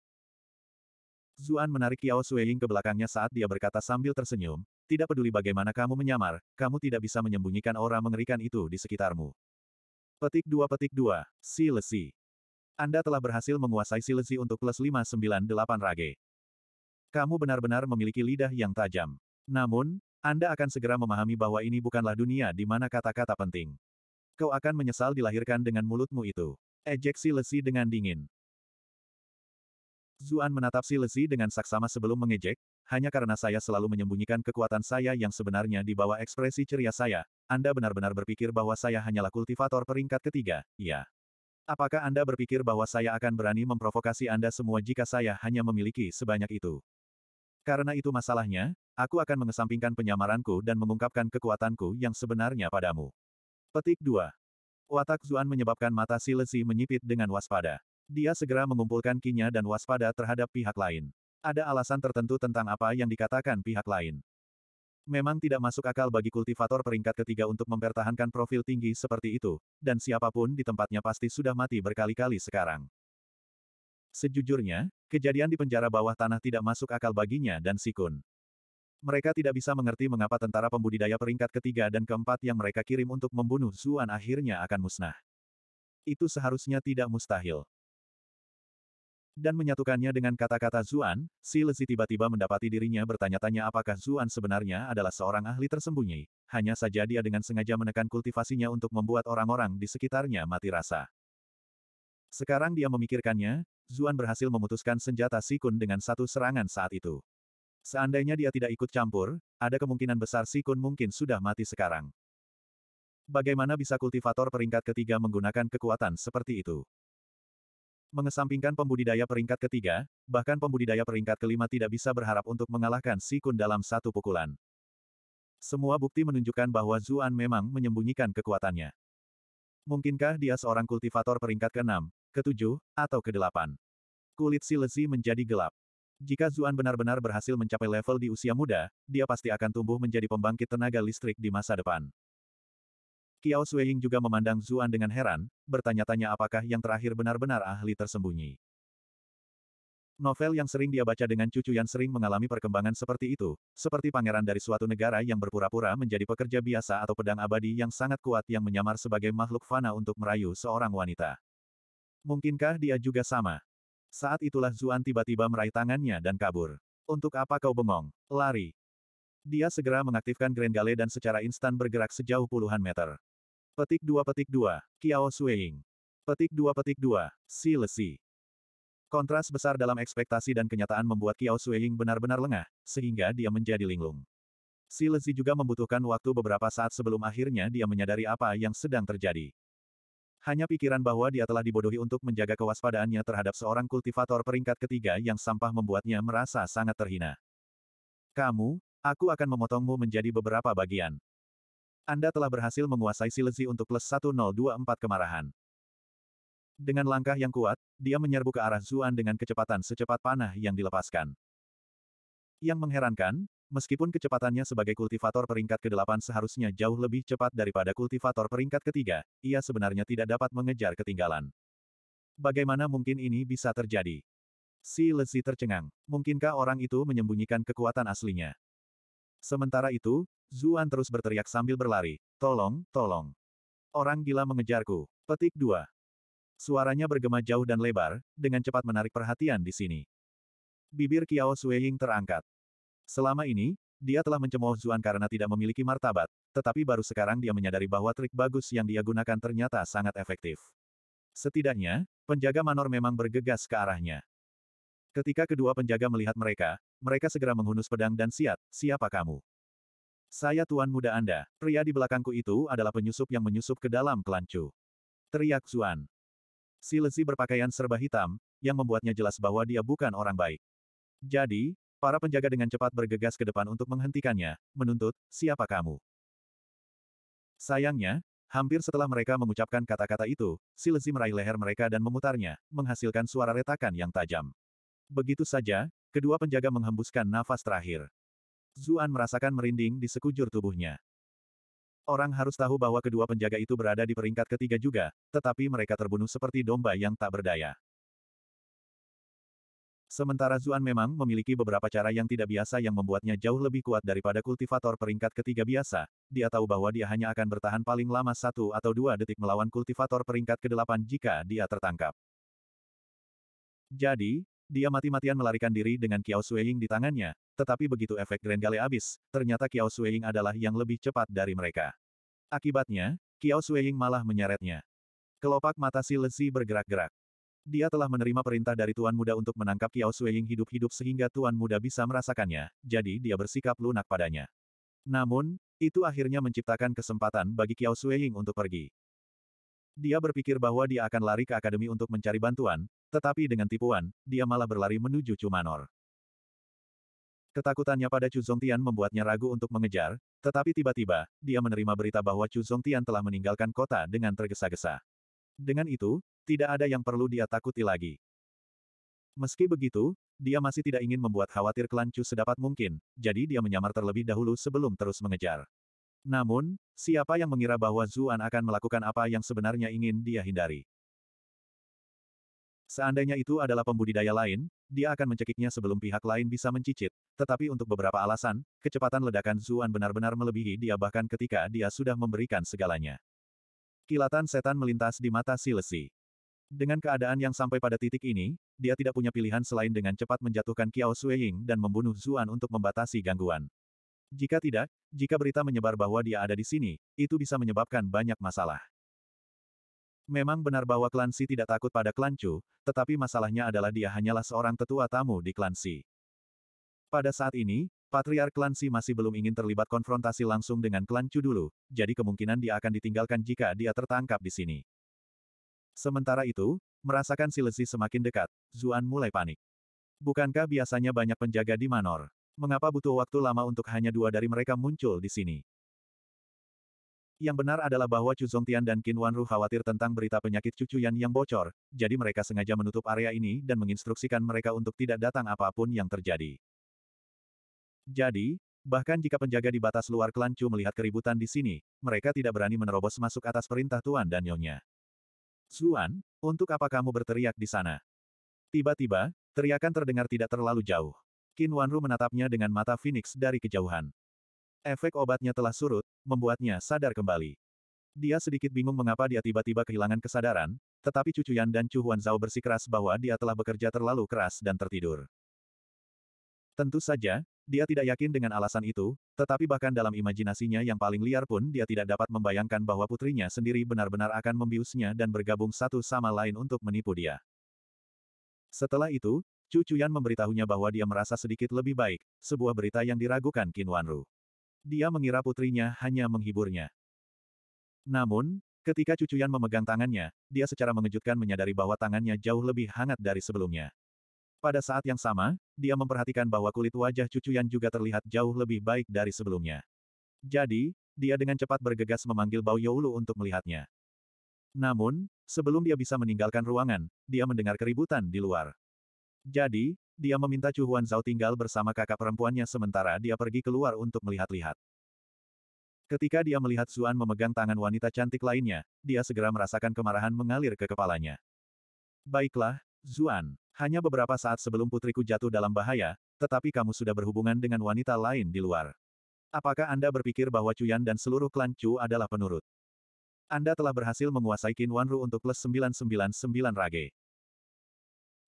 Zuan menarik Qiao Shuiying ke belakangnya saat dia berkata sambil tersenyum, tidak peduli bagaimana kamu menyamar, kamu tidak bisa menyembunyikan aura mengerikan itu di sekitarmu. Petik 2 petik 2, Silesi. Anda telah berhasil menguasai Silesi untuk plus 598 Rage. Kamu benar-benar memiliki lidah yang tajam. Namun, Anda akan segera memahami bahwa ini bukanlah dunia di mana kata-kata penting. Kau akan menyesal dilahirkan dengan mulutmu itu. Ejek Silesi dengan dingin. Zuan menatap si Lezi dengan saksama sebelum mengejek, hanya karena saya selalu menyembunyikan kekuatan saya yang sebenarnya di bawah ekspresi ceria saya, Anda benar-benar berpikir bahwa saya hanyalah kultivator peringkat ketiga, ya. Apakah Anda berpikir bahwa saya akan berani memprovokasi Anda semua jika saya hanya memiliki sebanyak itu? Karena itu masalahnya, aku akan mengesampingkan penyamaranku dan mengungkapkan kekuatanku yang sebenarnya padamu. Petik 2. Watak Zuan menyebabkan mata si Lezi menyipit dengan waspada. Dia segera mengumpulkan kinya dan waspada terhadap pihak lain. Ada alasan tertentu tentang apa yang dikatakan pihak lain. Memang tidak masuk akal bagi kultivator peringkat ketiga untuk mempertahankan profil tinggi seperti itu, dan siapapun di tempatnya pasti sudah mati berkali-kali sekarang. Sejujurnya, kejadian di penjara bawah tanah tidak masuk akal baginya dan Sikun. Mereka tidak bisa mengerti mengapa tentara pembudidaya peringkat ketiga dan keempat yang mereka kirim untuk membunuh Zuan akhirnya akan musnah. Itu seharusnya tidak mustahil dan menyatukannya dengan kata-kata Zuan, si Lezi tiba-tiba mendapati dirinya bertanya-tanya apakah Zuan sebenarnya adalah seorang ahli tersembunyi, hanya saja dia dengan sengaja menekan kultivasinya untuk membuat orang-orang di sekitarnya mati rasa. Sekarang dia memikirkannya, Zuan berhasil memutuskan senjata Sikun dengan satu serangan saat itu. Seandainya dia tidak ikut campur, ada kemungkinan besar Sikun mungkin sudah mati sekarang. Bagaimana bisa kultivator peringkat ketiga menggunakan kekuatan seperti itu? Mengesampingkan pembudidaya peringkat ketiga, bahkan pembudidaya peringkat kelima tidak bisa berharap untuk mengalahkan Si Kun dalam satu pukulan. Semua bukti menunjukkan bahwa Zuan memang menyembunyikan kekuatannya. Mungkinkah dia seorang kultivator peringkat ke-6, ke-7, atau ke-8? Kulit si Lezi menjadi gelap. Jika Zuan benar-benar berhasil mencapai level di usia muda, dia pasti akan tumbuh menjadi pembangkit tenaga listrik di masa depan. Yao Sueying juga memandang Zuan dengan heran, bertanya-tanya apakah yang terakhir benar-benar ahli tersembunyi. Novel yang sering dia baca dengan cucu yang sering mengalami perkembangan seperti itu, seperti pangeran dari suatu negara yang berpura-pura menjadi pekerja biasa atau pedang abadi yang sangat kuat yang menyamar sebagai makhluk fana untuk merayu seorang wanita. Mungkinkah dia juga sama? Saat itulah Zuan tiba-tiba meraih tangannya dan kabur. Untuk apa kau bengong? Lari. Dia segera mengaktifkan Grand Gale dan secara instan bergerak sejauh puluhan meter. Petik dua petik dua, Kiao Sueying. Petik dua petik dua, Si Lesi. Kontras besar dalam ekspektasi dan kenyataan membuat Kiao Sueying benar-benar lengah, sehingga dia menjadi linglung. Si Lesi juga membutuhkan waktu beberapa saat sebelum akhirnya dia menyadari apa yang sedang terjadi. Hanya pikiran bahwa dia telah dibodohi untuk menjaga kewaspadaannya terhadap seorang kultivator peringkat ketiga yang sampah membuatnya merasa sangat terhina. Kamu, aku akan memotongmu menjadi beberapa bagian. Anda telah berhasil menguasai Silesi untuk plus 1024 kemarahan. Dengan langkah yang kuat, dia menyerbu ke arah Zuan dengan kecepatan secepat panah yang dilepaskan. Yang mengherankan, meskipun kecepatannya sebagai kultivator peringkat ke-8 seharusnya jauh lebih cepat daripada kultivator peringkat ketiga, ia sebenarnya tidak dapat mengejar ketinggalan. Bagaimana mungkin ini bisa terjadi? Si Lezi tercengang. Mungkinkah orang itu menyembunyikan kekuatan aslinya? Sementara itu, Zuan terus berteriak sambil berlari. Tolong, tolong. Orang gila mengejarku. Petik dua. Suaranya bergema jauh dan lebar, dengan cepat menarik perhatian di sini. Bibir Kiao Sueying terangkat. Selama ini, dia telah mencemooh Zuan karena tidak memiliki martabat, tetapi baru sekarang dia menyadari bahwa trik bagus yang dia gunakan ternyata sangat efektif. Setidaknya, penjaga Manor memang bergegas ke arahnya. Ketika kedua penjaga melihat mereka, mereka segera menghunus pedang dan siap. siapa kamu? Saya tuan muda Anda, pria di belakangku itu adalah penyusup yang menyusup ke dalam kelancu. Teriak Zuan. Si Lezi berpakaian serba hitam, yang membuatnya jelas bahwa dia bukan orang baik. Jadi, para penjaga dengan cepat bergegas ke depan untuk menghentikannya, menuntut, siapa kamu? Sayangnya, hampir setelah mereka mengucapkan kata-kata itu, si Lezi meraih leher mereka dan memutarnya, menghasilkan suara retakan yang tajam. Begitu saja, kedua penjaga menghembuskan nafas terakhir. Zuan merasakan merinding di sekujur tubuhnya. Orang harus tahu bahwa kedua penjaga itu berada di peringkat ketiga juga, tetapi mereka terbunuh seperti domba yang tak berdaya. Sementara Zuan memang memiliki beberapa cara yang tidak biasa yang membuatnya jauh lebih kuat daripada kultivator peringkat ketiga biasa, dia tahu bahwa dia hanya akan bertahan paling lama satu atau dua detik melawan kultivator peringkat kedelapan jika dia tertangkap. Jadi, dia mati-matian melarikan diri dengan Kiao Suying di tangannya, tetapi begitu efek Grand gale habis, ternyata Kiao Suying adalah yang lebih cepat dari mereka. Akibatnya, Kiao Suying malah menyeretnya. Kelopak mata si Lezi bergerak-gerak. Dia telah menerima perintah dari Tuan Muda untuk menangkap Kiao Suying hidup-hidup sehingga Tuan Muda bisa merasakannya, jadi dia bersikap lunak padanya. Namun, itu akhirnya menciptakan kesempatan bagi Kiao Suying untuk pergi. Dia berpikir bahwa dia akan lari ke akademi untuk mencari bantuan, tetapi dengan tipuan, dia malah berlari menuju Cumanor. Ketakutannya pada Chu Zongtian membuatnya ragu untuk mengejar, tetapi tiba-tiba, dia menerima berita bahwa Chu Zongtian telah meninggalkan kota dengan tergesa-gesa. Dengan itu, tidak ada yang perlu dia takuti lagi. Meski begitu, dia masih tidak ingin membuat khawatir klan Chu sedapat mungkin, jadi dia menyamar terlebih dahulu sebelum terus mengejar. Namun, siapa yang mengira bahwa Zuan akan melakukan apa yang sebenarnya ingin dia hindari? Seandainya itu adalah pembudidaya lain, dia akan mencekiknya sebelum pihak lain bisa mencicit. Tetapi untuk beberapa alasan, kecepatan ledakan Zuan benar-benar melebihi dia bahkan ketika dia sudah memberikan segalanya. Kilatan setan melintas di mata Silesi. Dengan keadaan yang sampai pada titik ini, dia tidak punya pilihan selain dengan cepat menjatuhkan Kiao Sueying dan membunuh Zuan untuk membatasi gangguan. Jika tidak, jika berita menyebar bahwa dia ada di sini, itu bisa menyebabkan banyak masalah. Memang benar bahwa klan Si tidak takut pada klan Chu, tetapi masalahnya adalah dia hanyalah seorang tetua tamu di klan Si. Pada saat ini, Patriark klan Si masih belum ingin terlibat konfrontasi langsung dengan klan Chu dulu, jadi kemungkinan dia akan ditinggalkan jika dia tertangkap di sini. Sementara itu, merasakan si Lezi semakin dekat, Zuan mulai panik. Bukankah biasanya banyak penjaga di Manor? Mengapa butuh waktu lama untuk hanya dua dari mereka muncul di sini? Yang benar adalah bahwa Chu Zongtian dan Qin Wanru khawatir tentang berita penyakit cucu Yan yang bocor, jadi mereka sengaja menutup area ini dan menginstruksikan mereka untuk tidak datang apapun yang terjadi. Jadi, bahkan jika penjaga di batas luar klan Chu melihat keributan di sini, mereka tidak berani menerobos masuk atas perintah Tuan dan Nyonya. Zuan, untuk apa kamu berteriak di sana? Tiba-tiba, teriakan terdengar tidak terlalu jauh. Qin Wanru menatapnya dengan mata Phoenix dari kejauhan. Efek obatnya telah surut, membuatnya sadar kembali. Dia sedikit bingung mengapa dia tiba-tiba kehilangan kesadaran, tetapi cucu Yan dan Chu Zhao bersikeras bahwa dia telah bekerja terlalu keras dan tertidur. Tentu saja, dia tidak yakin dengan alasan itu, tetapi bahkan dalam imajinasinya yang paling liar pun dia tidak dapat membayangkan bahwa putrinya sendiri benar-benar akan membiusnya dan bergabung satu sama lain untuk menipu dia. Setelah itu, cucu Yan memberitahunya bahwa dia merasa sedikit lebih baik, sebuah berita yang diragukan Qin Wanru dia mengira putrinya hanya menghiburnya. Namun, ketika cucuyan memegang tangannya, dia secara mengejutkan menyadari bahwa tangannya jauh lebih hangat dari sebelumnya. Pada saat yang sama, dia memperhatikan bahwa kulit wajah cucuyan juga terlihat jauh lebih baik dari sebelumnya. Jadi, dia dengan cepat bergegas memanggil Bao Youlu untuk melihatnya. Namun, sebelum dia bisa meninggalkan ruangan, dia mendengar keributan di luar. Jadi, dia meminta Chu Huan Zhao tinggal bersama kakak perempuannya sementara dia pergi keluar untuk melihat-lihat. Ketika dia melihat Zuan memegang tangan wanita cantik lainnya, dia segera merasakan kemarahan mengalir ke kepalanya. Baiklah, Zuan. Hanya beberapa saat sebelum putriku jatuh dalam bahaya, tetapi kamu sudah berhubungan dengan wanita lain di luar. Apakah Anda berpikir bahwa Cuyan dan seluruh klan Chu adalah penurut? Anda telah berhasil menguasai Qin Wanru untuk plus 999 Rage.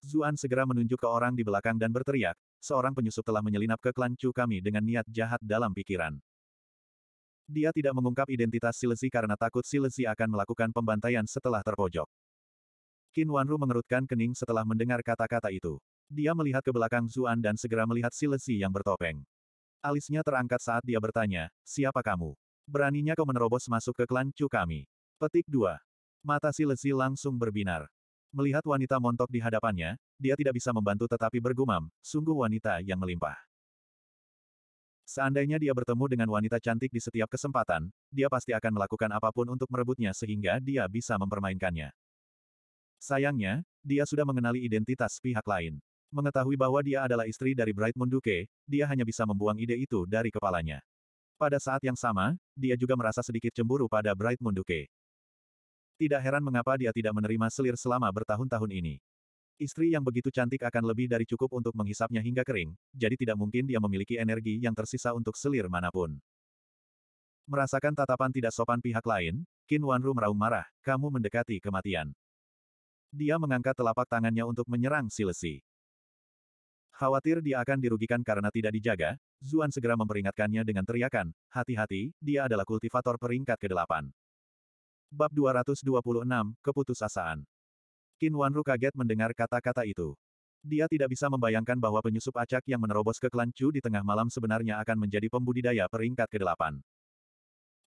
Zuan segera menunjuk ke orang di belakang dan berteriak, seorang penyusup telah menyelinap ke klan Chu kami dengan niat jahat dalam pikiran. Dia tidak mengungkap identitas Silesi karena takut Silesi akan melakukan pembantaian setelah terpojok. Qin Wanru mengerutkan kening setelah mendengar kata-kata itu. Dia melihat ke belakang Zuan dan segera melihat Silesi yang bertopeng. Alisnya terangkat saat dia bertanya, siapa kamu? Beraninya kau menerobos masuk ke klan Chu kami. Petik 2. Mata Silesi langsung berbinar. Melihat wanita montok di hadapannya, dia tidak bisa membantu tetapi bergumam, sungguh wanita yang melimpah. Seandainya dia bertemu dengan wanita cantik di setiap kesempatan, dia pasti akan melakukan apapun untuk merebutnya sehingga dia bisa mempermainkannya. Sayangnya, dia sudah mengenali identitas pihak lain. Mengetahui bahwa dia adalah istri dari Bright Munduke, dia hanya bisa membuang ide itu dari kepalanya. Pada saat yang sama, dia juga merasa sedikit cemburu pada Bright Munduke. Tidak heran mengapa dia tidak menerima selir selama bertahun-tahun ini. Istri yang begitu cantik akan lebih dari cukup untuk menghisapnya hingga kering, jadi tidak mungkin dia memiliki energi yang tersisa untuk selir manapun. Merasakan tatapan tidak sopan pihak lain, Qin Wanru meraung marah, kamu mendekati kematian. Dia mengangkat telapak tangannya untuk menyerang Silesi. Khawatir dia akan dirugikan karena tidak dijaga, Zuan segera memperingatkannya dengan teriakan, hati-hati, dia adalah kultivator peringkat ke-8. Bab 226, Keputusasaan. Qin Wanru kaget mendengar kata-kata itu. Dia tidak bisa membayangkan bahwa penyusup acak yang menerobos ke klan Chu di tengah malam sebenarnya akan menjadi pembudidaya peringkat ke-8.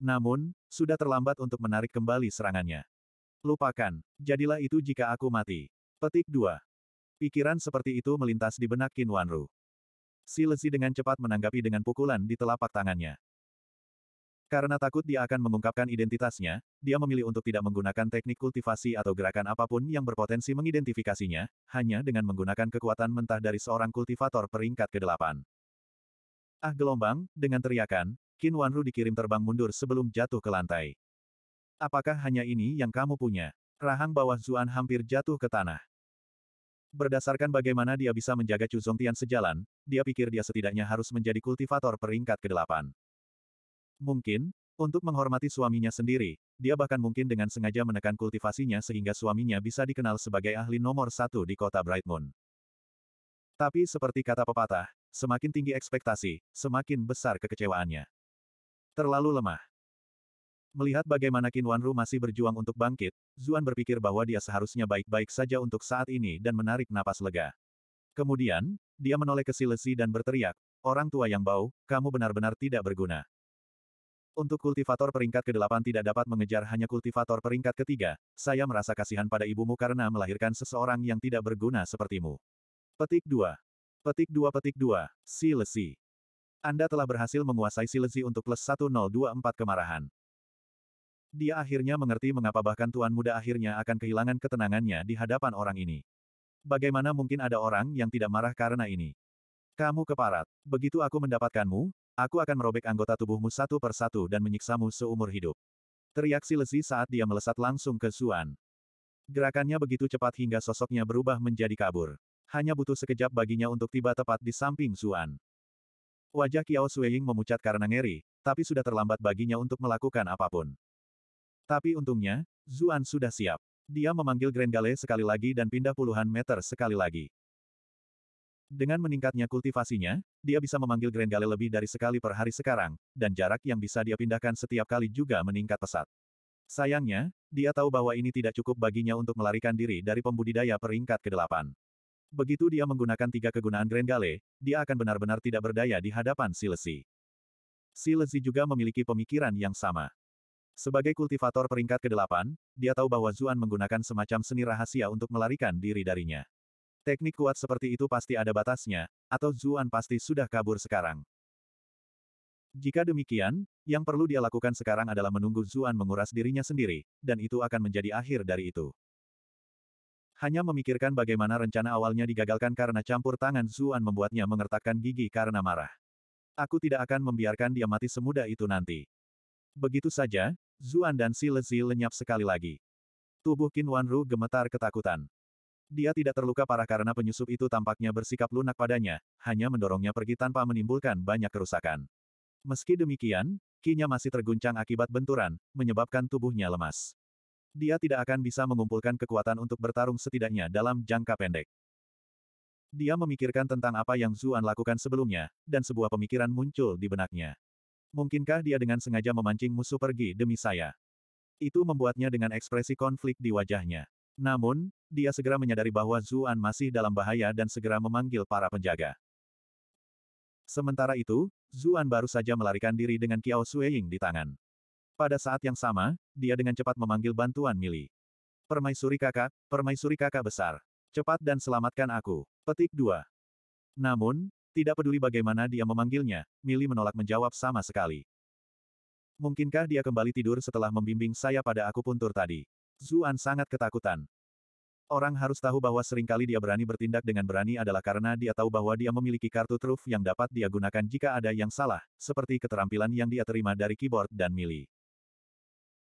Namun, sudah terlambat untuk menarik kembali serangannya. Lupakan, jadilah itu jika aku mati. Petik 2. Pikiran seperti itu melintas di benak Qin Wanru. Si Lezi dengan cepat menanggapi dengan pukulan di telapak tangannya. Karena takut dia akan mengungkapkan identitasnya, dia memilih untuk tidak menggunakan teknik kultivasi atau gerakan apapun yang berpotensi mengidentifikasinya, hanya dengan menggunakan kekuatan mentah dari seorang kultivator peringkat ke-8. Ah gelombang, dengan teriakan, Qin Wanru dikirim terbang mundur sebelum jatuh ke lantai. Apakah hanya ini yang kamu punya? Rahang bawah Zuan hampir jatuh ke tanah. Berdasarkan bagaimana dia bisa menjaga Chu Zongtian sejalan, dia pikir dia setidaknya harus menjadi kultivator peringkat ke-8. Mungkin, untuk menghormati suaminya sendiri, dia bahkan mungkin dengan sengaja menekan kultivasinya sehingga suaminya bisa dikenal sebagai ahli nomor satu di kota Bright Moon. Tapi seperti kata pepatah, semakin tinggi ekspektasi, semakin besar kekecewaannya. Terlalu lemah. Melihat bagaimana Qin Wanru masih berjuang untuk bangkit, Zuan berpikir bahwa dia seharusnya baik-baik saja untuk saat ini dan menarik napas lega. Kemudian, dia menoleh ke Silesi dan berteriak, Orang tua yang bau, kamu benar-benar tidak berguna. Untuk kultivator peringkat ke-8 tidak dapat mengejar hanya kultivator peringkat ketiga, saya merasa kasihan pada ibumu karena melahirkan seseorang yang tidak berguna sepertimu. Petik 2. Petik 2 Petik 2. Lesi. Anda telah berhasil menguasai Lesi untuk plus 1024 kemarahan. Dia akhirnya mengerti mengapa bahkan Tuan Muda akhirnya akan kehilangan ketenangannya di hadapan orang ini. Bagaimana mungkin ada orang yang tidak marah karena ini? Kamu keparat. Begitu aku mendapatkanmu, Aku akan merobek anggota tubuhmu satu per satu dan menyiksamu seumur hidup. Teriak si Lezi saat dia melesat langsung ke Suan. Gerakannya begitu cepat hingga sosoknya berubah menjadi kabur. Hanya butuh sekejap baginya untuk tiba tepat di samping Suan. Wajah Kiao Sueying memucat karena ngeri, tapi sudah terlambat baginya untuk melakukan apapun. Tapi untungnya, Zuan sudah siap. Dia memanggil Grendale sekali lagi dan pindah puluhan meter sekali lagi. Dengan meningkatnya kultivasinya, dia bisa memanggil Grand Gale lebih dari sekali per hari sekarang, dan jarak yang bisa dia pindahkan setiap kali juga meningkat pesat. Sayangnya, dia tahu bahwa ini tidak cukup baginya untuk melarikan diri dari pembudidaya peringkat ke-8. Begitu dia menggunakan tiga kegunaan Grand Gale, dia akan benar-benar tidak berdaya di hadapan Silesi. Silesi juga memiliki pemikiran yang sama. Sebagai kultivator peringkat ke-8, dia tahu bahwa Zuan menggunakan semacam seni rahasia untuk melarikan diri darinya. Teknik kuat seperti itu pasti ada batasnya, atau Zuan pasti sudah kabur sekarang. Jika demikian, yang perlu dia lakukan sekarang adalah menunggu Zuan menguras dirinya sendiri, dan itu akan menjadi akhir dari itu. Hanya memikirkan bagaimana rencana awalnya digagalkan karena campur tangan Zuan membuatnya mengertakkan gigi karena marah. Aku tidak akan membiarkan dia mati semudah itu nanti. Begitu saja, Zuan dan Si Lezi lenyap sekali lagi. Tubuh Qin Wanru gemetar ketakutan. Dia tidak terluka parah karena penyusup itu tampaknya bersikap lunak padanya, hanya mendorongnya pergi tanpa menimbulkan banyak kerusakan. Meski demikian, kinya masih terguncang akibat benturan, menyebabkan tubuhnya lemas. Dia tidak akan bisa mengumpulkan kekuatan untuk bertarung setidaknya dalam jangka pendek. Dia memikirkan tentang apa yang Zuan lakukan sebelumnya, dan sebuah pemikiran muncul di benaknya. Mungkinkah dia dengan sengaja memancing musuh pergi demi saya? Itu membuatnya dengan ekspresi konflik di wajahnya. Namun, dia segera menyadari bahwa Zuan masih dalam bahaya dan segera memanggil para penjaga. Sementara itu, Zuan baru saja melarikan diri dengan Kiao Sueying di tangan. Pada saat yang sama, dia dengan cepat memanggil bantuan Mili. Permaisuri kakak, permaisuri kakak besar. Cepat dan selamatkan aku. Petik 2. Namun, tidak peduli bagaimana dia memanggilnya, Mili menolak menjawab sama sekali. Mungkinkah dia kembali tidur setelah membimbing saya pada aku puntur tadi? Zuan sangat ketakutan. Orang harus tahu bahwa seringkali dia berani bertindak dengan berani adalah karena dia tahu bahwa dia memiliki kartu truf yang dapat dia gunakan jika ada yang salah, seperti keterampilan yang dia terima dari keyboard dan mili.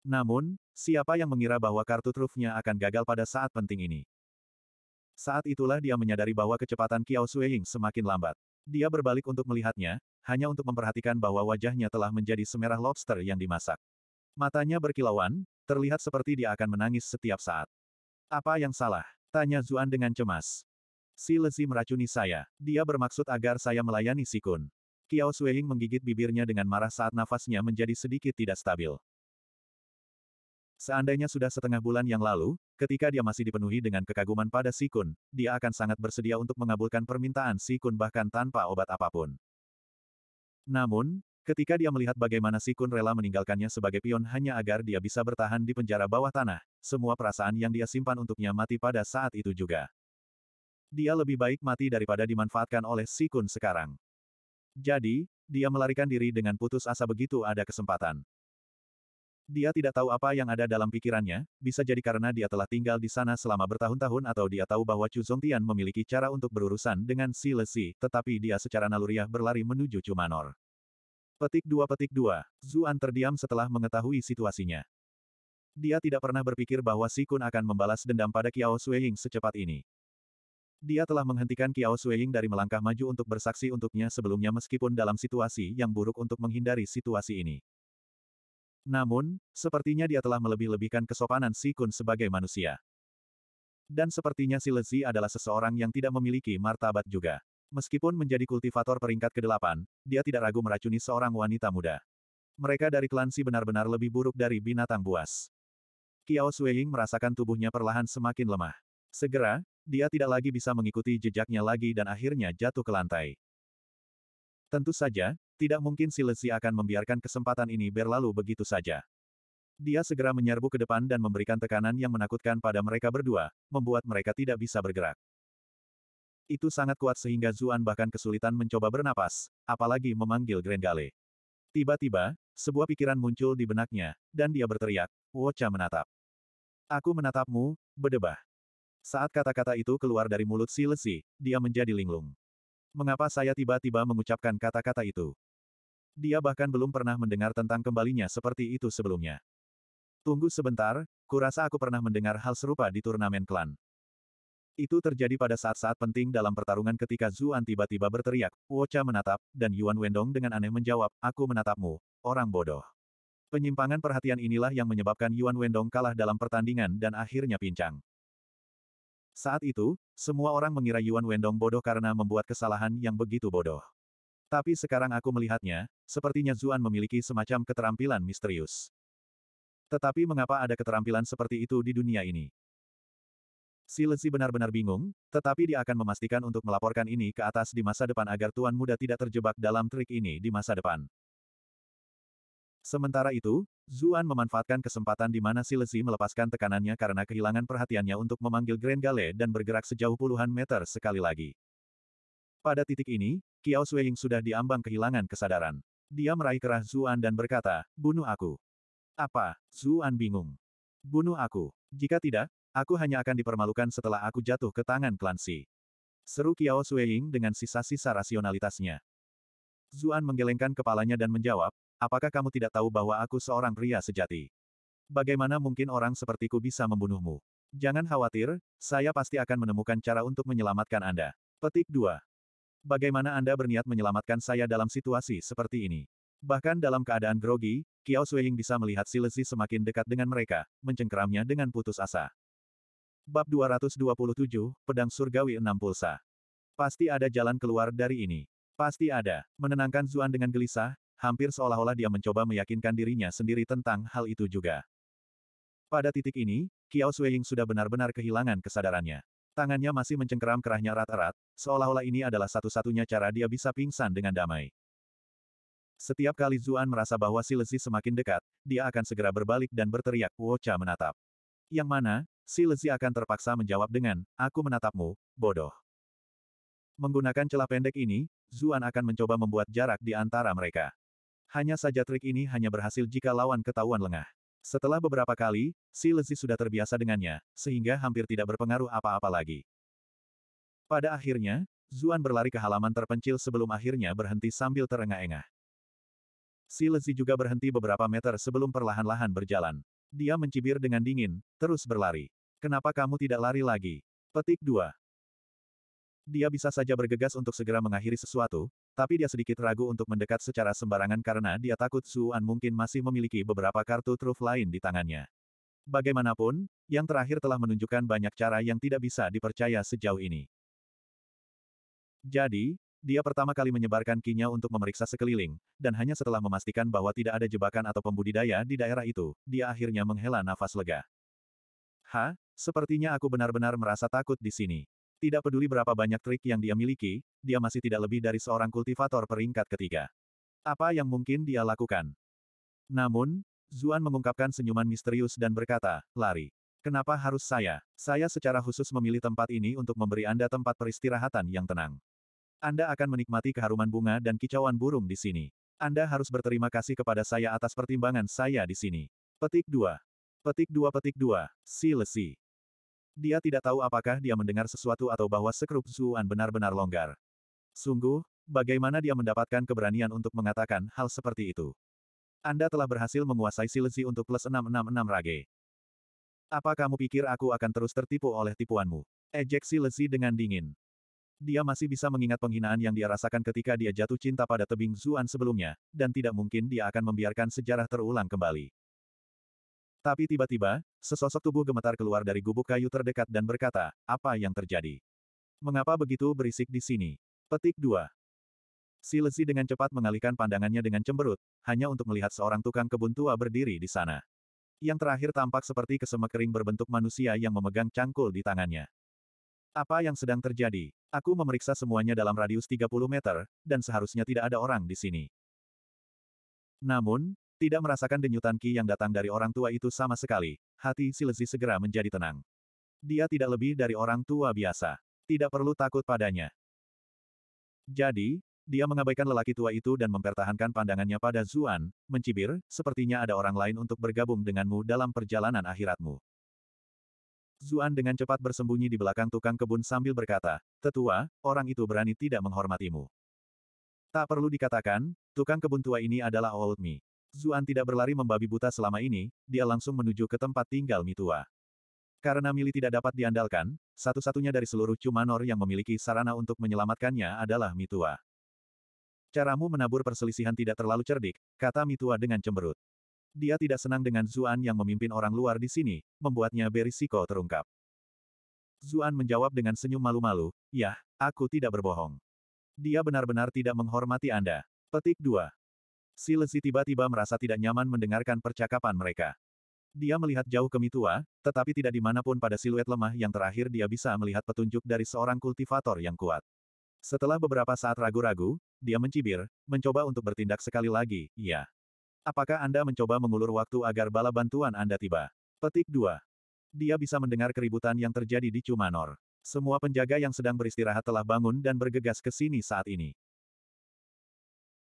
Namun, siapa yang mengira bahwa kartu trufnya akan gagal pada saat penting ini? Saat itulah dia menyadari bahwa kecepatan Qiao Sueying semakin lambat. Dia berbalik untuk melihatnya, hanya untuk memperhatikan bahwa wajahnya telah menjadi semerah lobster yang dimasak. Matanya berkilauan, terlihat seperti dia akan menangis setiap saat. Apa yang salah? Tanya Zuan dengan cemas. Si Lezi meracuni saya. Dia bermaksud agar saya melayani si Kun. Kiao Sueying menggigit bibirnya dengan marah saat nafasnya menjadi sedikit tidak stabil. Seandainya sudah setengah bulan yang lalu, ketika dia masih dipenuhi dengan kekaguman pada Si Kun, dia akan sangat bersedia untuk mengabulkan permintaan Si Kun bahkan tanpa obat apapun. Namun, Ketika dia melihat bagaimana Sikun rela meninggalkannya sebagai pion hanya agar dia bisa bertahan di penjara bawah tanah, semua perasaan yang dia simpan untuknya mati pada saat itu juga. Dia lebih baik mati daripada dimanfaatkan oleh Sikun sekarang. Jadi, dia melarikan diri dengan putus asa begitu ada kesempatan. Dia tidak tahu apa yang ada dalam pikirannya, bisa jadi karena dia telah tinggal di sana selama bertahun-tahun atau dia tahu bahwa Chu Zongtian memiliki cara untuk berurusan dengan Si Lesi, tetapi dia secara naluriah berlari menuju Chu Manor. Petik dua petik dua, Zuan terdiam setelah mengetahui situasinya. Dia tidak pernah berpikir bahwa si Kun akan membalas dendam pada Kiao Sueying secepat ini. Dia telah menghentikan Kiao Sueying dari melangkah maju untuk bersaksi untuknya sebelumnya meskipun dalam situasi yang buruk untuk menghindari situasi ini. Namun, sepertinya dia telah melebih-lebihkan kesopanan si Kun sebagai manusia. Dan sepertinya si Lezi adalah seseorang yang tidak memiliki martabat juga. Meskipun menjadi kultivator peringkat ke-8, dia tidak ragu meracuni seorang wanita muda. Mereka dari klan Si benar-benar lebih buruk dari binatang buas. Kiao Sueying merasakan tubuhnya perlahan semakin lemah. Segera, dia tidak lagi bisa mengikuti jejaknya lagi dan akhirnya jatuh ke lantai. Tentu saja, tidak mungkin si Lesi akan membiarkan kesempatan ini berlalu begitu saja. Dia segera menyerbu ke depan dan memberikan tekanan yang menakutkan pada mereka berdua, membuat mereka tidak bisa bergerak. Itu sangat kuat sehingga Zuan bahkan kesulitan mencoba bernapas, apalagi memanggil Grengale. Tiba-tiba, sebuah pikiran muncul di benaknya, dan dia berteriak, Wocha menatap. Aku menatapmu, bedebah. Saat kata-kata itu keluar dari mulut si lesi, dia menjadi linglung. Mengapa saya tiba-tiba mengucapkan kata-kata itu? Dia bahkan belum pernah mendengar tentang kembalinya seperti itu sebelumnya. Tunggu sebentar, kurasa aku pernah mendengar hal serupa di turnamen klan. Itu terjadi pada saat-saat penting dalam pertarungan ketika Zuan tiba-tiba berteriak, Wocha menatap, dan Yuan Wendong dengan aneh menjawab, aku menatapmu, orang bodoh. Penyimpangan perhatian inilah yang menyebabkan Yuan Wendong kalah dalam pertandingan dan akhirnya pincang. Saat itu, semua orang mengira Yuan Wendong bodoh karena membuat kesalahan yang begitu bodoh. Tapi sekarang aku melihatnya, sepertinya Zuan memiliki semacam keterampilan misterius. Tetapi mengapa ada keterampilan seperti itu di dunia ini? Si Lesi benar-benar bingung, tetapi dia akan memastikan untuk melaporkan ini ke atas di masa depan agar Tuan Muda tidak terjebak dalam trik ini di masa depan. Sementara itu, Zuan memanfaatkan kesempatan di mana si Lesi melepaskan tekanannya karena kehilangan perhatiannya untuk memanggil Grand Gale dan bergerak sejauh puluhan meter sekali lagi. Pada titik ini, Kiao Sueying sudah diambang kehilangan kesadaran. Dia meraih kerah Zuan dan berkata, bunuh aku. Apa? Zuan bingung. Bunuh aku. Jika tidak, Aku hanya akan dipermalukan setelah aku jatuh ke tangan Klan Si. Seru Kiao Sueying dengan sisa-sisa rasionalitasnya. Zuan menggelengkan kepalanya dan menjawab, apakah kamu tidak tahu bahwa aku seorang pria sejati? Bagaimana mungkin orang sepertiku bisa membunuhmu? Jangan khawatir, saya pasti akan menemukan cara untuk menyelamatkan Anda. Petik 2. Bagaimana Anda berniat menyelamatkan saya dalam situasi seperti ini? Bahkan dalam keadaan grogi, Kiao Sueying bisa melihat Silesi semakin dekat dengan mereka, mencengkeramnya dengan putus asa. Bab 227, Pedang Surgawi 6 Pulsa. Pasti ada jalan keluar dari ini. Pasti ada. Menenangkan Zuan dengan gelisah, hampir seolah-olah dia mencoba meyakinkan dirinya sendiri tentang hal itu juga. Pada titik ini, Kiao Sueying sudah benar-benar kehilangan kesadarannya. Tangannya masih mencengkeram kerahnya rat-rat, seolah-olah ini adalah satu-satunya cara dia bisa pingsan dengan damai. Setiap kali Zuan merasa bahwa si Lezi semakin dekat, dia akan segera berbalik dan berteriak, Wocha menatap. Yang mana, si Lezi akan terpaksa menjawab dengan, aku menatapmu, bodoh. Menggunakan celah pendek ini, Zuan akan mencoba membuat jarak di antara mereka. Hanya saja trik ini hanya berhasil jika lawan ketahuan lengah. Setelah beberapa kali, si Lezi sudah terbiasa dengannya, sehingga hampir tidak berpengaruh apa-apa lagi. Pada akhirnya, Zuan berlari ke halaman terpencil sebelum akhirnya berhenti sambil terengah-engah. Si Lezi juga berhenti beberapa meter sebelum perlahan-lahan berjalan. Dia mencibir dengan dingin, terus berlari. Kenapa kamu tidak lari lagi? Petik 2. Dia bisa saja bergegas untuk segera mengakhiri sesuatu, tapi dia sedikit ragu untuk mendekat secara sembarangan karena dia takut Suan mungkin masih memiliki beberapa kartu truf lain di tangannya. Bagaimanapun, yang terakhir telah menunjukkan banyak cara yang tidak bisa dipercaya sejauh ini. Jadi, dia pertama kali menyebarkan kinya untuk memeriksa sekeliling, dan hanya setelah memastikan bahwa tidak ada jebakan atau pembudidaya di daerah itu, dia akhirnya menghela nafas lega. Ha, sepertinya aku benar-benar merasa takut di sini. Tidak peduli berapa banyak trik yang dia miliki, dia masih tidak lebih dari seorang kultivator peringkat ketiga. Apa yang mungkin dia lakukan? Namun, Zuan mengungkapkan senyuman misterius dan berkata, lari. Kenapa harus saya? Saya secara khusus memilih tempat ini untuk memberi Anda tempat peristirahatan yang tenang. Anda akan menikmati keharuman bunga dan kicauan burung di sini. Anda harus berterima kasih kepada saya atas pertimbangan saya di sini. Petik 2. Petik dua petik dua, si lesi. Dia tidak tahu apakah dia mendengar sesuatu atau bahwa sekrup Zuan benar-benar longgar. Sungguh, bagaimana dia mendapatkan keberanian untuk mengatakan hal seperti itu? Anda telah berhasil menguasai si lesi untuk plus 666 rage. Apa kamu pikir aku akan terus tertipu oleh tipuanmu? Ejek si lesi dengan dingin. Dia masih bisa mengingat penghinaan yang dia rasakan ketika dia jatuh cinta pada tebing Zuan sebelumnya, dan tidak mungkin dia akan membiarkan sejarah terulang kembali. Tapi tiba-tiba, sesosok tubuh gemetar keluar dari gubuk kayu terdekat dan berkata, apa yang terjadi? Mengapa begitu berisik di sini? Petik 2. Si Lezi dengan cepat mengalihkan pandangannya dengan cemberut, hanya untuk melihat seorang tukang kebun tua berdiri di sana. Yang terakhir tampak seperti kesemek kering berbentuk manusia yang memegang cangkul di tangannya. Apa yang sedang terjadi? Aku memeriksa semuanya dalam radius 30 meter, dan seharusnya tidak ada orang di sini. Namun, tidak merasakan denyutan Ki yang datang dari orang tua itu sama sekali, hati Silzi segera menjadi tenang. Dia tidak lebih dari orang tua biasa. Tidak perlu takut padanya. Jadi, dia mengabaikan lelaki tua itu dan mempertahankan pandangannya pada Zuan, mencibir, sepertinya ada orang lain untuk bergabung denganmu dalam perjalanan akhiratmu. Zuan dengan cepat bersembunyi di belakang tukang kebun sambil berkata, Tetua, orang itu berani tidak menghormatimu. Tak perlu dikatakan, tukang kebun tua ini adalah Old Mi. Zuan tidak berlari membabi buta selama ini, dia langsung menuju ke tempat tinggal Mitua. Karena Mili tidak dapat diandalkan, satu-satunya dari seluruh Cumanor yang memiliki sarana untuk menyelamatkannya adalah Mitua. Caramu menabur perselisihan tidak terlalu cerdik, kata Mitua dengan cemberut. Dia tidak senang dengan Zuan yang memimpin orang luar di sini, membuatnya berisiko terungkap. Zuan menjawab dengan senyum malu-malu, Yah, aku tidak berbohong. Dia benar-benar tidak menghormati Anda. Petik 2. Si Lesi tiba-tiba merasa tidak nyaman mendengarkan percakapan mereka. Dia melihat jauh ke Mitua, tetapi tidak dimanapun pada siluet lemah yang terakhir dia bisa melihat petunjuk dari seorang kultivator yang kuat. Setelah beberapa saat ragu-ragu, dia mencibir, mencoba untuk bertindak sekali lagi, Iya. Apakah Anda mencoba mengulur waktu agar bala bantuan Anda tiba? Petik 2. Dia bisa mendengar keributan yang terjadi di Cumanor. Semua penjaga yang sedang beristirahat telah bangun dan bergegas ke sini saat ini.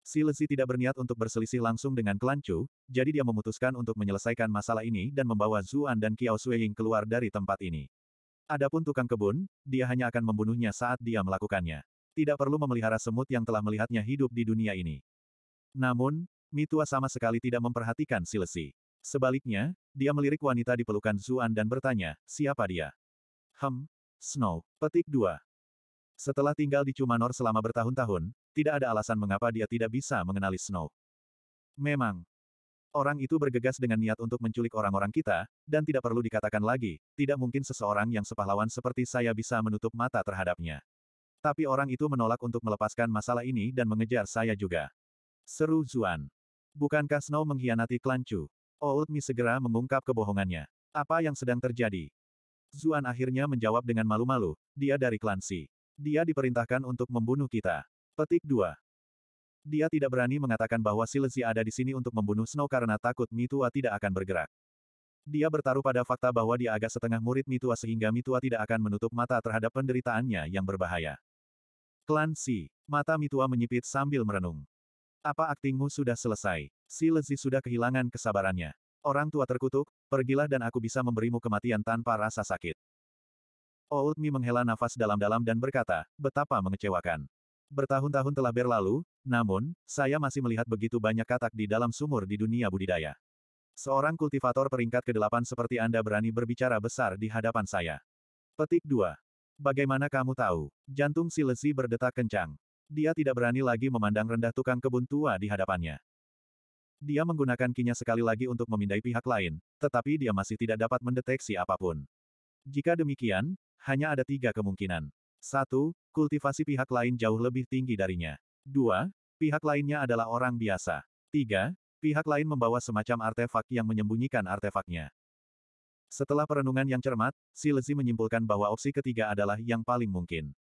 Si Lesi tidak berniat untuk berselisih langsung dengan klan Chu, jadi dia memutuskan untuk menyelesaikan masalah ini dan membawa Zuan dan Kiao Sueying keluar dari tempat ini. Adapun tukang kebun, dia hanya akan membunuhnya saat dia melakukannya. Tidak perlu memelihara semut yang telah melihatnya hidup di dunia ini. Namun, Mitua sama sekali tidak memperhatikan si Lesi. Sebaliknya, dia melirik wanita di pelukan Zuan dan bertanya, siapa dia? Hem, Snow, petik 2. Setelah tinggal di Cumanor selama bertahun-tahun, tidak ada alasan mengapa dia tidak bisa mengenali Snow. Memang. Orang itu bergegas dengan niat untuk menculik orang-orang kita, dan tidak perlu dikatakan lagi, tidak mungkin seseorang yang sepahlawan seperti saya bisa menutup mata terhadapnya. Tapi orang itu menolak untuk melepaskan masalah ini dan mengejar saya juga. Seru Zuan. Bukankah Snow mengkhianati klan Chu? Oh, mi segera mengungkap kebohongannya. Apa yang sedang terjadi? Zuan akhirnya menjawab dengan malu-malu, dia dari klan Si. Dia diperintahkan untuk membunuh kita. Petik 2. Dia tidak berani mengatakan bahwa Silesi ada di sini untuk membunuh Snow karena takut Mitua tidak akan bergerak. Dia bertaruh pada fakta bahwa dia agak setengah murid Mitua sehingga Mitua tidak akan menutup mata terhadap penderitaannya yang berbahaya. Klan Si. Mata Mitua menyipit sambil merenung. Apa aktingmu sudah selesai? Si Lezi sudah kehilangan kesabarannya. Orang tua terkutuk, pergilah dan aku bisa memberimu kematian tanpa rasa sakit. Old Mi menghela nafas dalam-dalam dan berkata, betapa mengecewakan. Bertahun-tahun telah berlalu, namun, saya masih melihat begitu banyak katak di dalam sumur di dunia budidaya. Seorang kultivator peringkat ke-8 seperti Anda berani berbicara besar di hadapan saya. Petik 2. Bagaimana kamu tahu? Jantung si lesi berdetak kencang. Dia tidak berani lagi memandang rendah tukang kebun tua di hadapannya. Dia menggunakan kinya sekali lagi untuk memindai pihak lain, tetapi dia masih tidak dapat mendeteksi apapun. Jika demikian, hanya ada tiga kemungkinan. Satu, kultivasi pihak lain jauh lebih tinggi darinya. Dua, pihak lainnya adalah orang biasa. Tiga, pihak lain membawa semacam artefak yang menyembunyikan artefaknya. Setelah perenungan yang cermat, si Lezi menyimpulkan bahwa opsi ketiga adalah yang paling mungkin.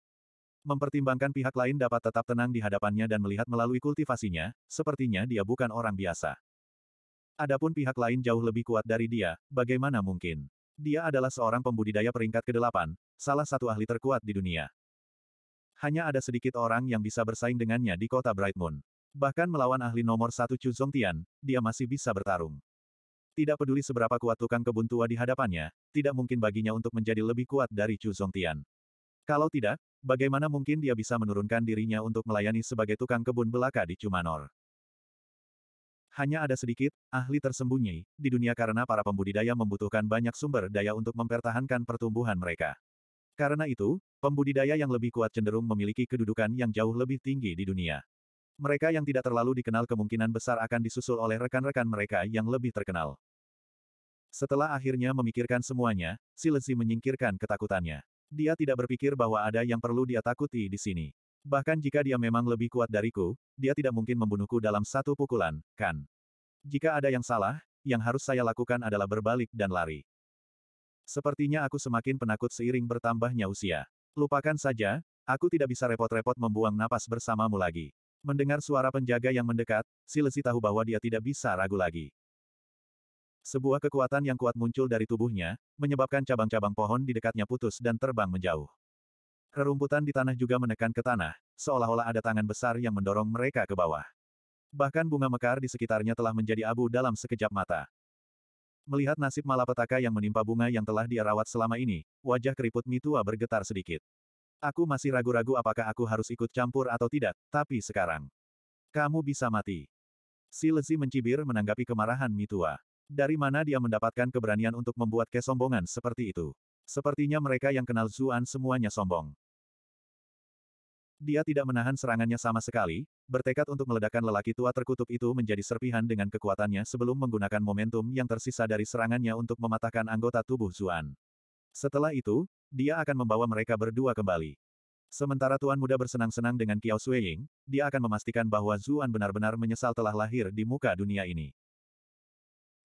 Mempertimbangkan pihak lain dapat tetap tenang di hadapannya dan melihat melalui kultivasinya, sepertinya dia bukan orang biasa. Adapun pihak lain jauh lebih kuat dari dia, bagaimana mungkin? Dia adalah seorang pembudidaya peringkat ke-8, salah satu ahli terkuat di dunia. Hanya ada sedikit orang yang bisa bersaing dengannya di kota Bright Moon. Bahkan melawan ahli nomor satu Chu Zongtian, dia masih bisa bertarung. Tidak peduli seberapa kuat tukang kebun tua di hadapannya, tidak mungkin baginya untuk menjadi lebih kuat dari Chu Zongtian. Kalau tidak, bagaimana mungkin dia bisa menurunkan dirinya untuk melayani sebagai tukang kebun belaka di Cumanor? Hanya ada sedikit ahli tersembunyi di dunia karena para pembudidaya membutuhkan banyak sumber daya untuk mempertahankan pertumbuhan mereka. Karena itu, pembudidaya yang lebih kuat cenderung memiliki kedudukan yang jauh lebih tinggi di dunia. Mereka yang tidak terlalu dikenal kemungkinan besar akan disusul oleh rekan-rekan mereka yang lebih terkenal. Setelah akhirnya memikirkan semuanya, Silesi menyingkirkan ketakutannya. Dia tidak berpikir bahwa ada yang perlu dia takuti di sini. Bahkan jika dia memang lebih kuat dariku, dia tidak mungkin membunuhku dalam satu pukulan, kan? Jika ada yang salah, yang harus saya lakukan adalah berbalik dan lari. Sepertinya aku semakin penakut seiring bertambahnya usia. Lupakan saja, aku tidak bisa repot-repot membuang napas bersamamu lagi. Mendengar suara penjaga yang mendekat, si tahu bahwa dia tidak bisa ragu lagi. Sebuah kekuatan yang kuat muncul dari tubuhnya, menyebabkan cabang-cabang pohon di dekatnya putus dan terbang menjauh. Rerumputan di tanah juga menekan ke tanah, seolah-olah ada tangan besar yang mendorong mereka ke bawah. Bahkan bunga mekar di sekitarnya telah menjadi abu dalam sekejap mata. Melihat nasib malapetaka yang menimpa bunga yang telah dia rawat selama ini, wajah keriput Mitua bergetar sedikit. Aku masih ragu-ragu apakah aku harus ikut campur atau tidak, tapi sekarang. Kamu bisa mati. Si Lezi mencibir menanggapi kemarahan Mitua. Dari mana dia mendapatkan keberanian untuk membuat kesombongan seperti itu? Sepertinya mereka yang kenal Zuan semuanya sombong. Dia tidak menahan serangannya sama sekali, bertekad untuk meledakkan lelaki tua terkutuk itu menjadi serpihan dengan kekuatannya sebelum menggunakan momentum yang tersisa dari serangannya untuk mematahkan anggota tubuh Zuan. Setelah itu, dia akan membawa mereka berdua kembali. Sementara Tuan Muda bersenang-senang dengan Kiao Sui dia akan memastikan bahwa Zuan benar-benar menyesal telah lahir di muka dunia ini.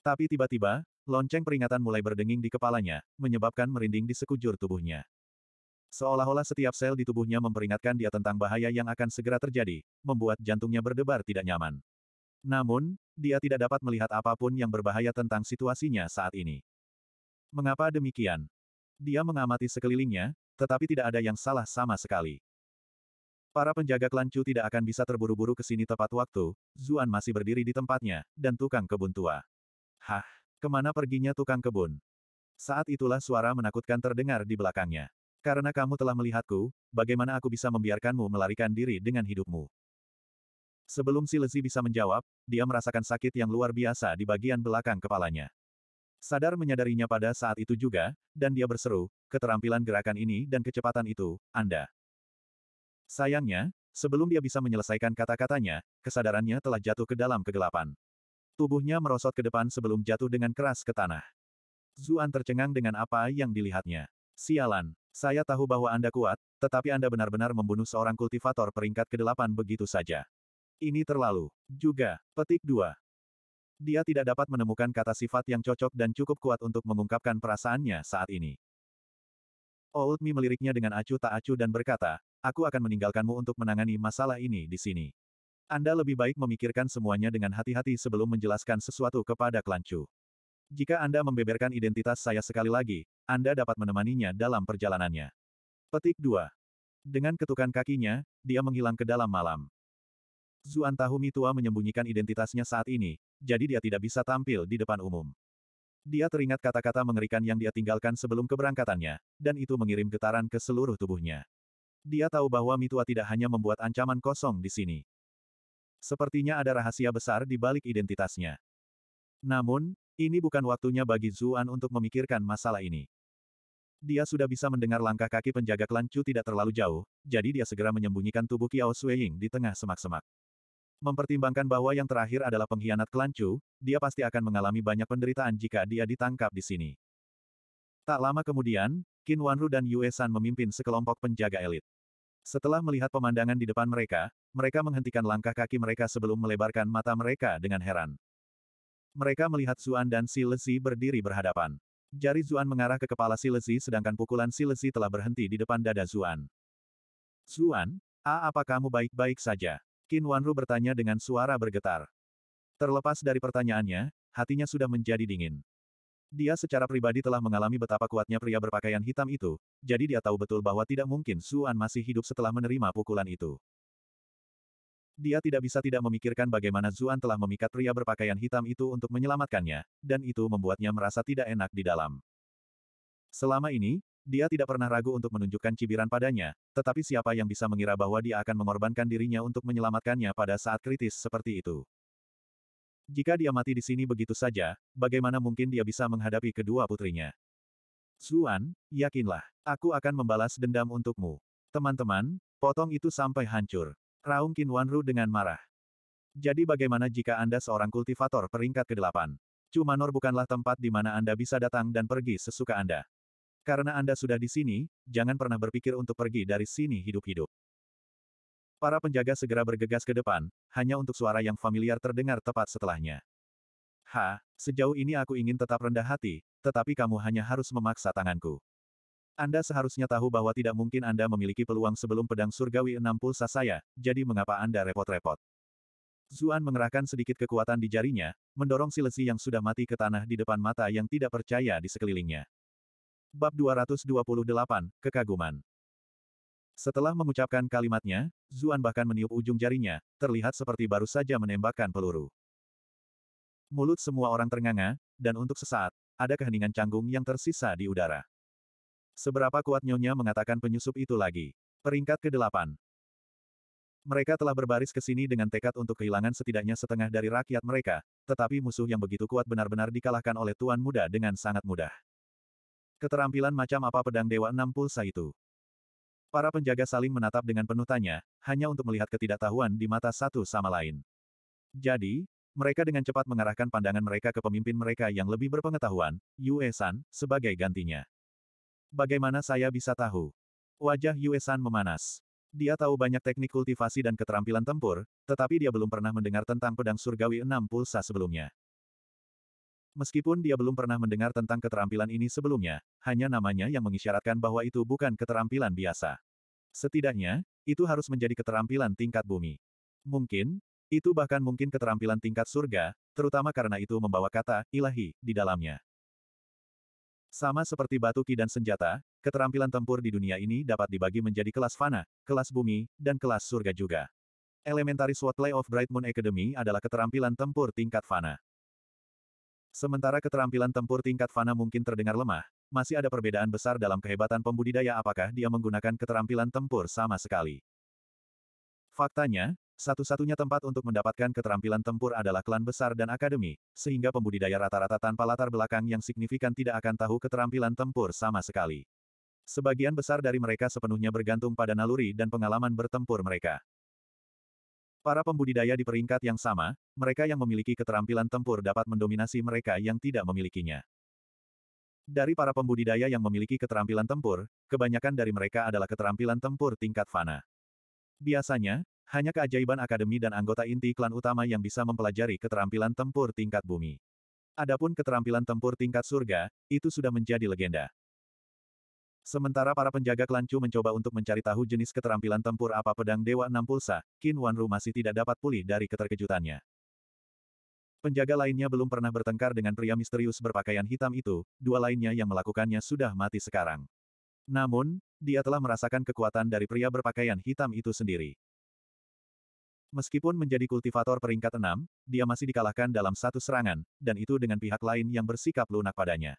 Tapi tiba-tiba, lonceng peringatan mulai berdenging di kepalanya, menyebabkan merinding di sekujur tubuhnya. Seolah-olah setiap sel di tubuhnya memperingatkan dia tentang bahaya yang akan segera terjadi, membuat jantungnya berdebar tidak nyaman. Namun, dia tidak dapat melihat apapun yang berbahaya tentang situasinya saat ini. Mengapa demikian? Dia mengamati sekelilingnya, tetapi tidak ada yang salah sama sekali. Para penjaga kelancu tidak akan bisa terburu-buru ke sini tepat waktu, Zuan masih berdiri di tempatnya, dan tukang kebun tua. Hah, kemana perginya tukang kebun? Saat itulah suara menakutkan terdengar di belakangnya. Karena kamu telah melihatku, bagaimana aku bisa membiarkanmu melarikan diri dengan hidupmu? Sebelum si Lezi bisa menjawab, dia merasakan sakit yang luar biasa di bagian belakang kepalanya. Sadar menyadarinya pada saat itu juga, dan dia berseru, keterampilan gerakan ini dan kecepatan itu, Anda. Sayangnya, sebelum dia bisa menyelesaikan kata-katanya, kesadarannya telah jatuh ke dalam kegelapan. Tubuhnya merosot ke depan sebelum jatuh dengan keras ke tanah. Zuan tercengang dengan apa yang dilihatnya. Sialan, saya tahu bahwa Anda kuat, tetapi Anda benar-benar membunuh seorang kultivator peringkat ke-8 begitu saja. Ini terlalu. Juga, petik dua. Dia tidak dapat menemukan kata sifat yang cocok dan cukup kuat untuk mengungkapkan perasaannya saat ini. Old Mi meliriknya dengan acuh tak acuh dan berkata, aku akan meninggalkanmu untuk menangani masalah ini di sini. Anda lebih baik memikirkan semuanya dengan hati-hati sebelum menjelaskan sesuatu kepada klan Chu. Jika Anda membeberkan identitas saya sekali lagi, Anda dapat menemaninya dalam perjalanannya. Petik 2. Dengan ketukan kakinya, dia menghilang ke dalam malam. Zuan Tahumi tua menyembunyikan identitasnya saat ini, jadi dia tidak bisa tampil di depan umum. Dia teringat kata-kata mengerikan yang dia tinggalkan sebelum keberangkatannya, dan itu mengirim getaran ke seluruh tubuhnya. Dia tahu bahwa Mitua tidak hanya membuat ancaman kosong di sini. Sepertinya ada rahasia besar di balik identitasnya. Namun, ini bukan waktunya bagi Zuan untuk memikirkan masalah ini. Dia sudah bisa mendengar langkah kaki penjaga klan Chu tidak terlalu jauh, jadi dia segera menyembunyikan tubuh Kiao Sueying di tengah semak-semak. Mempertimbangkan bahwa yang terakhir adalah pengkhianat klan Chu, dia pasti akan mengalami banyak penderitaan jika dia ditangkap di sini. Tak lama kemudian, Qin Wanru dan Yue San memimpin sekelompok penjaga elit. Setelah melihat pemandangan di depan mereka, mereka menghentikan langkah kaki mereka sebelum melebarkan mata mereka dengan heran. Mereka melihat Zuan dan Si Lesi berdiri berhadapan. Jari Zuan mengarah ke kepala Si Lesi sedangkan pukulan Si Lesi telah berhenti di depan dada Zuan. Zuan, A apa kamu baik-baik saja? Qin Wanru bertanya dengan suara bergetar. Terlepas dari pertanyaannya, hatinya sudah menjadi dingin. Dia secara pribadi telah mengalami betapa kuatnya pria berpakaian hitam itu, jadi dia tahu betul bahwa tidak mungkin Suan masih hidup setelah menerima pukulan itu. Dia tidak bisa tidak memikirkan bagaimana Zuan telah memikat pria berpakaian hitam itu untuk menyelamatkannya, dan itu membuatnya merasa tidak enak di dalam. Selama ini, dia tidak pernah ragu untuk menunjukkan cibiran padanya, tetapi siapa yang bisa mengira bahwa dia akan mengorbankan dirinya untuk menyelamatkannya pada saat kritis seperti itu. Jika dia mati di sini begitu saja, bagaimana mungkin dia bisa menghadapi kedua putrinya? Zuan, yakinlah, aku akan membalas dendam untukmu. Teman-teman, potong itu sampai hancur. Raung Qin Wanru dengan marah. Jadi bagaimana jika Anda seorang kultivator peringkat ke-8? Cumanor bukanlah tempat di mana Anda bisa datang dan pergi sesuka Anda. Karena Anda sudah di sini, jangan pernah berpikir untuk pergi dari sini hidup-hidup. Para penjaga segera bergegas ke depan, hanya untuk suara yang familiar terdengar tepat setelahnya. Ha, sejauh ini aku ingin tetap rendah hati, tetapi kamu hanya harus memaksa tanganku. Anda seharusnya tahu bahwa tidak mungkin Anda memiliki peluang sebelum pedang surgawi enam pulsa saya, jadi mengapa Anda repot-repot? Zuan mengerahkan sedikit kekuatan di jarinya, mendorong si lesi yang sudah mati ke tanah di depan mata yang tidak percaya di sekelilingnya. Bab 228, Kekaguman Setelah mengucapkan kalimatnya, Zuan bahkan meniup ujung jarinya, terlihat seperti baru saja menembakkan peluru. Mulut semua orang ternganga, dan untuk sesaat, ada keheningan canggung yang tersisa di udara. Seberapa kuat Nyonya mengatakan penyusup itu lagi. Peringkat ke-8. Mereka telah berbaris ke sini dengan tekad untuk kehilangan setidaknya setengah dari rakyat mereka, tetapi musuh yang begitu kuat benar-benar dikalahkan oleh Tuan Muda dengan sangat mudah. Keterampilan macam apa pedang Dewa Enam Pulsa itu? Para penjaga saling menatap dengan penuh tanya, hanya untuk melihat ketidaktahuan di mata satu sama lain. Jadi, mereka dengan cepat mengarahkan pandangan mereka ke pemimpin mereka yang lebih berpengetahuan, Yue San, sebagai gantinya. Bagaimana saya bisa tahu? Wajah Yuesan memanas. Dia tahu banyak teknik kultivasi dan keterampilan tempur, tetapi dia belum pernah mendengar tentang pedang surgawi enam pulsa sebelumnya. Meskipun dia belum pernah mendengar tentang keterampilan ini sebelumnya, hanya namanya yang mengisyaratkan bahwa itu bukan keterampilan biasa. Setidaknya, itu harus menjadi keterampilan tingkat bumi. Mungkin, itu bahkan mungkin keterampilan tingkat surga, terutama karena itu membawa kata ilahi di dalamnya. Sama seperti batu ki dan senjata, keterampilan tempur di dunia ini dapat dibagi menjadi kelas fana, kelas bumi, dan kelas surga juga. Elementary Play of Bright Moon Academy adalah keterampilan tempur tingkat fana. Sementara keterampilan tempur tingkat fana mungkin terdengar lemah, masih ada perbedaan besar dalam kehebatan pembudidaya apakah dia menggunakan keterampilan tempur sama sekali. Faktanya, satu-satunya tempat untuk mendapatkan keterampilan tempur adalah klan besar dan akademi, sehingga pembudidaya rata-rata tanpa latar belakang yang signifikan tidak akan tahu keterampilan tempur sama sekali. Sebagian besar dari mereka sepenuhnya bergantung pada naluri dan pengalaman bertempur mereka. Para pembudidaya di peringkat yang sama, mereka yang memiliki keterampilan tempur dapat mendominasi mereka yang tidak memilikinya. Dari para pembudidaya yang memiliki keterampilan tempur, kebanyakan dari mereka adalah keterampilan tempur tingkat fana. Biasanya, hanya keajaiban akademi dan anggota inti klan utama yang bisa mempelajari keterampilan tempur tingkat bumi. Adapun keterampilan tempur tingkat surga, itu sudah menjadi legenda. Sementara para penjaga klan Chu mencoba untuk mencari tahu jenis keterampilan tempur apa pedang Dewa Enam Pulsa, Qin Wanru masih tidak dapat pulih dari keterkejutannya. Penjaga lainnya belum pernah bertengkar dengan pria misterius berpakaian hitam itu, dua lainnya yang melakukannya sudah mati sekarang. Namun, dia telah merasakan kekuatan dari pria berpakaian hitam itu sendiri. Meskipun menjadi kultivator peringkat enam, dia masih dikalahkan dalam satu serangan, dan itu dengan pihak lain yang bersikap lunak padanya.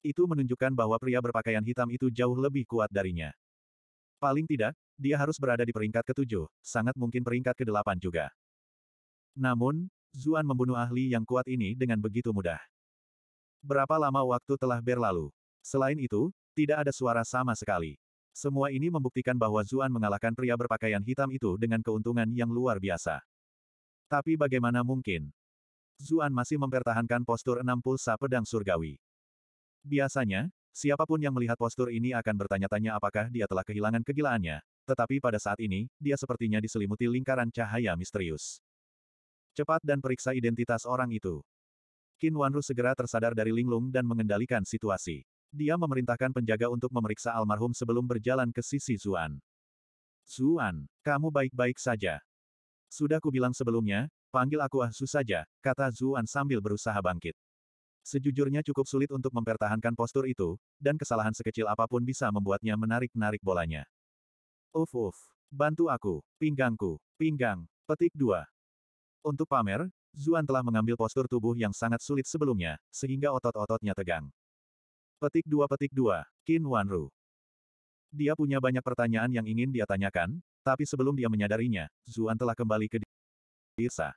Itu menunjukkan bahwa pria berpakaian hitam itu jauh lebih kuat darinya. Paling tidak, dia harus berada di peringkat ketujuh, sangat mungkin peringkat kedelapan juga. Namun, Zuan membunuh ahli yang kuat ini dengan begitu mudah. Berapa lama waktu telah berlalu? Selain itu, tidak ada suara sama sekali. Semua ini membuktikan bahwa Zuan mengalahkan pria berpakaian hitam itu dengan keuntungan yang luar biasa. Tapi bagaimana mungkin? Zuan masih mempertahankan postur enam pulsa pedang surgawi. Biasanya, siapapun yang melihat postur ini akan bertanya-tanya apakah dia telah kehilangan kegilaannya, tetapi pada saat ini, dia sepertinya diselimuti lingkaran cahaya misterius. Cepat dan periksa identitas orang itu. Qin Wanru segera tersadar dari linglung dan mengendalikan situasi. Dia memerintahkan penjaga untuk memeriksa almarhum sebelum berjalan ke sisi Zuan. Zuan, kamu baik-baik saja. Sudah kubilang sebelumnya, panggil aku Ah Su saja, kata Zuan sambil berusaha bangkit. Sejujurnya cukup sulit untuk mempertahankan postur itu, dan kesalahan sekecil apapun bisa membuatnya menarik-narik bolanya. Uf uf, bantu aku, pinggangku, pinggang, petik dua. Untuk pamer, Zuan telah mengambil postur tubuh yang sangat sulit sebelumnya, sehingga otot-ototnya tegang. Petik 2 Petik 2, Qin Wanru. Dia punya banyak pertanyaan yang ingin dia tanyakan, tapi sebelum dia menyadarinya, Zuan telah kembali ke desa.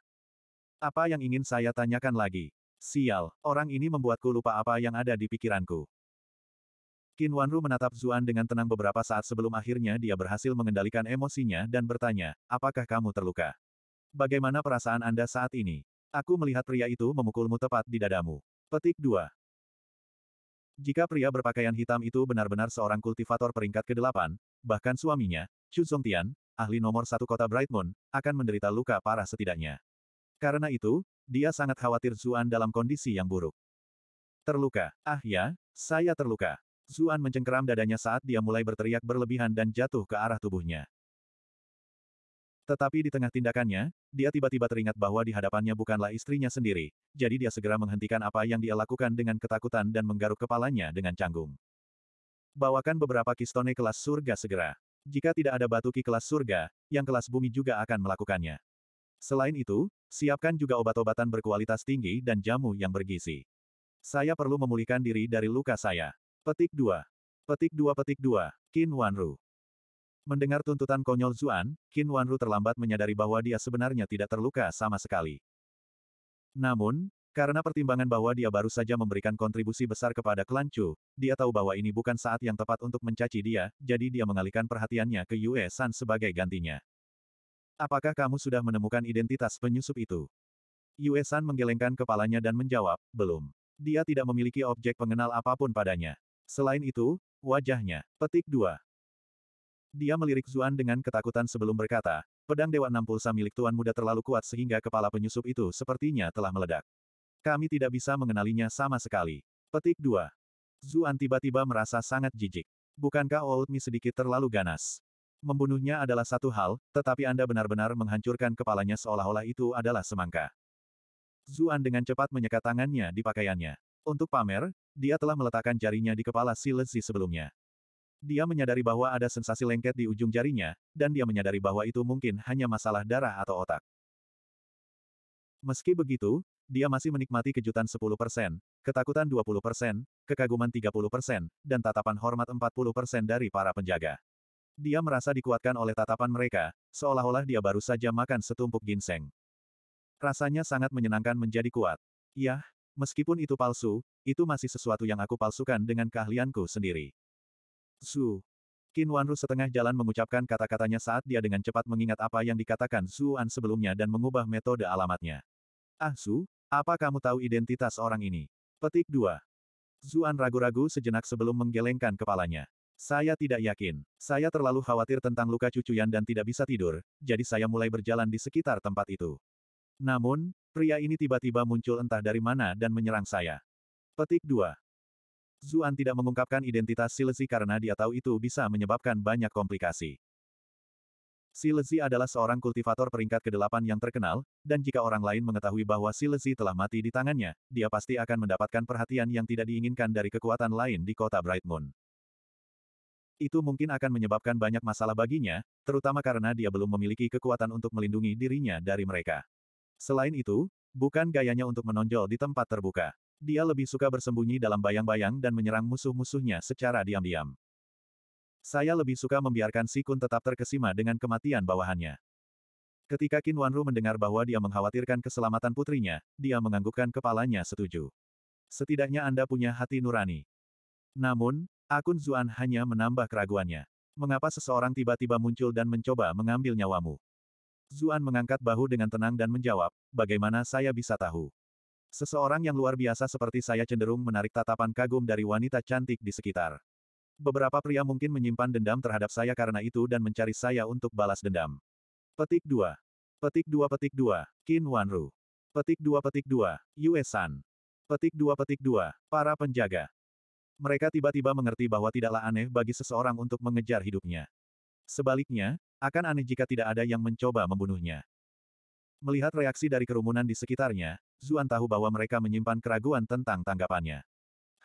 Apa yang ingin saya tanyakan lagi? Sial, orang ini membuatku lupa apa yang ada di pikiranku. Qin Wanru menatap Zuan dengan tenang beberapa saat sebelum akhirnya dia berhasil mengendalikan emosinya dan bertanya, apakah kamu terluka? Bagaimana perasaan Anda saat ini? Aku melihat pria itu memukulmu tepat di dadamu. Petik 2. Jika pria berpakaian hitam itu benar-benar seorang kultivator peringkat ke-8, bahkan suaminya, Chu Zongtian, ahli nomor satu kota Bright akan menderita luka parah setidaknya. Karena itu, dia sangat khawatir Zuan dalam kondisi yang buruk. Terluka. Ah ya, saya terluka. Zuan mencengkeram dadanya saat dia mulai berteriak berlebihan dan jatuh ke arah tubuhnya. Tetapi di tengah tindakannya, dia tiba-tiba teringat bahwa di hadapannya bukanlah istrinya sendiri, jadi dia segera menghentikan apa yang dia lakukan dengan ketakutan dan menggaruk kepalanya dengan canggung. Bawakan beberapa kistone kelas surga segera. Jika tidak ada batu ki kelas surga, yang kelas bumi juga akan melakukannya. Selain itu, siapkan juga obat-obatan berkualitas tinggi dan jamu yang bergizi. Saya perlu memulihkan diri dari luka saya. Petik 2. Petik 2 Petik 2. Qin Wanru. Mendengar tuntutan konyol Zuan, Qin Wanru terlambat menyadari bahwa dia sebenarnya tidak terluka sama sekali. Namun, karena pertimbangan bahwa dia baru saja memberikan kontribusi besar kepada klan Chu, dia tahu bahwa ini bukan saat yang tepat untuk mencaci dia, jadi dia mengalihkan perhatiannya ke Yue San sebagai gantinya. Apakah kamu sudah menemukan identitas penyusup itu? Yue San menggelengkan kepalanya dan menjawab, belum. Dia tidak memiliki objek pengenal apapun padanya. Selain itu, wajahnya, petik 2. Dia melirik Zuan dengan ketakutan sebelum berkata, pedang Dewa Enam Pulsa milik Tuan Muda terlalu kuat sehingga kepala penyusup itu sepertinya telah meledak. Kami tidak bisa mengenalinya sama sekali. Petik 2. Zuan tiba-tiba merasa sangat jijik. Bukankah Old Mi sedikit terlalu ganas? Membunuhnya adalah satu hal, tetapi Anda benar-benar menghancurkan kepalanya seolah-olah itu adalah semangka. Zuan dengan cepat menyekat tangannya di pakaiannya. Untuk pamer, dia telah meletakkan jarinya di kepala si Lezi sebelumnya. Dia menyadari bahwa ada sensasi lengket di ujung jarinya, dan dia menyadari bahwa itu mungkin hanya masalah darah atau otak. Meski begitu, dia masih menikmati kejutan 10%, ketakutan 20%, kekaguman 30%, dan tatapan hormat 40% dari para penjaga. Dia merasa dikuatkan oleh tatapan mereka, seolah-olah dia baru saja makan setumpuk ginseng. Rasanya sangat menyenangkan menjadi kuat. Yah, meskipun itu palsu, itu masih sesuatu yang aku palsukan dengan keahlianku sendiri. Zu. Qin Wanru setengah jalan mengucapkan kata-katanya saat dia dengan cepat mengingat apa yang dikatakan An sebelumnya dan mengubah metode alamatnya. Ah Zu, apa kamu tahu identitas orang ini? Petik 2. Zuan ragu-ragu sejenak sebelum menggelengkan kepalanya. Saya tidak yakin. Saya terlalu khawatir tentang luka cucuyan dan tidak bisa tidur, jadi saya mulai berjalan di sekitar tempat itu. Namun, pria ini tiba-tiba muncul entah dari mana dan menyerang saya. Petik 2. Zuan tidak mengungkapkan identitas Silesi karena dia tahu itu bisa menyebabkan banyak komplikasi. Silesi adalah seorang kultivator peringkat ke-8 yang terkenal, dan jika orang lain mengetahui bahwa Silesi telah mati di tangannya, dia pasti akan mendapatkan perhatian yang tidak diinginkan dari kekuatan lain di kota Bright Moon. Itu mungkin akan menyebabkan banyak masalah baginya, terutama karena dia belum memiliki kekuatan untuk melindungi dirinya dari mereka. Selain itu, bukan gayanya untuk menonjol di tempat terbuka. Dia lebih suka bersembunyi dalam bayang-bayang dan menyerang musuh-musuhnya secara diam-diam. Saya lebih suka membiarkan Si Kun tetap terkesima dengan kematian bawahannya. Ketika Qin Wanru mendengar bahwa dia mengkhawatirkan keselamatan putrinya, dia menganggukkan kepalanya setuju. Setidaknya Anda punya hati nurani. Namun, Akun Zuan hanya menambah keraguannya. Mengapa seseorang tiba-tiba muncul dan mencoba mengambil nyawamu? Zuan mengangkat bahu dengan tenang dan menjawab, bagaimana saya bisa tahu? Seseorang yang luar biasa seperti saya cenderung menarik tatapan kagum dari wanita cantik di sekitar. Beberapa pria mungkin menyimpan dendam terhadap saya karena itu dan mencari saya untuk balas dendam. Petik 2. Petik 2 petik 2. Qin Wanru. Petik 2 petik 2. Yue San. Petik 2 petik 2. Para penjaga. Mereka tiba-tiba mengerti bahwa tidaklah aneh bagi seseorang untuk mengejar hidupnya. Sebaliknya, akan aneh jika tidak ada yang mencoba membunuhnya. Melihat reaksi dari kerumunan di sekitarnya, Zuan tahu bahwa mereka menyimpan keraguan tentang tanggapannya.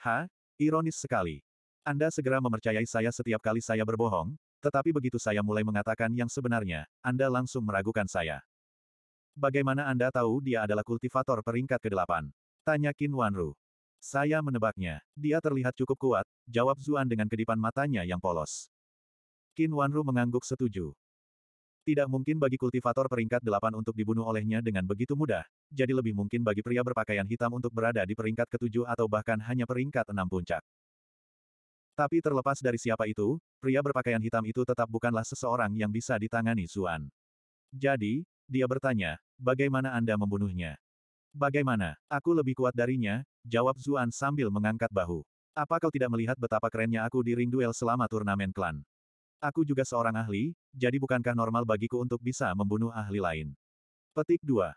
Ha? Ironis sekali. Anda segera memercayai saya setiap kali saya berbohong, tetapi begitu saya mulai mengatakan yang sebenarnya, Anda langsung meragukan saya. Bagaimana Anda tahu dia adalah kultivator peringkat ke-8? Tanya Qin Wanru. Saya menebaknya. Dia terlihat cukup kuat, jawab Zuan dengan kedipan matanya yang polos. Qin Wanru mengangguk setuju. Tidak mungkin bagi kultivator peringkat delapan untuk dibunuh olehnya dengan begitu mudah, jadi lebih mungkin bagi pria berpakaian hitam untuk berada di peringkat ketujuh atau bahkan hanya peringkat enam puncak. Tapi terlepas dari siapa itu, pria berpakaian hitam itu tetap bukanlah seseorang yang bisa ditangani Zuan. Jadi, dia bertanya, bagaimana Anda membunuhnya? Bagaimana? Aku lebih kuat darinya, jawab Zuan sambil mengangkat bahu. Apa kau tidak melihat betapa kerennya aku di ring duel selama turnamen klan? Aku juga seorang ahli, jadi bukankah normal bagiku untuk bisa membunuh ahli lain? Petik 2.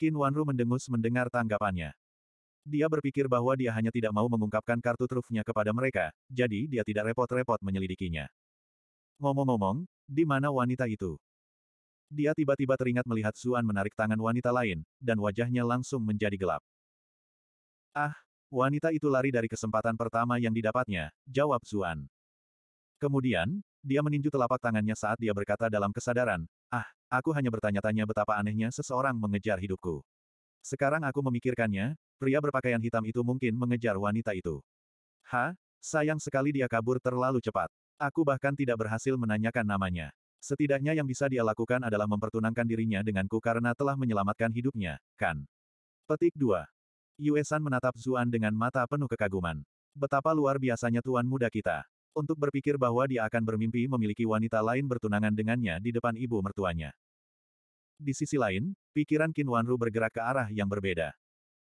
Qin Wanru mendengus mendengar tanggapannya. Dia berpikir bahwa dia hanya tidak mau mengungkapkan kartu trufnya kepada mereka, jadi dia tidak repot-repot menyelidikinya. Ngomong-ngomong, di mana wanita itu? Dia tiba-tiba teringat melihat Suan menarik tangan wanita lain, dan wajahnya langsung menjadi gelap. Ah, wanita itu lari dari kesempatan pertama yang didapatnya, jawab Suan. Kemudian, dia meninju telapak tangannya saat dia berkata dalam kesadaran, Ah, aku hanya bertanya-tanya betapa anehnya seseorang mengejar hidupku. Sekarang aku memikirkannya, pria berpakaian hitam itu mungkin mengejar wanita itu. Ha, sayang sekali dia kabur terlalu cepat. Aku bahkan tidak berhasil menanyakan namanya. Setidaknya yang bisa dia lakukan adalah mempertunangkan dirinya denganku karena telah menyelamatkan hidupnya, kan? Petik 2. Yuesan menatap Zuan dengan mata penuh kekaguman. Betapa luar biasanya tuan muda kita untuk berpikir bahwa dia akan bermimpi memiliki wanita lain bertunangan dengannya di depan ibu mertuanya. Di sisi lain, pikiran Qin Wanru bergerak ke arah yang berbeda.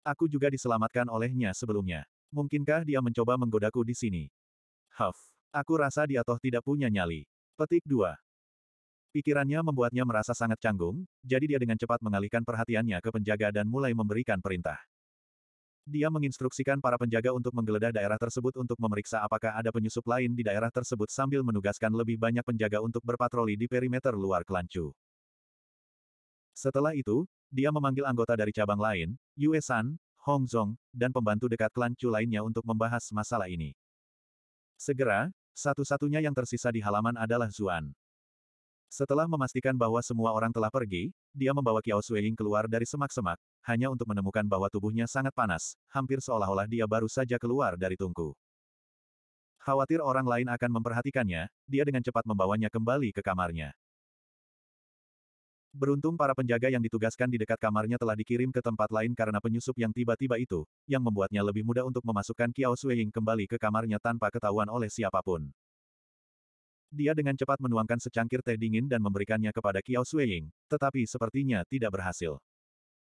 Aku juga diselamatkan olehnya sebelumnya. Mungkinkah dia mencoba menggodaku di sini? Huff. Aku rasa dia toh tidak punya nyali. Petik 2. Pikirannya membuatnya merasa sangat canggung, jadi dia dengan cepat mengalihkan perhatiannya ke penjaga dan mulai memberikan perintah. Dia menginstruksikan para penjaga untuk menggeledah daerah tersebut untuk memeriksa apakah ada penyusup lain di daerah tersebut sambil menugaskan lebih banyak penjaga untuk berpatroli di perimeter luar Kelancu. Setelah itu, dia memanggil anggota dari cabang lain, Yue San, Hong Zhong, dan pembantu dekat Kelancu lainnya untuk membahas masalah ini. Segera, satu-satunya yang tersisa di halaman adalah Zuan. Setelah memastikan bahwa semua orang telah pergi, dia membawa Qiao Sueying keluar dari semak-semak, hanya untuk menemukan bahwa tubuhnya sangat panas, hampir seolah-olah dia baru saja keluar dari tungku. Khawatir orang lain akan memperhatikannya, dia dengan cepat membawanya kembali ke kamarnya. Beruntung para penjaga yang ditugaskan di dekat kamarnya telah dikirim ke tempat lain karena penyusup yang tiba-tiba itu, yang membuatnya lebih mudah untuk memasukkan Qiao Sueying kembali ke kamarnya tanpa ketahuan oleh siapapun. Dia dengan cepat menuangkan secangkir teh dingin dan memberikannya kepada Kiao Sueying, tetapi sepertinya tidak berhasil.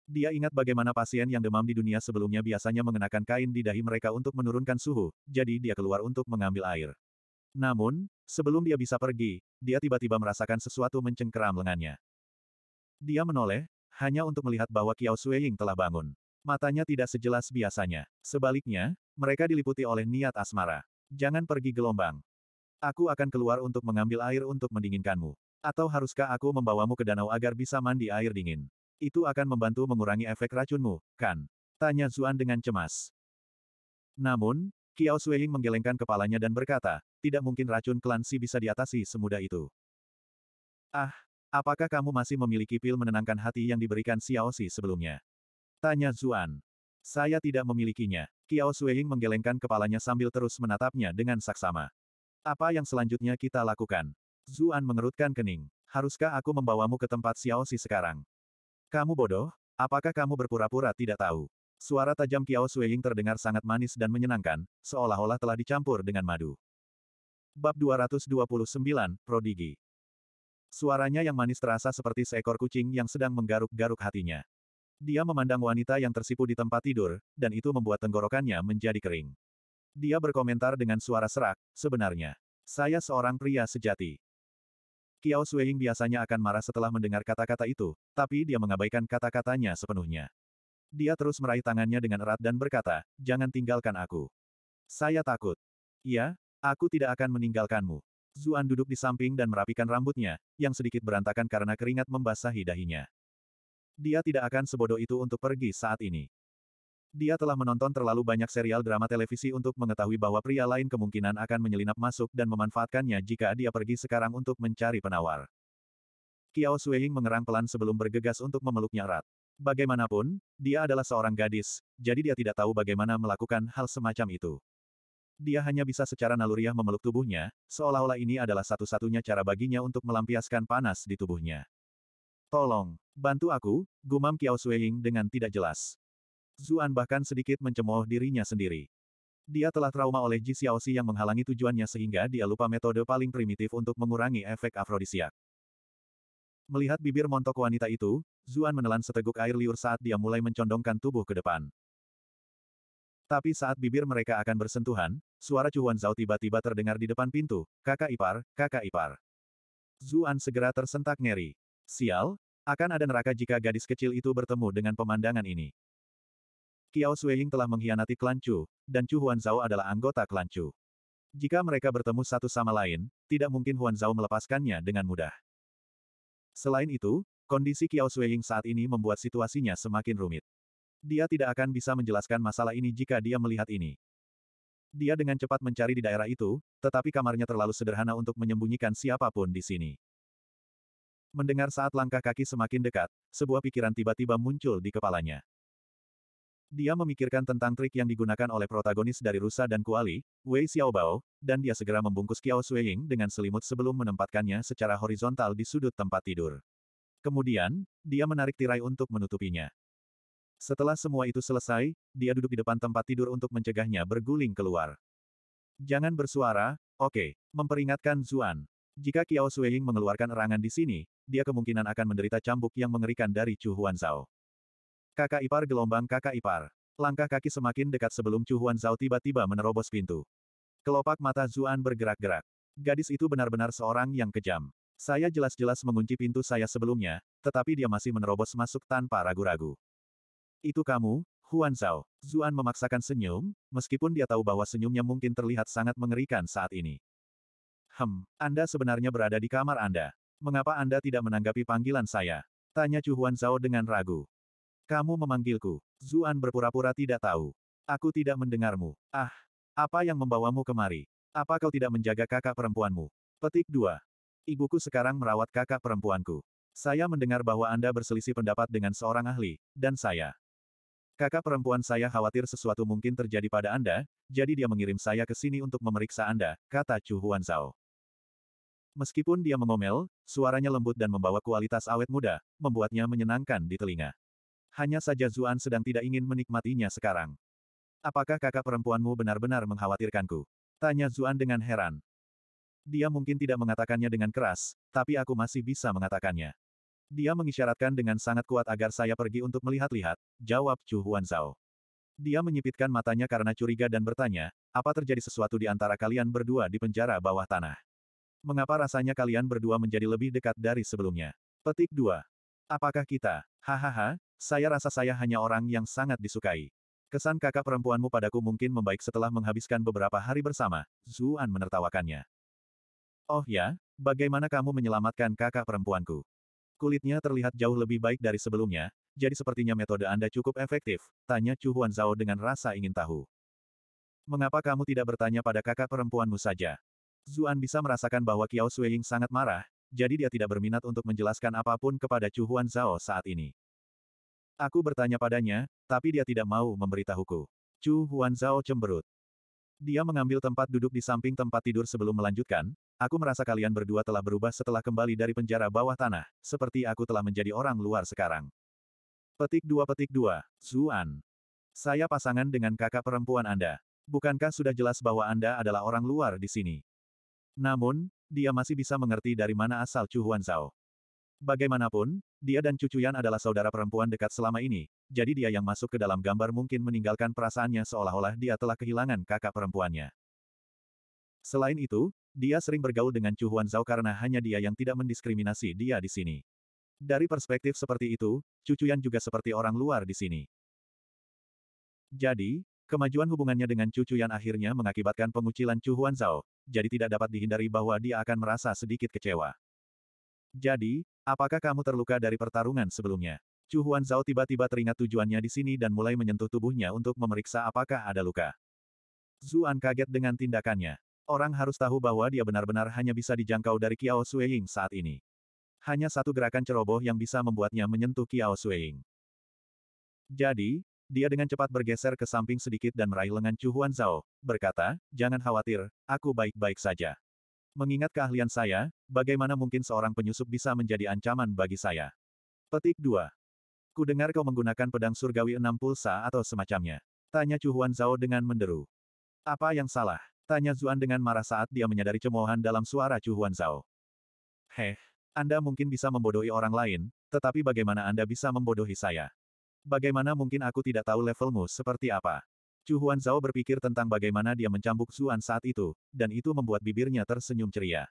Dia ingat bagaimana pasien yang demam di dunia sebelumnya biasanya mengenakan kain di dahi mereka untuk menurunkan suhu, jadi dia keluar untuk mengambil air. Namun, sebelum dia bisa pergi, dia tiba-tiba merasakan sesuatu mencengkeram lengannya. Dia menoleh, hanya untuk melihat bahwa Kiao Sueying telah bangun. Matanya tidak sejelas biasanya. Sebaliknya, mereka diliputi oleh niat asmara. Jangan pergi gelombang. Aku akan keluar untuk mengambil air untuk mendinginkanmu. Atau haruskah aku membawamu ke danau agar bisa mandi air dingin? Itu akan membantu mengurangi efek racunmu, kan? Tanya Zuan dengan cemas. Namun, Kiao Suihing menggelengkan kepalanya dan berkata, tidak mungkin racun klan Si bisa diatasi semudah itu. Ah, apakah kamu masih memiliki pil menenangkan hati yang diberikan Xiao Si sebelumnya? Tanya Zuan. Saya tidak memilikinya. Kiao Suihing menggelengkan kepalanya sambil terus menatapnya dengan saksama. Apa yang selanjutnya kita lakukan? Zuan mengerutkan kening. Haruskah aku membawamu ke tempat Xiao Si sekarang? Kamu bodoh? Apakah kamu berpura-pura tidak tahu? Suara tajam Kiao Suying terdengar sangat manis dan menyenangkan, seolah-olah telah dicampur dengan madu. Bab 229, Prodigi. Suaranya yang manis terasa seperti seekor kucing yang sedang menggaruk-garuk hatinya. Dia memandang wanita yang tersipu di tempat tidur, dan itu membuat tenggorokannya menjadi kering. Dia berkomentar dengan suara serak, sebenarnya. Saya seorang pria sejati. Kiao Sueying biasanya akan marah setelah mendengar kata-kata itu, tapi dia mengabaikan kata-katanya sepenuhnya. Dia terus meraih tangannya dengan erat dan berkata, jangan tinggalkan aku. Saya takut. Ya, aku tidak akan meninggalkanmu. Zuan duduk di samping dan merapikan rambutnya, yang sedikit berantakan karena keringat membasahi dahinya. Dia tidak akan sebodoh itu untuk pergi saat ini. Dia telah menonton terlalu banyak serial drama televisi untuk mengetahui bahwa pria lain kemungkinan akan menyelinap masuk dan memanfaatkannya jika dia pergi sekarang untuk mencari penawar. Kiao Sueying mengerang pelan sebelum bergegas untuk memeluknya erat. Bagaimanapun, dia adalah seorang gadis, jadi dia tidak tahu bagaimana melakukan hal semacam itu. Dia hanya bisa secara naluriah memeluk tubuhnya, seolah-olah ini adalah satu-satunya cara baginya untuk melampiaskan panas di tubuhnya. Tolong, bantu aku, gumam Kiao Sueying dengan tidak jelas. Zuan bahkan sedikit mencemooh dirinya sendiri. Dia telah trauma oleh Ji Xiaoxi yang menghalangi tujuannya sehingga dia lupa metode paling primitif untuk mengurangi efek afrodisiak. Melihat bibir montok wanita itu, Zuan menelan seteguk air liur saat dia mulai mencondongkan tubuh ke depan. Tapi saat bibir mereka akan bersentuhan, suara Cuan Zhao tiba-tiba terdengar di depan pintu, kakak ipar, kakak ipar. Zuan segera tersentak ngeri. Sial, akan ada neraka jika gadis kecil itu bertemu dengan pemandangan ini. Kiao Suihing telah mengkhianati klan Chu, dan Chu Huanzao adalah anggota klan Chu. Jika mereka bertemu satu sama lain, tidak mungkin Huanzao melepaskannya dengan mudah. Selain itu, kondisi Kiao Suihing saat ini membuat situasinya semakin rumit. Dia tidak akan bisa menjelaskan masalah ini jika dia melihat ini. Dia dengan cepat mencari di daerah itu, tetapi kamarnya terlalu sederhana untuk menyembunyikan siapapun di sini. Mendengar saat langkah kaki semakin dekat, sebuah pikiran tiba-tiba muncul di kepalanya. Dia memikirkan tentang trik yang digunakan oleh protagonis dari Rusa dan Kuali, Wei Xiaobao, dan dia segera membungkus Qiao Suiying dengan selimut sebelum menempatkannya secara horizontal di sudut tempat tidur. Kemudian, dia menarik tirai untuk menutupinya. Setelah semua itu selesai, dia duduk di depan tempat tidur untuk mencegahnya berguling keluar. Jangan bersuara, oke, okay. memperingatkan Zuan. Jika Qiao Suiying mengeluarkan erangan di sini, dia kemungkinan akan menderita cambuk yang mengerikan dari Chu Huanzao. Kakak ipar gelombang kakak ipar. Langkah kaki semakin dekat sebelum Chu Huan Zhao tiba-tiba menerobos pintu. Kelopak mata Zuan bergerak-gerak. Gadis itu benar-benar seorang yang kejam. Saya jelas-jelas mengunci pintu saya sebelumnya, tetapi dia masih menerobos masuk tanpa ragu-ragu. Itu kamu, Huan Zhao. Zuan memaksakan senyum, meskipun dia tahu bahwa senyumnya mungkin terlihat sangat mengerikan saat ini. Hem, Anda sebenarnya berada di kamar Anda. Mengapa Anda tidak menanggapi panggilan saya? Tanya Chu Huan Zhao dengan ragu. Kamu memanggilku. Zuan berpura-pura tidak tahu. Aku tidak mendengarmu. Ah, apa yang membawamu kemari? Apa kau tidak menjaga kakak perempuanmu? Petik 2. Ibuku sekarang merawat kakak perempuanku. Saya mendengar bahwa Anda berselisih pendapat dengan seorang ahli, dan saya. Kakak perempuan saya khawatir sesuatu mungkin terjadi pada Anda, jadi dia mengirim saya ke sini untuk memeriksa Anda, kata Chu Huan Zhao. Meskipun dia mengomel, suaranya lembut dan membawa kualitas awet muda, membuatnya menyenangkan di telinga. Hanya saja Zuan sedang tidak ingin menikmatinya sekarang. Apakah kakak perempuanmu benar-benar mengkhawatirkanku? Tanya Zuan dengan heran. Dia mungkin tidak mengatakannya dengan keras, tapi aku masih bisa mengatakannya. Dia mengisyaratkan dengan sangat kuat agar saya pergi untuk melihat-lihat, jawab Chu Huan Huanzao. Dia menyipitkan matanya karena curiga dan bertanya, apa terjadi sesuatu di antara kalian berdua di penjara bawah tanah? Mengapa rasanya kalian berdua menjadi lebih dekat dari sebelumnya? Petik 2. Apakah kita, hahaha, saya rasa saya hanya orang yang sangat disukai. Kesan kakak perempuanmu padaku mungkin membaik setelah menghabiskan beberapa hari bersama. Zuan menertawakannya. Oh ya, bagaimana kamu menyelamatkan kakak perempuanku? Kulitnya terlihat jauh lebih baik dari sebelumnya, jadi sepertinya metode Anda cukup efektif, tanya Chu Huan Zhao dengan rasa ingin tahu. Mengapa kamu tidak bertanya pada kakak perempuanmu saja? Zuan bisa merasakan bahwa Qiao Suiying sangat marah, jadi dia tidak berminat untuk menjelaskan apapun kepada Chu Huan Zhao saat ini. Aku bertanya padanya, tapi dia tidak mau memberitahuku. Chu Huanzao cemberut. Dia mengambil tempat duduk di samping tempat tidur sebelum melanjutkan, aku merasa kalian berdua telah berubah setelah kembali dari penjara bawah tanah, seperti aku telah menjadi orang luar sekarang. Petik dua petik dua, Zuan. Saya pasangan dengan kakak perempuan Anda. Bukankah sudah jelas bahwa Anda adalah orang luar di sini? Namun, dia masih bisa mengerti dari mana asal Chu Huanzao. Bagaimanapun, dia dan Cucu Yan adalah saudara perempuan dekat selama ini, jadi dia yang masuk ke dalam gambar mungkin meninggalkan perasaannya seolah-olah dia telah kehilangan kakak perempuannya. Selain itu, dia sering bergaul dengan Chu Huan Zhao karena hanya dia yang tidak mendiskriminasi dia di sini. Dari perspektif seperti itu, Cucu Yan juga seperti orang luar di sini. Jadi, kemajuan hubungannya dengan Cucu Yan akhirnya mengakibatkan pengucilan Chu Huan Zhao, jadi tidak dapat dihindari bahwa dia akan merasa sedikit kecewa. Jadi, apakah kamu terluka dari pertarungan sebelumnya? Chu Huan Zhao tiba-tiba teringat tujuannya di sini dan mulai menyentuh tubuhnya untuk memeriksa apakah ada luka. Zuan kaget dengan tindakannya. Orang harus tahu bahwa dia benar-benar hanya bisa dijangkau dari Kiao Sueying saat ini. Hanya satu gerakan ceroboh yang bisa membuatnya menyentuh Kiao Sueying. Jadi, dia dengan cepat bergeser ke samping sedikit dan meraih lengan Chu Huan Zhao, berkata, Jangan khawatir, aku baik-baik saja. Mengingat keahlian saya, bagaimana mungkin seorang penyusup bisa menjadi ancaman bagi saya? Petik 2. Ku dengar kau menggunakan pedang surgawi enam pulsa atau semacamnya. Tanya Chu Huan Zhao dengan menderu. Apa yang salah? Tanya Zuan dengan marah saat dia menyadari cemoohan dalam suara Chu Huan Zhao. Heh, Anda mungkin bisa membodohi orang lain, tetapi bagaimana Anda bisa membodohi saya? Bagaimana mungkin aku tidak tahu levelmu seperti apa? Chu Huan Zhao berpikir tentang bagaimana dia mencambuk Zuan saat itu, dan itu membuat bibirnya tersenyum ceria.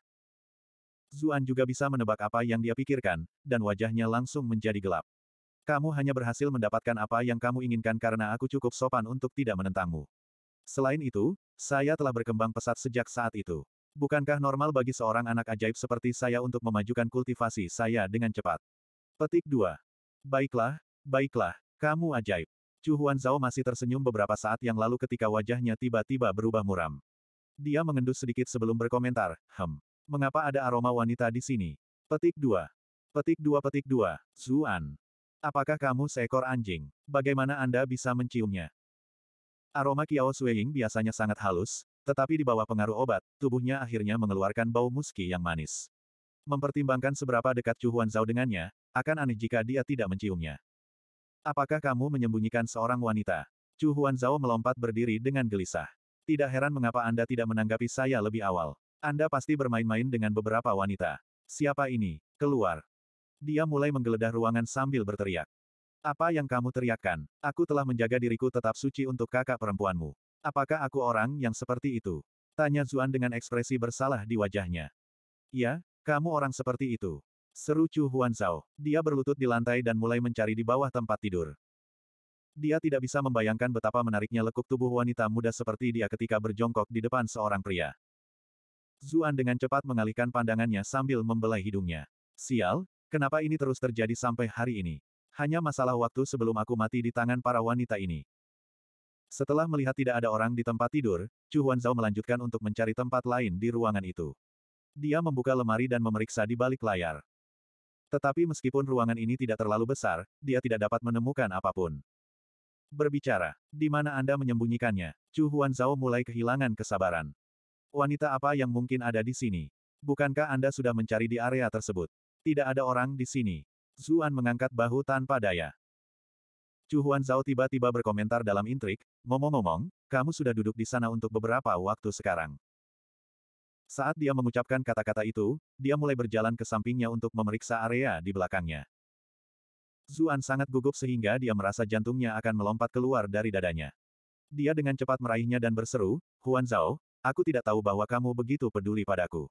Zuan juga bisa menebak apa yang dia pikirkan, dan wajahnya langsung menjadi gelap. Kamu hanya berhasil mendapatkan apa yang kamu inginkan karena aku cukup sopan untuk tidak menentangmu. Selain itu, saya telah berkembang pesat sejak saat itu. Bukankah normal bagi seorang anak ajaib seperti saya untuk memajukan kultivasi saya dengan cepat? Petik 2. Baiklah, baiklah, kamu ajaib. Chu Zhao masih tersenyum beberapa saat yang lalu ketika wajahnya tiba-tiba berubah muram. Dia mengendus sedikit sebelum berkomentar, hem. Mengapa ada aroma wanita di sini? Petik 2. Petik 2 petik 2. Zuan. Apakah kamu seekor anjing? Bagaimana Anda bisa menciumnya? Aroma Kiao Sueying biasanya sangat halus, tetapi di bawah pengaruh obat, tubuhnya akhirnya mengeluarkan bau muski yang manis. Mempertimbangkan seberapa dekat Chu Zhao dengannya, akan aneh jika dia tidak menciumnya. Apakah kamu menyembunyikan seorang wanita? Chu Huan Zhao melompat berdiri dengan gelisah. Tidak heran mengapa Anda tidak menanggapi saya lebih awal. Anda pasti bermain-main dengan beberapa wanita. Siapa ini? Keluar. Dia mulai menggeledah ruangan sambil berteriak. Apa yang kamu teriakkan? Aku telah menjaga diriku tetap suci untuk kakak perempuanmu. Apakah aku orang yang seperti itu? Tanya Zuan dengan ekspresi bersalah di wajahnya. Ya, kamu orang seperti itu. Seru Chu Huan Zhao. Dia berlutut di lantai dan mulai mencari di bawah tempat tidur. Dia tidak bisa membayangkan betapa menariknya lekuk tubuh wanita muda seperti dia ketika berjongkok di depan seorang pria. Zuan dengan cepat mengalihkan pandangannya sambil membelai hidungnya. Sial, kenapa ini terus terjadi sampai hari ini? Hanya masalah waktu sebelum aku mati di tangan para wanita ini. Setelah melihat tidak ada orang di tempat tidur, Chu Zhao melanjutkan untuk mencari tempat lain di ruangan itu. Dia membuka lemari dan memeriksa di balik layar. Tetapi meskipun ruangan ini tidak terlalu besar, dia tidak dapat menemukan apapun. Berbicara, di mana Anda menyembunyikannya? Chu Huan Zhao mulai kehilangan kesabaran. Wanita apa yang mungkin ada di sini? Bukankah Anda sudah mencari di area tersebut? Tidak ada orang di sini. Zuan mengangkat bahu tanpa daya. Chu Huan Zhao tiba-tiba berkomentar dalam intrik, ngomong-ngomong, kamu sudah duduk di sana untuk beberapa waktu sekarang. Saat dia mengucapkan kata-kata itu, dia mulai berjalan ke sampingnya untuk memeriksa area di belakangnya. Zuan sangat gugup sehingga dia merasa jantungnya akan melompat keluar dari dadanya. Dia dengan cepat meraihnya dan berseru, Huan Zhao, aku tidak tahu bahwa kamu begitu peduli padaku.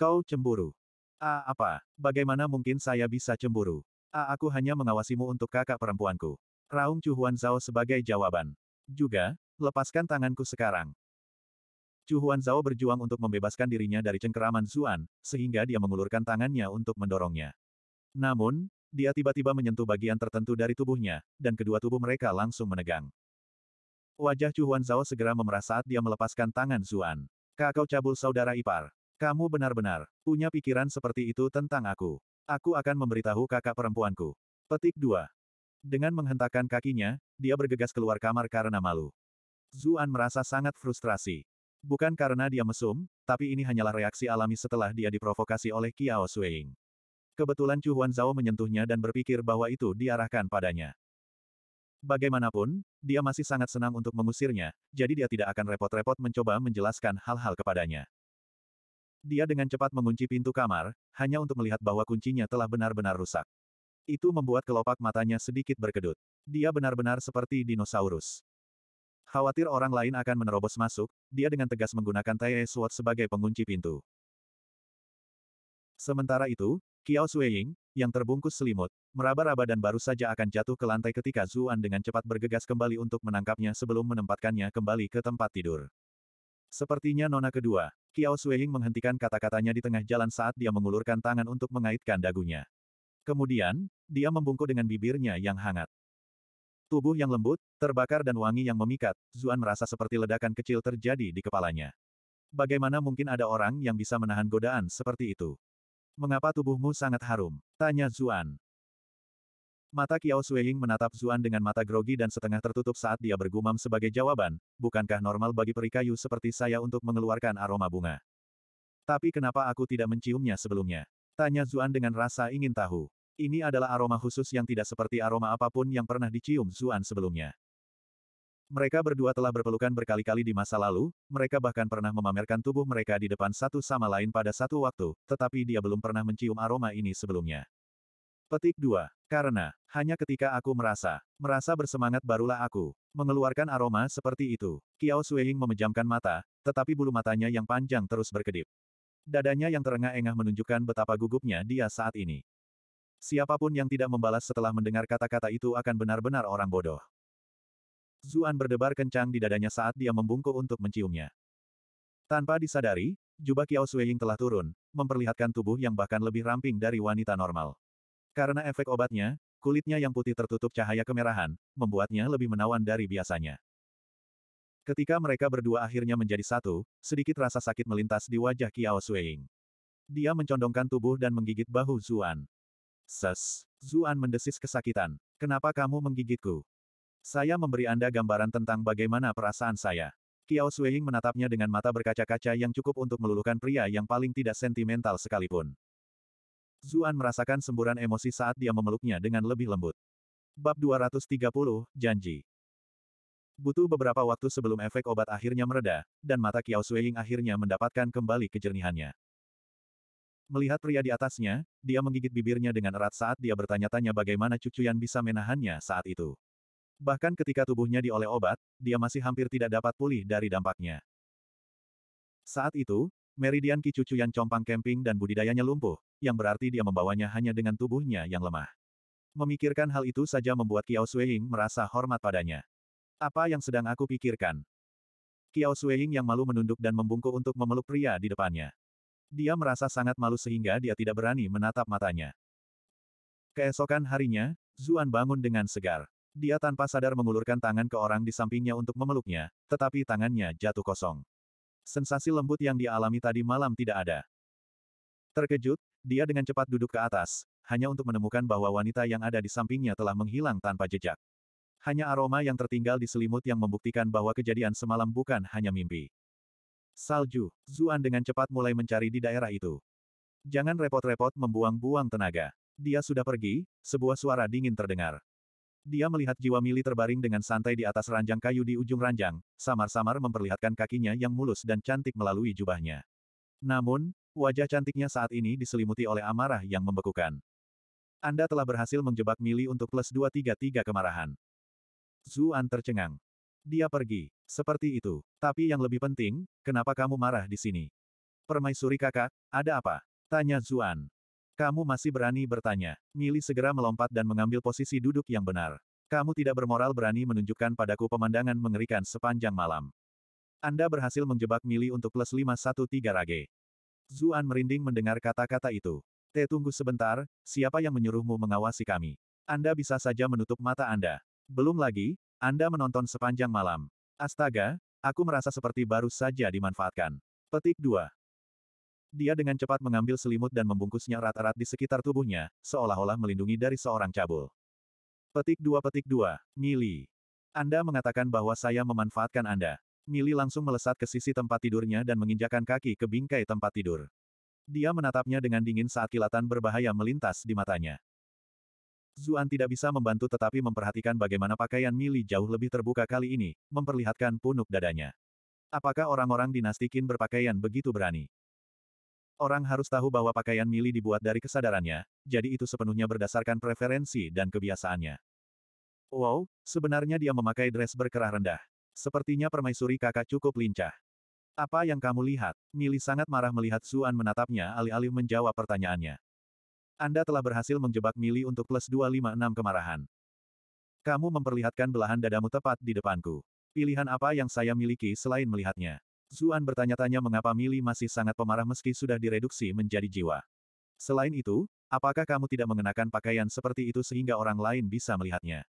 Kau cemburu. Ah apa, bagaimana mungkin saya bisa cemburu? Ah aku hanya mengawasimu untuk kakak perempuanku. Raung Chu Huan Zhao sebagai jawaban. Juga, lepaskan tanganku sekarang. Chu Huan Zhao berjuang untuk membebaskan dirinya dari cengkeraman Zuan, sehingga dia mengulurkan tangannya untuk mendorongnya. Namun, dia tiba-tiba menyentuh bagian tertentu dari tubuhnya, dan kedua tubuh mereka langsung menegang. Wajah Chu Huan Zhao segera memerah saat dia melepaskan tangan Zuan. Kakau cabul saudara ipar. Kamu benar-benar punya pikiran seperti itu tentang aku. Aku akan memberitahu kakak perempuanku. Petik 2. Dengan menghentakkan kakinya, dia bergegas keluar kamar karena malu. Zuan merasa sangat frustrasi. Bukan karena dia mesum, tapi ini hanyalah reaksi alami setelah dia diprovokasi oleh Kiao Suying. Kebetulan Chu Zhao menyentuhnya dan berpikir bahwa itu diarahkan padanya. Bagaimanapun, dia masih sangat senang untuk mengusirnya, jadi dia tidak akan repot-repot mencoba menjelaskan hal-hal kepadanya. Dia dengan cepat mengunci pintu kamar, hanya untuk melihat bahwa kuncinya telah benar-benar rusak. Itu membuat kelopak matanya sedikit berkedut. Dia benar-benar seperti dinosaurus. Khawatir orang lain akan menerobos masuk, dia dengan tegas menggunakan Tae Sword sebagai pengunci pintu. Sementara itu, Kiao Sueying, yang terbungkus selimut, meraba-raba dan baru saja akan jatuh ke lantai ketika Zuan dengan cepat bergegas kembali untuk menangkapnya sebelum menempatkannya kembali ke tempat tidur. Sepertinya nona kedua, Kiao Sueying menghentikan kata-katanya di tengah jalan saat dia mengulurkan tangan untuk mengaitkan dagunya. Kemudian, dia membungkuk dengan bibirnya yang hangat. Tubuh yang lembut, terbakar dan wangi yang memikat, Zuan merasa seperti ledakan kecil terjadi di kepalanya. Bagaimana mungkin ada orang yang bisa menahan godaan seperti itu? Mengapa tubuhmu sangat harum? Tanya Zuan. Mata Kiao Sueying menatap Zuan dengan mata grogi dan setengah tertutup saat dia bergumam sebagai jawaban, bukankah normal bagi peri kayu seperti saya untuk mengeluarkan aroma bunga? Tapi kenapa aku tidak menciumnya sebelumnya? Tanya Zuan dengan rasa ingin tahu. Ini adalah aroma khusus yang tidak seperti aroma apapun yang pernah dicium Zuan sebelumnya. Mereka berdua telah berpelukan berkali-kali di masa lalu, mereka bahkan pernah memamerkan tubuh mereka di depan satu sama lain pada satu waktu, tetapi dia belum pernah mencium aroma ini sebelumnya. Petik 2. Karena, hanya ketika aku merasa, merasa bersemangat barulah aku, mengeluarkan aroma seperti itu. Kiao Suihing memejamkan mata, tetapi bulu matanya yang panjang terus berkedip. Dadanya yang terengah-engah menunjukkan betapa gugupnya dia saat ini. Siapapun yang tidak membalas setelah mendengar kata-kata itu akan benar-benar orang bodoh. Zuan berdebar kencang di dadanya saat dia membungkuk untuk menciumnya. Tanpa disadari, jubah Kiao Suying telah turun, memperlihatkan tubuh yang bahkan lebih ramping dari wanita normal. Karena efek obatnya, kulitnya yang putih tertutup cahaya kemerahan, membuatnya lebih menawan dari biasanya. Ketika mereka berdua akhirnya menjadi satu, sedikit rasa sakit melintas di wajah Kiao Suying. Dia mencondongkan tubuh dan menggigit bahu Zuan. Ses, Zuan mendesis kesakitan. Kenapa kamu menggigitku? Saya memberi Anda gambaran tentang bagaimana perasaan saya. Kiao Sueying menatapnya dengan mata berkaca-kaca yang cukup untuk meluluhkan pria yang paling tidak sentimental sekalipun. Zuan merasakan semburan emosi saat dia memeluknya dengan lebih lembut. Bab 230, Janji Butuh beberapa waktu sebelum efek obat akhirnya mereda, dan mata Kiao Sueying akhirnya mendapatkan kembali kejernihannya. Melihat pria di atasnya, dia menggigit bibirnya dengan erat saat dia bertanya-tanya bagaimana cucu yang bisa menahannya saat itu. Bahkan ketika tubuhnya dioleh obat, dia masih hampir tidak dapat pulih dari dampaknya. Saat itu, Meridian Ki yang compang camping dan budidayanya lumpuh, yang berarti dia membawanya hanya dengan tubuhnya yang lemah. Memikirkan hal itu saja membuat Kiao Sueying merasa hormat padanya. Apa yang sedang aku pikirkan? Kiao Sueying yang malu menunduk dan membungkuk untuk memeluk pria di depannya. Dia merasa sangat malu sehingga dia tidak berani menatap matanya. Keesokan harinya, Zuan bangun dengan segar. Dia tanpa sadar mengulurkan tangan ke orang di sampingnya untuk memeluknya, tetapi tangannya jatuh kosong. Sensasi lembut yang dialami tadi malam tidak ada. Terkejut, dia dengan cepat duduk ke atas, hanya untuk menemukan bahwa wanita yang ada di sampingnya telah menghilang tanpa jejak. Hanya aroma yang tertinggal di selimut yang membuktikan bahwa kejadian semalam bukan hanya mimpi. Salju, Zuan dengan cepat mulai mencari di daerah itu. Jangan repot-repot membuang-buang tenaga. Dia sudah pergi, sebuah suara dingin terdengar. Dia melihat jiwa Mili terbaring dengan santai di atas ranjang kayu di ujung ranjang, samar-samar memperlihatkan kakinya yang mulus dan cantik melalui jubahnya. Namun, wajah cantiknya saat ini diselimuti oleh amarah yang membekukan. Anda telah berhasil menjebak Mili untuk plus 233 kemarahan. Zuan tercengang. Dia pergi. Seperti itu. Tapi yang lebih penting, kenapa kamu marah di sini? Permaisuri kakak, ada apa? Tanya Zuan. Kamu masih berani bertanya. Mili segera melompat dan mengambil posisi duduk yang benar. Kamu tidak bermoral berani menunjukkan padaku pemandangan mengerikan sepanjang malam. Anda berhasil menjebak Mili untuk plus 513 rage. Zuan merinding mendengar kata-kata itu. Teh tunggu sebentar, siapa yang menyuruhmu mengawasi kami? Anda bisa saja menutup mata Anda. Belum lagi, anda menonton sepanjang malam. Astaga, aku merasa seperti baru saja dimanfaatkan. Petik 2. Dia dengan cepat mengambil selimut dan membungkusnya rata erat di sekitar tubuhnya, seolah-olah melindungi dari seorang cabul. Petik 2 Petik 2. Mili. Anda mengatakan bahwa saya memanfaatkan Anda. Mili langsung melesat ke sisi tempat tidurnya dan menginjakan kaki ke bingkai tempat tidur. Dia menatapnya dengan dingin saat kilatan berbahaya melintas di matanya. Zuan tidak bisa membantu tetapi memperhatikan bagaimana pakaian Mili jauh lebih terbuka kali ini, memperlihatkan punuk dadanya. Apakah orang-orang dinasti Qin berpakaian begitu berani? Orang harus tahu bahwa pakaian Mili dibuat dari kesadarannya, jadi itu sepenuhnya berdasarkan preferensi dan kebiasaannya. Wow, sebenarnya dia memakai dress berkerah rendah. Sepertinya permaisuri kakak cukup lincah. Apa yang kamu lihat? Mili sangat marah melihat Zuan menatapnya alih-alih menjawab pertanyaannya. Anda telah berhasil menjebak Mili untuk plus 256 kemarahan. Kamu memperlihatkan belahan dadamu tepat di depanku. Pilihan apa yang saya miliki selain melihatnya? Zuan bertanya-tanya mengapa Mili masih sangat pemarah meski sudah direduksi menjadi jiwa. Selain itu, apakah kamu tidak mengenakan pakaian seperti itu sehingga orang lain bisa melihatnya?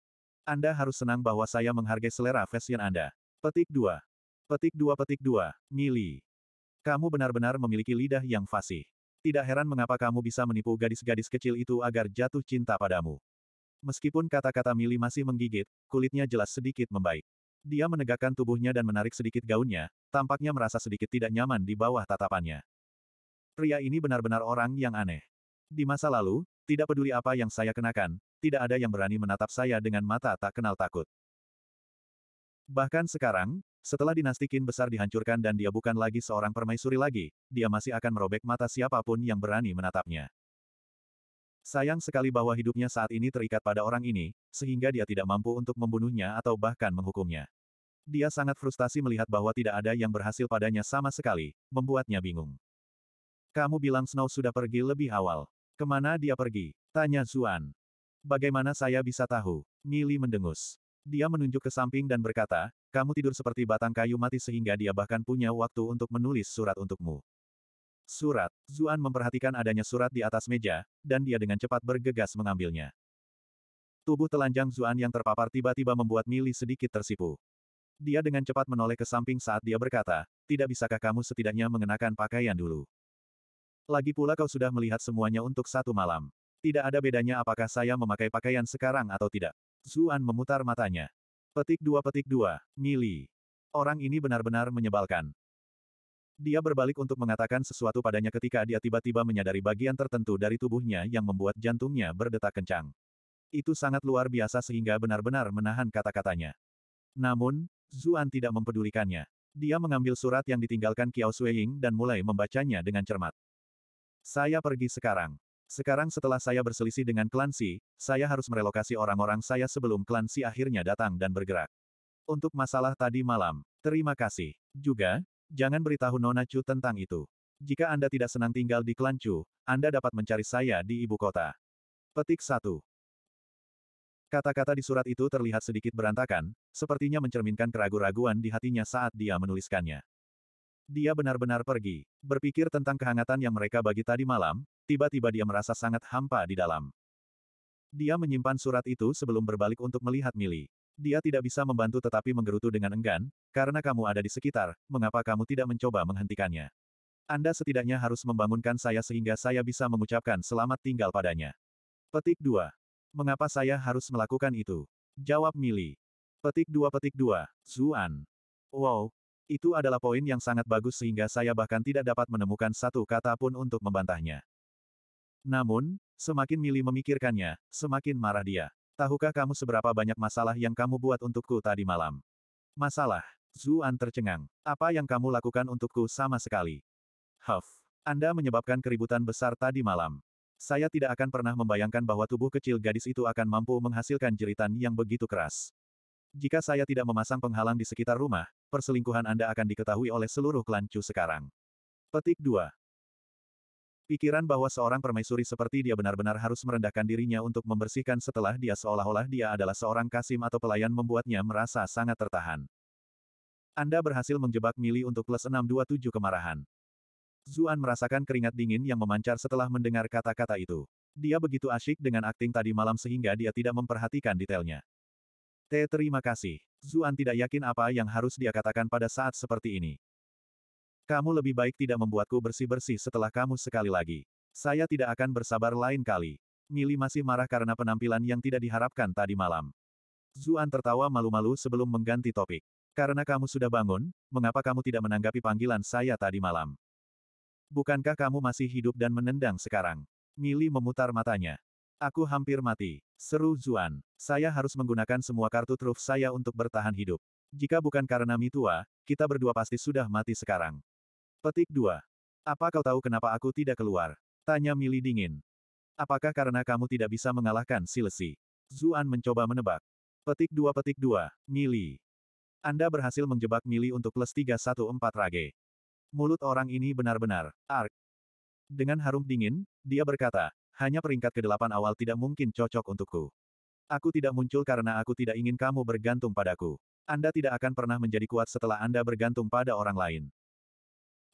Anda harus senang bahwa saya menghargai selera fashion Anda. Petik 2. Petik 2 Petik 2, Mili. Kamu benar-benar memiliki lidah yang fasih. Tidak heran mengapa kamu bisa menipu gadis-gadis kecil itu agar jatuh cinta padamu. Meskipun kata-kata Mili masih menggigit, kulitnya jelas sedikit membaik. Dia menegakkan tubuhnya dan menarik sedikit gaunnya, tampaknya merasa sedikit tidak nyaman di bawah tatapannya. Pria ini benar-benar orang yang aneh. Di masa lalu, tidak peduli apa yang saya kenakan, tidak ada yang berani menatap saya dengan mata tak kenal takut. Bahkan sekarang, setelah dinasti Qin besar dihancurkan dan dia bukan lagi seorang permaisuri lagi, dia masih akan merobek mata siapapun yang berani menatapnya. Sayang sekali bahwa hidupnya saat ini terikat pada orang ini, sehingga dia tidak mampu untuk membunuhnya atau bahkan menghukumnya. Dia sangat frustasi melihat bahwa tidak ada yang berhasil padanya sama sekali, membuatnya bingung. Kamu bilang Snow sudah pergi lebih awal. Kemana dia pergi? Tanya Zuan. Bagaimana saya bisa tahu? Mili mendengus. Dia menunjuk ke samping dan berkata, kamu tidur seperti batang kayu mati sehingga dia bahkan punya waktu untuk menulis surat untukmu. Surat, Zuan memperhatikan adanya surat di atas meja, dan dia dengan cepat bergegas mengambilnya. Tubuh telanjang Zuan yang terpapar tiba-tiba membuat Mili sedikit tersipu. Dia dengan cepat menoleh ke samping saat dia berkata, tidak bisakah kamu setidaknya mengenakan pakaian dulu? Lagi pula kau sudah melihat semuanya untuk satu malam. Tidak ada bedanya apakah saya memakai pakaian sekarang atau tidak. Zuan memutar matanya. Petik dua petik dua, Mili. Orang ini benar-benar menyebalkan. Dia berbalik untuk mengatakan sesuatu padanya ketika dia tiba-tiba menyadari bagian tertentu dari tubuhnya yang membuat jantungnya berdetak kencang. Itu sangat luar biasa sehingga benar-benar menahan kata-katanya. Namun, Zuan tidak mempedulikannya. Dia mengambil surat yang ditinggalkan Qiao Ying dan mulai membacanya dengan cermat. Saya pergi sekarang. Sekarang setelah saya berselisih dengan klan Si, saya harus merelokasi orang-orang saya sebelum klan Si akhirnya datang dan bergerak. Untuk masalah tadi malam, terima kasih. Juga, jangan beritahu Nona Chu tentang itu. Jika Anda tidak senang tinggal di klan Chu, Anda dapat mencari saya di ibu kota. Petik 1. Kata-kata di surat itu terlihat sedikit berantakan, sepertinya mencerminkan keraguan-raguan di hatinya saat dia menuliskannya. Dia benar-benar pergi, berpikir tentang kehangatan yang mereka bagi tadi malam, tiba-tiba dia merasa sangat hampa di dalam. Dia menyimpan surat itu sebelum berbalik untuk melihat Mili. Dia tidak bisa membantu tetapi menggerutu dengan enggan, karena kamu ada di sekitar, mengapa kamu tidak mencoba menghentikannya? Anda setidaknya harus membangunkan saya sehingga saya bisa mengucapkan selamat tinggal padanya. Petik 2. Mengapa saya harus melakukan itu? Jawab Mili. Petik 2 petik 2. Zuan. Wow, itu adalah poin yang sangat bagus sehingga saya bahkan tidak dapat menemukan satu kata pun untuk membantahnya. Namun, semakin Mili memikirkannya, semakin marah dia. Tahukah kamu seberapa banyak masalah yang kamu buat untukku tadi malam? Masalah. Zuan tercengang. Apa yang kamu lakukan untukku sama sekali? Huff. Anda menyebabkan keributan besar tadi malam. Saya tidak akan pernah membayangkan bahwa tubuh kecil gadis itu akan mampu menghasilkan jeritan yang begitu keras. Jika saya tidak memasang penghalang di sekitar rumah, perselingkuhan Anda akan diketahui oleh seluruh klan Chu sekarang. Petik 2. Pikiran bahwa seorang permaisuri seperti dia benar-benar harus merendahkan dirinya untuk membersihkan setelah dia seolah-olah dia adalah seorang kasim atau pelayan membuatnya merasa sangat tertahan. Anda berhasil menjebak Mili untuk plus 627 kemarahan. Zuan merasakan keringat dingin yang memancar setelah mendengar kata-kata itu. Dia begitu asyik dengan akting tadi malam sehingga dia tidak memperhatikan detailnya. T terima kasih. Zuan tidak yakin apa yang harus dia katakan pada saat seperti ini. Kamu lebih baik tidak membuatku bersih-bersih setelah kamu sekali lagi. Saya tidak akan bersabar lain kali. Mili masih marah karena penampilan yang tidak diharapkan tadi malam. Zuan tertawa malu-malu sebelum mengganti topik. Karena kamu sudah bangun, mengapa kamu tidak menanggapi panggilan saya tadi malam? Bukankah kamu masih hidup dan menendang sekarang? Mili memutar matanya. Aku hampir mati. Seru Zuan. Saya harus menggunakan semua kartu truf saya untuk bertahan hidup. Jika bukan karena Mitua, kita berdua pasti sudah mati sekarang. Petik 2. Apa kau tahu kenapa aku tidak keluar? Tanya Mili dingin. Apakah karena kamu tidak bisa mengalahkan si lesi? Zuan mencoba menebak. Petik 2 petik 2, Mili. Anda berhasil menjebak Mili untuk plus 314 rage. Mulut orang ini benar-benar, ark. Dengan harum dingin, dia berkata, hanya peringkat ke-8 awal tidak mungkin cocok untukku. Aku tidak muncul karena aku tidak ingin kamu bergantung padaku. Anda tidak akan pernah menjadi kuat setelah Anda bergantung pada orang lain.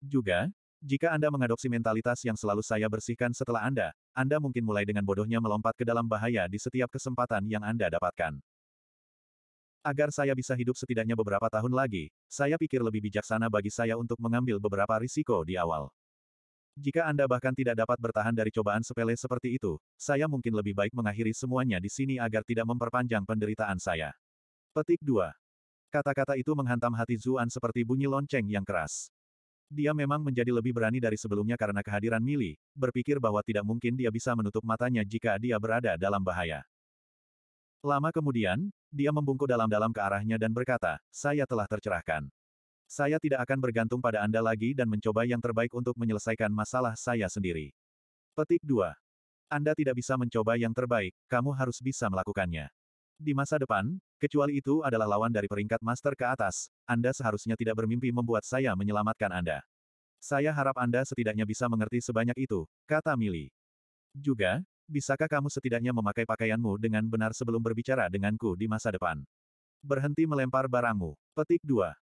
Juga, jika Anda mengadopsi mentalitas yang selalu saya bersihkan setelah Anda, Anda mungkin mulai dengan bodohnya melompat ke dalam bahaya di setiap kesempatan yang Anda dapatkan. Agar saya bisa hidup setidaknya beberapa tahun lagi, saya pikir lebih bijaksana bagi saya untuk mengambil beberapa risiko di awal. Jika Anda bahkan tidak dapat bertahan dari cobaan sepele seperti itu, saya mungkin lebih baik mengakhiri semuanya di sini agar tidak memperpanjang penderitaan saya. Petik 2. Kata-kata itu menghantam hati Zuan seperti bunyi lonceng yang keras. Dia memang menjadi lebih berani dari sebelumnya karena kehadiran Mili, berpikir bahwa tidak mungkin dia bisa menutup matanya jika dia berada dalam bahaya. Lama kemudian, dia membungkuk dalam-dalam ke arahnya dan berkata, saya telah tercerahkan. Saya tidak akan bergantung pada Anda lagi dan mencoba yang terbaik untuk menyelesaikan masalah saya sendiri. Petik 2. Anda tidak bisa mencoba yang terbaik, kamu harus bisa melakukannya. Di masa depan, kecuali itu adalah lawan dari peringkat master ke atas, Anda seharusnya tidak bermimpi membuat saya menyelamatkan Anda. Saya harap Anda setidaknya bisa mengerti sebanyak itu, kata Mili. Juga, bisakah kamu setidaknya memakai pakaianmu dengan benar sebelum berbicara denganku di masa depan? Berhenti melempar barangmu. Petik 2.